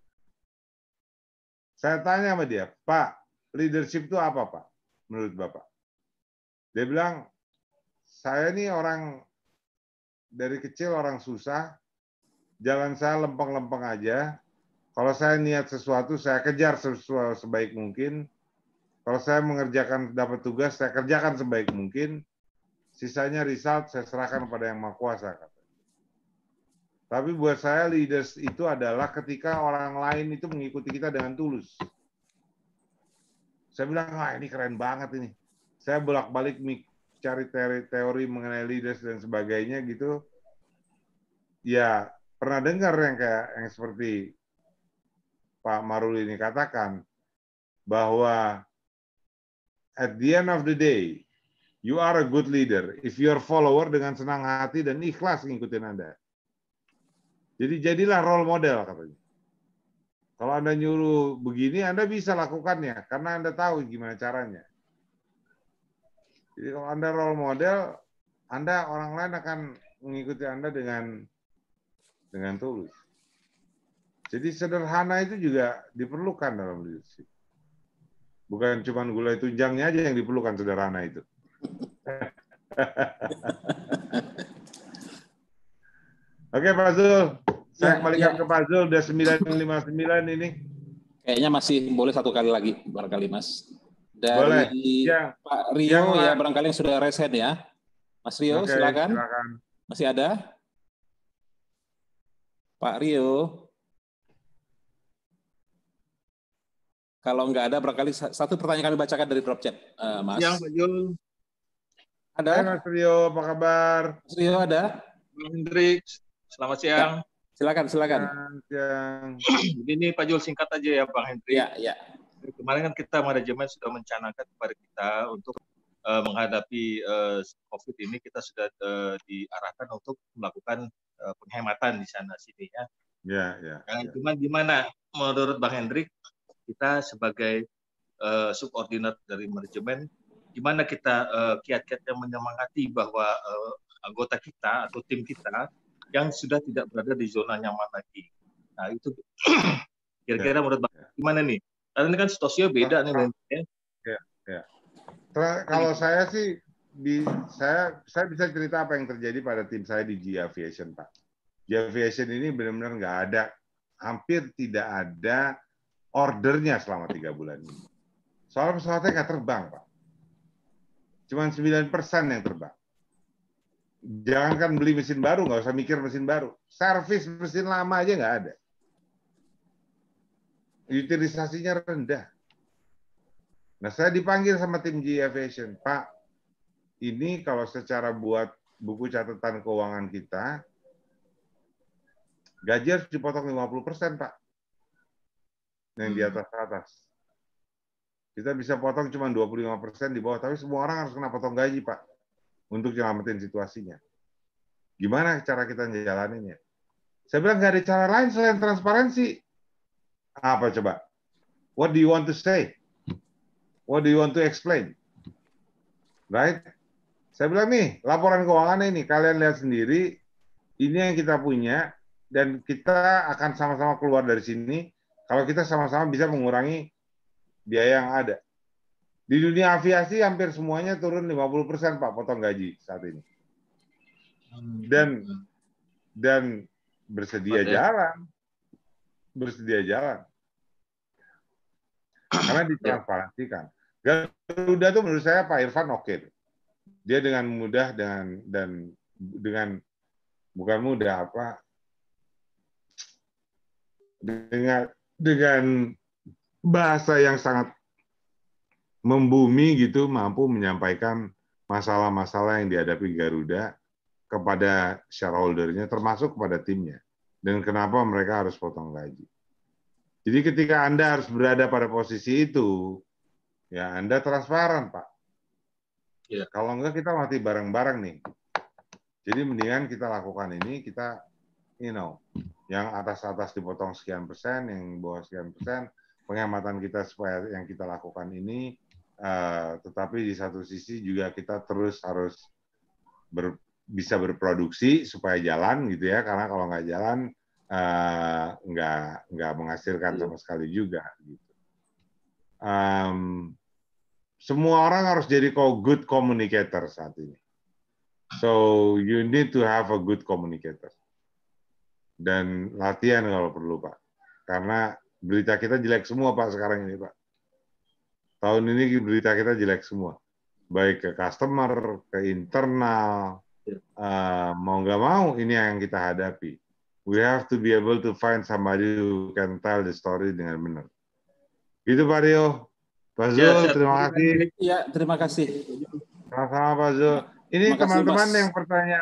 G: Saya tanya sama dia, Pak, leadership itu apa, Pak? Menurut Bapak? Dia bilang, saya ini orang dari kecil orang susah, jalan saya lempeng-lempeng aja. Kalau saya niat sesuatu, saya kejar sesuatu sebaik mungkin. Kalau saya mengerjakan dapat tugas, saya kerjakan sebaik mungkin. Sisanya result saya serahkan kepada yang maha kuasa. Tapi buat saya leaders itu adalah ketika orang lain itu mengikuti kita dengan tulus. Saya bilang, ah ini keren banget ini. Saya bolak-balik mik cari teori-teori mengenai leaders dan sebagainya gitu, ya pernah dengar yang kayak yang seperti Pak Maruli ini katakan bahwa at the end of the day you are a good leader if your follower dengan senang hati dan ikhlas ngikutin Anda. Jadi jadilah role model katanya. Kalau Anda nyuruh begini, Anda bisa lakukannya karena Anda tahu gimana caranya. Jadi kalau Anda role model, Anda orang lain akan mengikuti Anda dengan dengan tulus. Jadi sederhana itu juga diperlukan dalam leadership. Bukan cuma gulai tunjangnya aja yang diperlukan sederhana itu. Oke Pak Zul, saya ya, kembalikan ya. ke Pak Zul, udah 959 ini.
C: Kayaknya masih boleh satu kali lagi, barangkali Mas dari Boleh. Ya.
G: Pak
I: Rio ya, ya
C: barangkali yang sudah reset ya. Mas Rio Oke, silakan. silakan. Masih ada? Pak Rio. Kalau nggak ada barangkali satu pertanyaan kami bacakan dari drop chat, uh, Mas. Yang Pak
G: Jul. Ada? Hai, Mas Rio, apa kabar? Mas Rio ada? Bang Hendrik,
C: selamat siang.
G: Ya. Silakan, silakan. Selamat
C: siang. ini Pak Jul singkat aja ya, Bang Hendrik. Ya, ya kemarin kan kita manajemen sudah mencanangkan kepada kita untuk uh, menghadapi uh, COVID ini kita sudah uh, diarahkan untuk melakukan uh, penghematan di
I: sana sini ya.
C: Ya, ya. Nah, ya. cuman gimana menurut Bang Hendrik kita sebagai uh, subordinat dari manajemen gimana kita uh, kiat yang menyemangati bahwa uh, anggota kita atau tim kita
I: yang sudah tidak berada di zona nyaman lagi. Nah, itu kira-kira ya. menurut Bang ya. gimana nih? Karena ini kan situasinya beda nah, nih. Nah,
B: ya, ya.
I: ya.
G: Kalau saya sih di saya saya bisa cerita apa yang terjadi pada tim saya di G Aviation Pak. G Aviation ini benar-benar nggak ada, hampir tidak ada ordernya selama tiga bulan ini. Soal pesawatnya nggak terbang Pak. Cuman 9 persen yang terbang. Jangankan beli mesin baru, nggak usah mikir mesin baru. Servis mesin lama aja nggak ada utilisasinya rendah. Nah, saya dipanggil sama tim G Aviation, Pak, ini kalau secara buat buku catatan keuangan kita, gaji harus dipotong 50 persen, Pak. Nah, yang di hmm. atas-atas. Kita bisa potong cuma 25 persen di bawah, tapi semua orang harus kena potong gaji, Pak. Untuk nyelamatin situasinya. Gimana cara kita ngejalaninnya? Saya bilang nggak ada cara lain selain transparansi. Apa coba? What do you want to say? What do you want to explain? Right? Saya bilang nih, laporan keuangan ini kalian lihat sendiri, ini yang kita punya dan kita akan sama-sama keluar dari sini kalau kita sama-sama bisa mengurangi biaya yang ada. Di dunia aviasi hampir semuanya turun 50% Pak potong gaji saat ini. Dan dan bersedia jalan bersedia jalan. Karena ya. kan Garuda tuh menurut saya Pak Irfan oke. Okay. Dia dengan mudah dan dan dengan bukan mudah apa dengan dengan bahasa yang sangat membumi gitu mampu menyampaikan masalah-masalah yang dihadapi Garuda kepada shareholder-nya termasuk kepada timnya dan kenapa mereka harus potong gaji. Jadi ketika Anda harus berada pada posisi itu, ya Anda transparan, Pak. Ya. Kalau enggak kita mati bareng-bareng nih. Jadi mendingan kita lakukan ini, kita you know, yang atas-atas dipotong sekian persen, yang bawah sekian persen, Penghematan kita supaya yang kita lakukan ini, uh, tetapi di satu sisi juga kita terus harus ber, bisa berproduksi supaya jalan gitu ya karena kalau nggak jalan uh, nggak nggak menghasilkan iya. sama sekali juga gitu. Um, semua orang harus jadi good communicator saat ini. So you need to have a good communicator. Dan latihan kalau perlu pak, karena berita kita jelek semua pak sekarang ini pak. Tahun ini berita kita jelek semua, baik ke customer, ke internal, uh, mau nggak mau ini yang kita hadapi. We have to be able to find somebody who can tell the story dengan benar. Itu, Pak Rio. Pak Zul, ya, terima kasih. Iya, terima kasih. Sama-sama Pak Zul. Ini teman-teman yang bertanya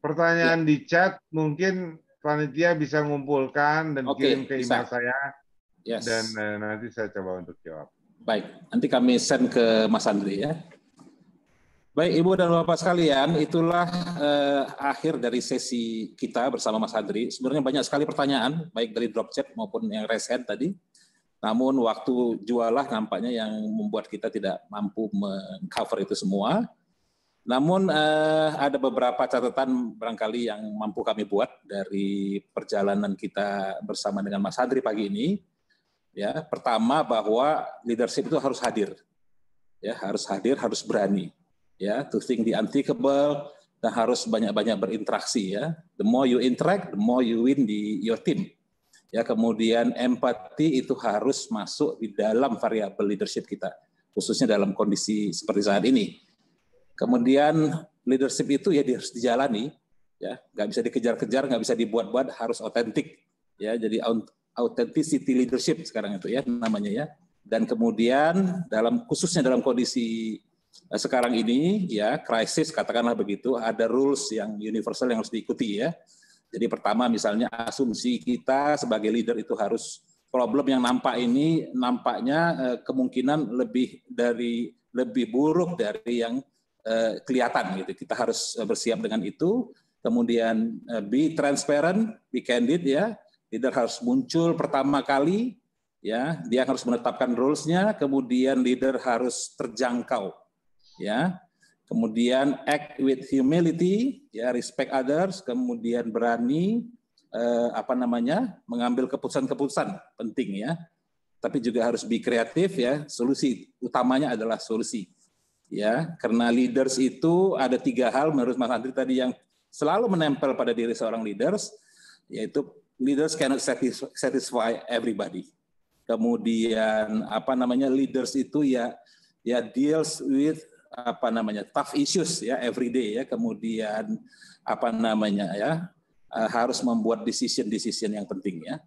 G: pertanyaan ya. di chat mungkin panitia bisa mengumpulkan dan okay, kirim ke email bisa. saya.
C: Yes. Dan uh, nanti saya coba untuk jawab. Baik, nanti kami send ke Mas Andri ya. Baik Ibu dan Bapak sekalian, itulah eh, akhir dari sesi kita bersama Mas Hadri. Sebenarnya banyak sekali pertanyaan, baik dari drop chat maupun yang recent tadi. Namun waktu jualah nampaknya yang membuat kita tidak mampu mengcover itu semua. Namun eh, ada beberapa catatan barangkali yang mampu kami buat dari perjalanan kita bersama dengan Mas Hadri pagi ini. Ya, pertama bahwa leadership itu harus hadir. Ya, harus hadir, harus berani ya to think the unthinkable kita harus banyak-banyak berinteraksi ya the more you interact the more you win di your team ya kemudian empati itu harus masuk di dalam variabel leadership kita khususnya dalam kondisi seperti saat ini kemudian leadership itu ya harus dijalani ya nggak bisa dikejar-kejar nggak bisa dibuat-buat harus otentik ya jadi authenticity leadership sekarang itu ya namanya ya dan kemudian dalam khususnya dalam kondisi Eh, sekarang ini ya krisis katakanlah begitu ada rules yang universal yang harus diikuti ya. Jadi pertama misalnya asumsi kita sebagai leader itu harus problem yang nampak ini nampaknya eh, kemungkinan lebih dari lebih buruk dari yang eh, kelihatan gitu. Kita harus bersiap dengan itu. Kemudian be transparent, be candid ya. Leader harus muncul pertama kali ya, dia harus menetapkan rulesnya kemudian leader harus terjangkau ya. Kemudian act with humility, ya respect others, kemudian berani eh, apa namanya? mengambil keputusan-keputusan penting ya. Tapi juga harus be kreatif ya. Solusi utamanya adalah solusi. Ya, karena leaders itu ada tiga hal menurut Mas Andri tadi yang selalu menempel pada diri seorang leaders yaitu leaders cannot satisfy everybody. Kemudian apa namanya leaders itu ya ya deals with apa namanya tough issues ya everyday ya kemudian apa namanya ya eh, harus membuat decision decision yang penting ya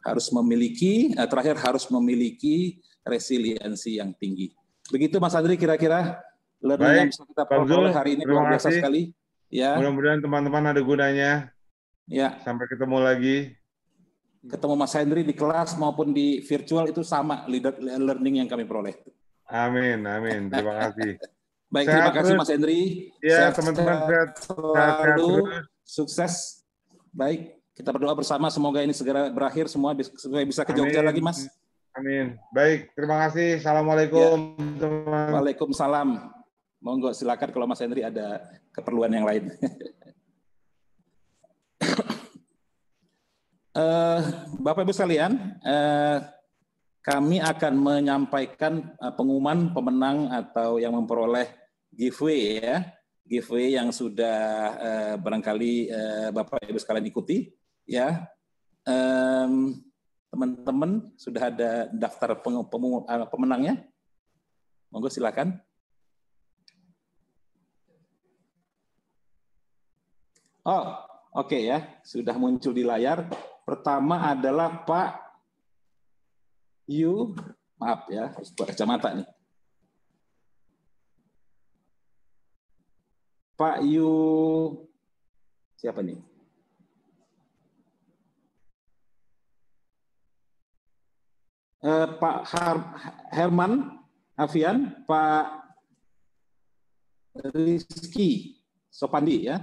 C: harus memiliki eh, terakhir harus memiliki resiliensi yang tinggi begitu Mas Andri
G: kira-kira
C: learning yang bisa kita peroleh hari ini luar biasa sekali
G: ya mudah-mudahan teman-teman ada gunanya ya sampai ketemu lagi ketemu Mas Hendri di kelas maupun di virtual
C: itu sama leader learning yang kami peroleh Amin, amin. Terima kasih. Baik, sehat terima kasih Mas Hendri. Ya, teman-teman sehat,
B: selalu.
C: Sukses. Baik, kita berdoa bersama semoga ini segera berakhir semua supaya bisa ke Jogja Amin. lagi, Mas.
G: Amin. Baik, terima kasih. Assalamualaikum. Ya. Teman.
C: Waalaikumsalam. Monggo silakan kalau Mas Hendri ada keperluan yang lain. uh, Bapak Ibu sekalian, uh, kami akan menyampaikan eh, pengumuman pemenang atau yang memperoleh giveaway ya, giveaway yang sudah uh, barangkali uh, Bapak Ibu sekalian ikuti ya. Um, teman-teman sudah ada daftar eh, pemenangnya? Monggo silakan. Oh, oke okay ya, sudah muncul di layar. Pertama adalah Pak Yu, maaf ya, harus buat kacamata nih. Pak Yu siapa nih? Eh, Pak Har Herman Afian, Pak Rizky Sopandi ya.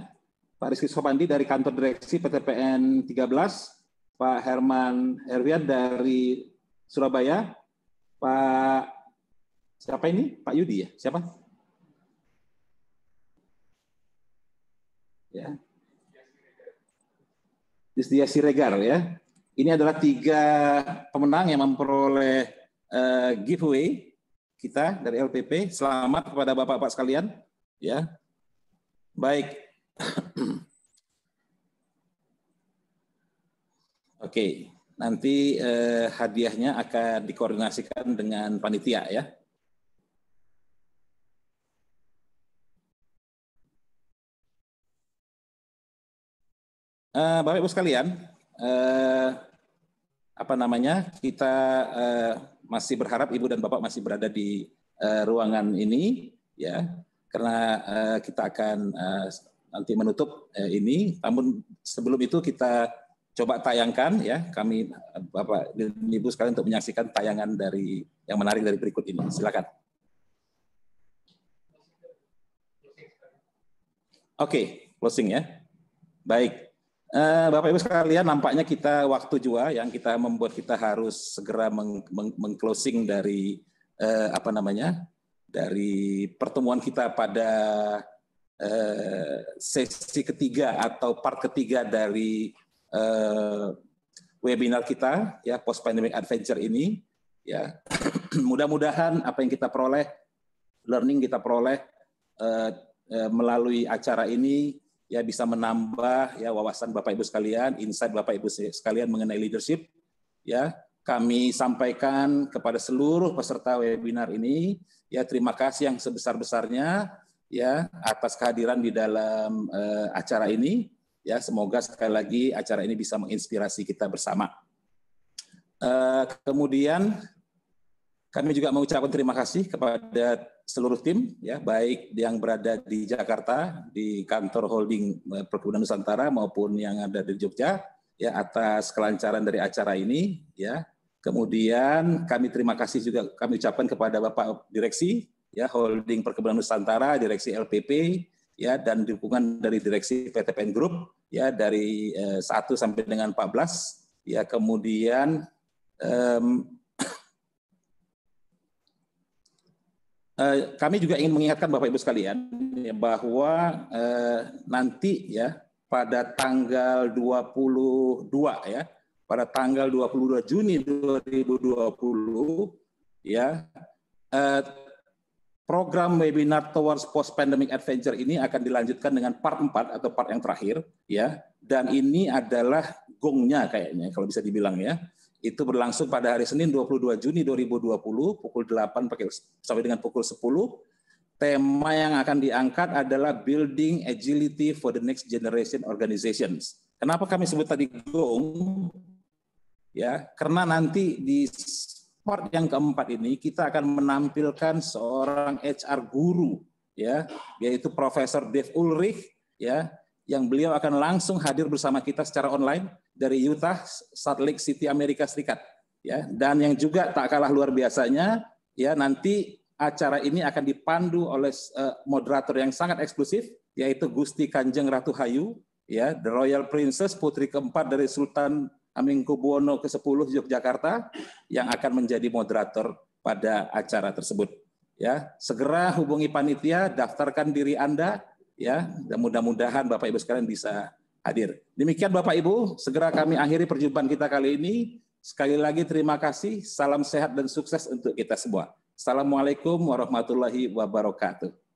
C: Pak Rizky Sopandi dari kantor direksi PTPN 13, Pak Herman Herwian dari Surabaya, Pak siapa ini? Pak Yudi ya? Siapa? ya. Disdia Siregar ya. Ini adalah tiga pemenang yang memperoleh uh, giveaway kita dari LPP. Selamat kepada Bapak-bapak sekalian ya. Baik. Oke, nanti eh, hadiahnya akan
B: dikoordinasikan dengan panitia ya.
C: uh, Bapak Ibu sekalian, uh, apa namanya? Kita uh, masih berharap Ibu dan Bapak masih berada di uh, ruangan ini ya. Karena uh, kita akan uh, nanti menutup uh, ini, namun sebelum itu kita coba tayangkan ya kami Bapak dan Ibu sekalian untuk menyaksikan tayangan dari yang menarik dari berikut ini. Silakan. Oke, okay, closing ya. Baik. Eh, Bapak Ibu sekalian, nampaknya kita waktu jua yang kita membuat kita harus segera mengclosing meng, dari eh, apa namanya dari pertemuan kita pada eh, sesi ketiga atau part ketiga dari eh, webinar kita ya post pandemic adventure ini ya mudah-mudahan apa yang kita peroleh learning kita peroleh eh, eh, melalui acara ini ya bisa menambah ya wawasan Bapak Ibu sekalian, insight Bapak Ibu sekalian mengenai leadership ya kami sampaikan kepada seluruh peserta webinar ini ya terima kasih yang sebesar-besarnya ya atas kehadiran di dalam uh, acara ini ya semoga sekali lagi acara ini bisa menginspirasi kita bersama. Uh, kemudian kami juga mengucapkan terima kasih kepada seluruh tim ya baik yang berada di Jakarta di kantor holding eh, Perkebunan Nusantara maupun yang ada di Jogja ya atas kelancaran dari acara ini ya. Kemudian kami terima kasih juga kami ucapkan kepada Bapak Direksi ya Holding Perkebunan Nusantara, Direksi LPP ya dan dukungan dari Direksi PTPN Group ya dari eh, 1 sampai dengan 14 ya kemudian Eh, kami juga ingin mengingatkan Bapak Ibu sekalian ya, bahwa eh, nanti ya pada tanggal 22 ya, pada tanggal 22 Juni 2020 ya eh, program webinar Towards Post Pandemic Adventure ini akan dilanjutkan dengan part 4 atau part yang terakhir ya dan ini adalah gongnya kayaknya kalau bisa dibilang ya itu berlangsung pada hari Senin 22 Juni 2020 pukul 8 sampai dengan pukul 10. Tema yang akan diangkat adalah Building Agility for the Next Generation Organizations. Kenapa kami sebut tadi GONG? Ya, karena nanti di part yang keempat ini kita akan menampilkan seorang HR guru ya, yaitu Profesor Dave Ulrich ya, yang beliau akan langsung hadir bersama kita secara online dari Utah Salt Lake City Amerika Serikat ya dan yang juga tak kalah luar biasanya ya nanti acara ini akan dipandu oleh uh, moderator yang sangat eksklusif yaitu Gusti Kanjeng Ratu Hayu ya The Royal Princess putri keempat dari Sultan Hamengkubuwono ke-10 Yogyakarta yang akan menjadi moderator pada acara tersebut ya segera hubungi panitia daftarkan diri Anda ya dan mudah-mudahan Bapak Ibu sekalian bisa hadir. Demikian Bapak Ibu, segera kami akhiri perjumpaan kita kali ini. Sekali lagi terima kasih, salam sehat dan sukses untuk kita semua. Assalamualaikum warahmatullahi wabarakatuh.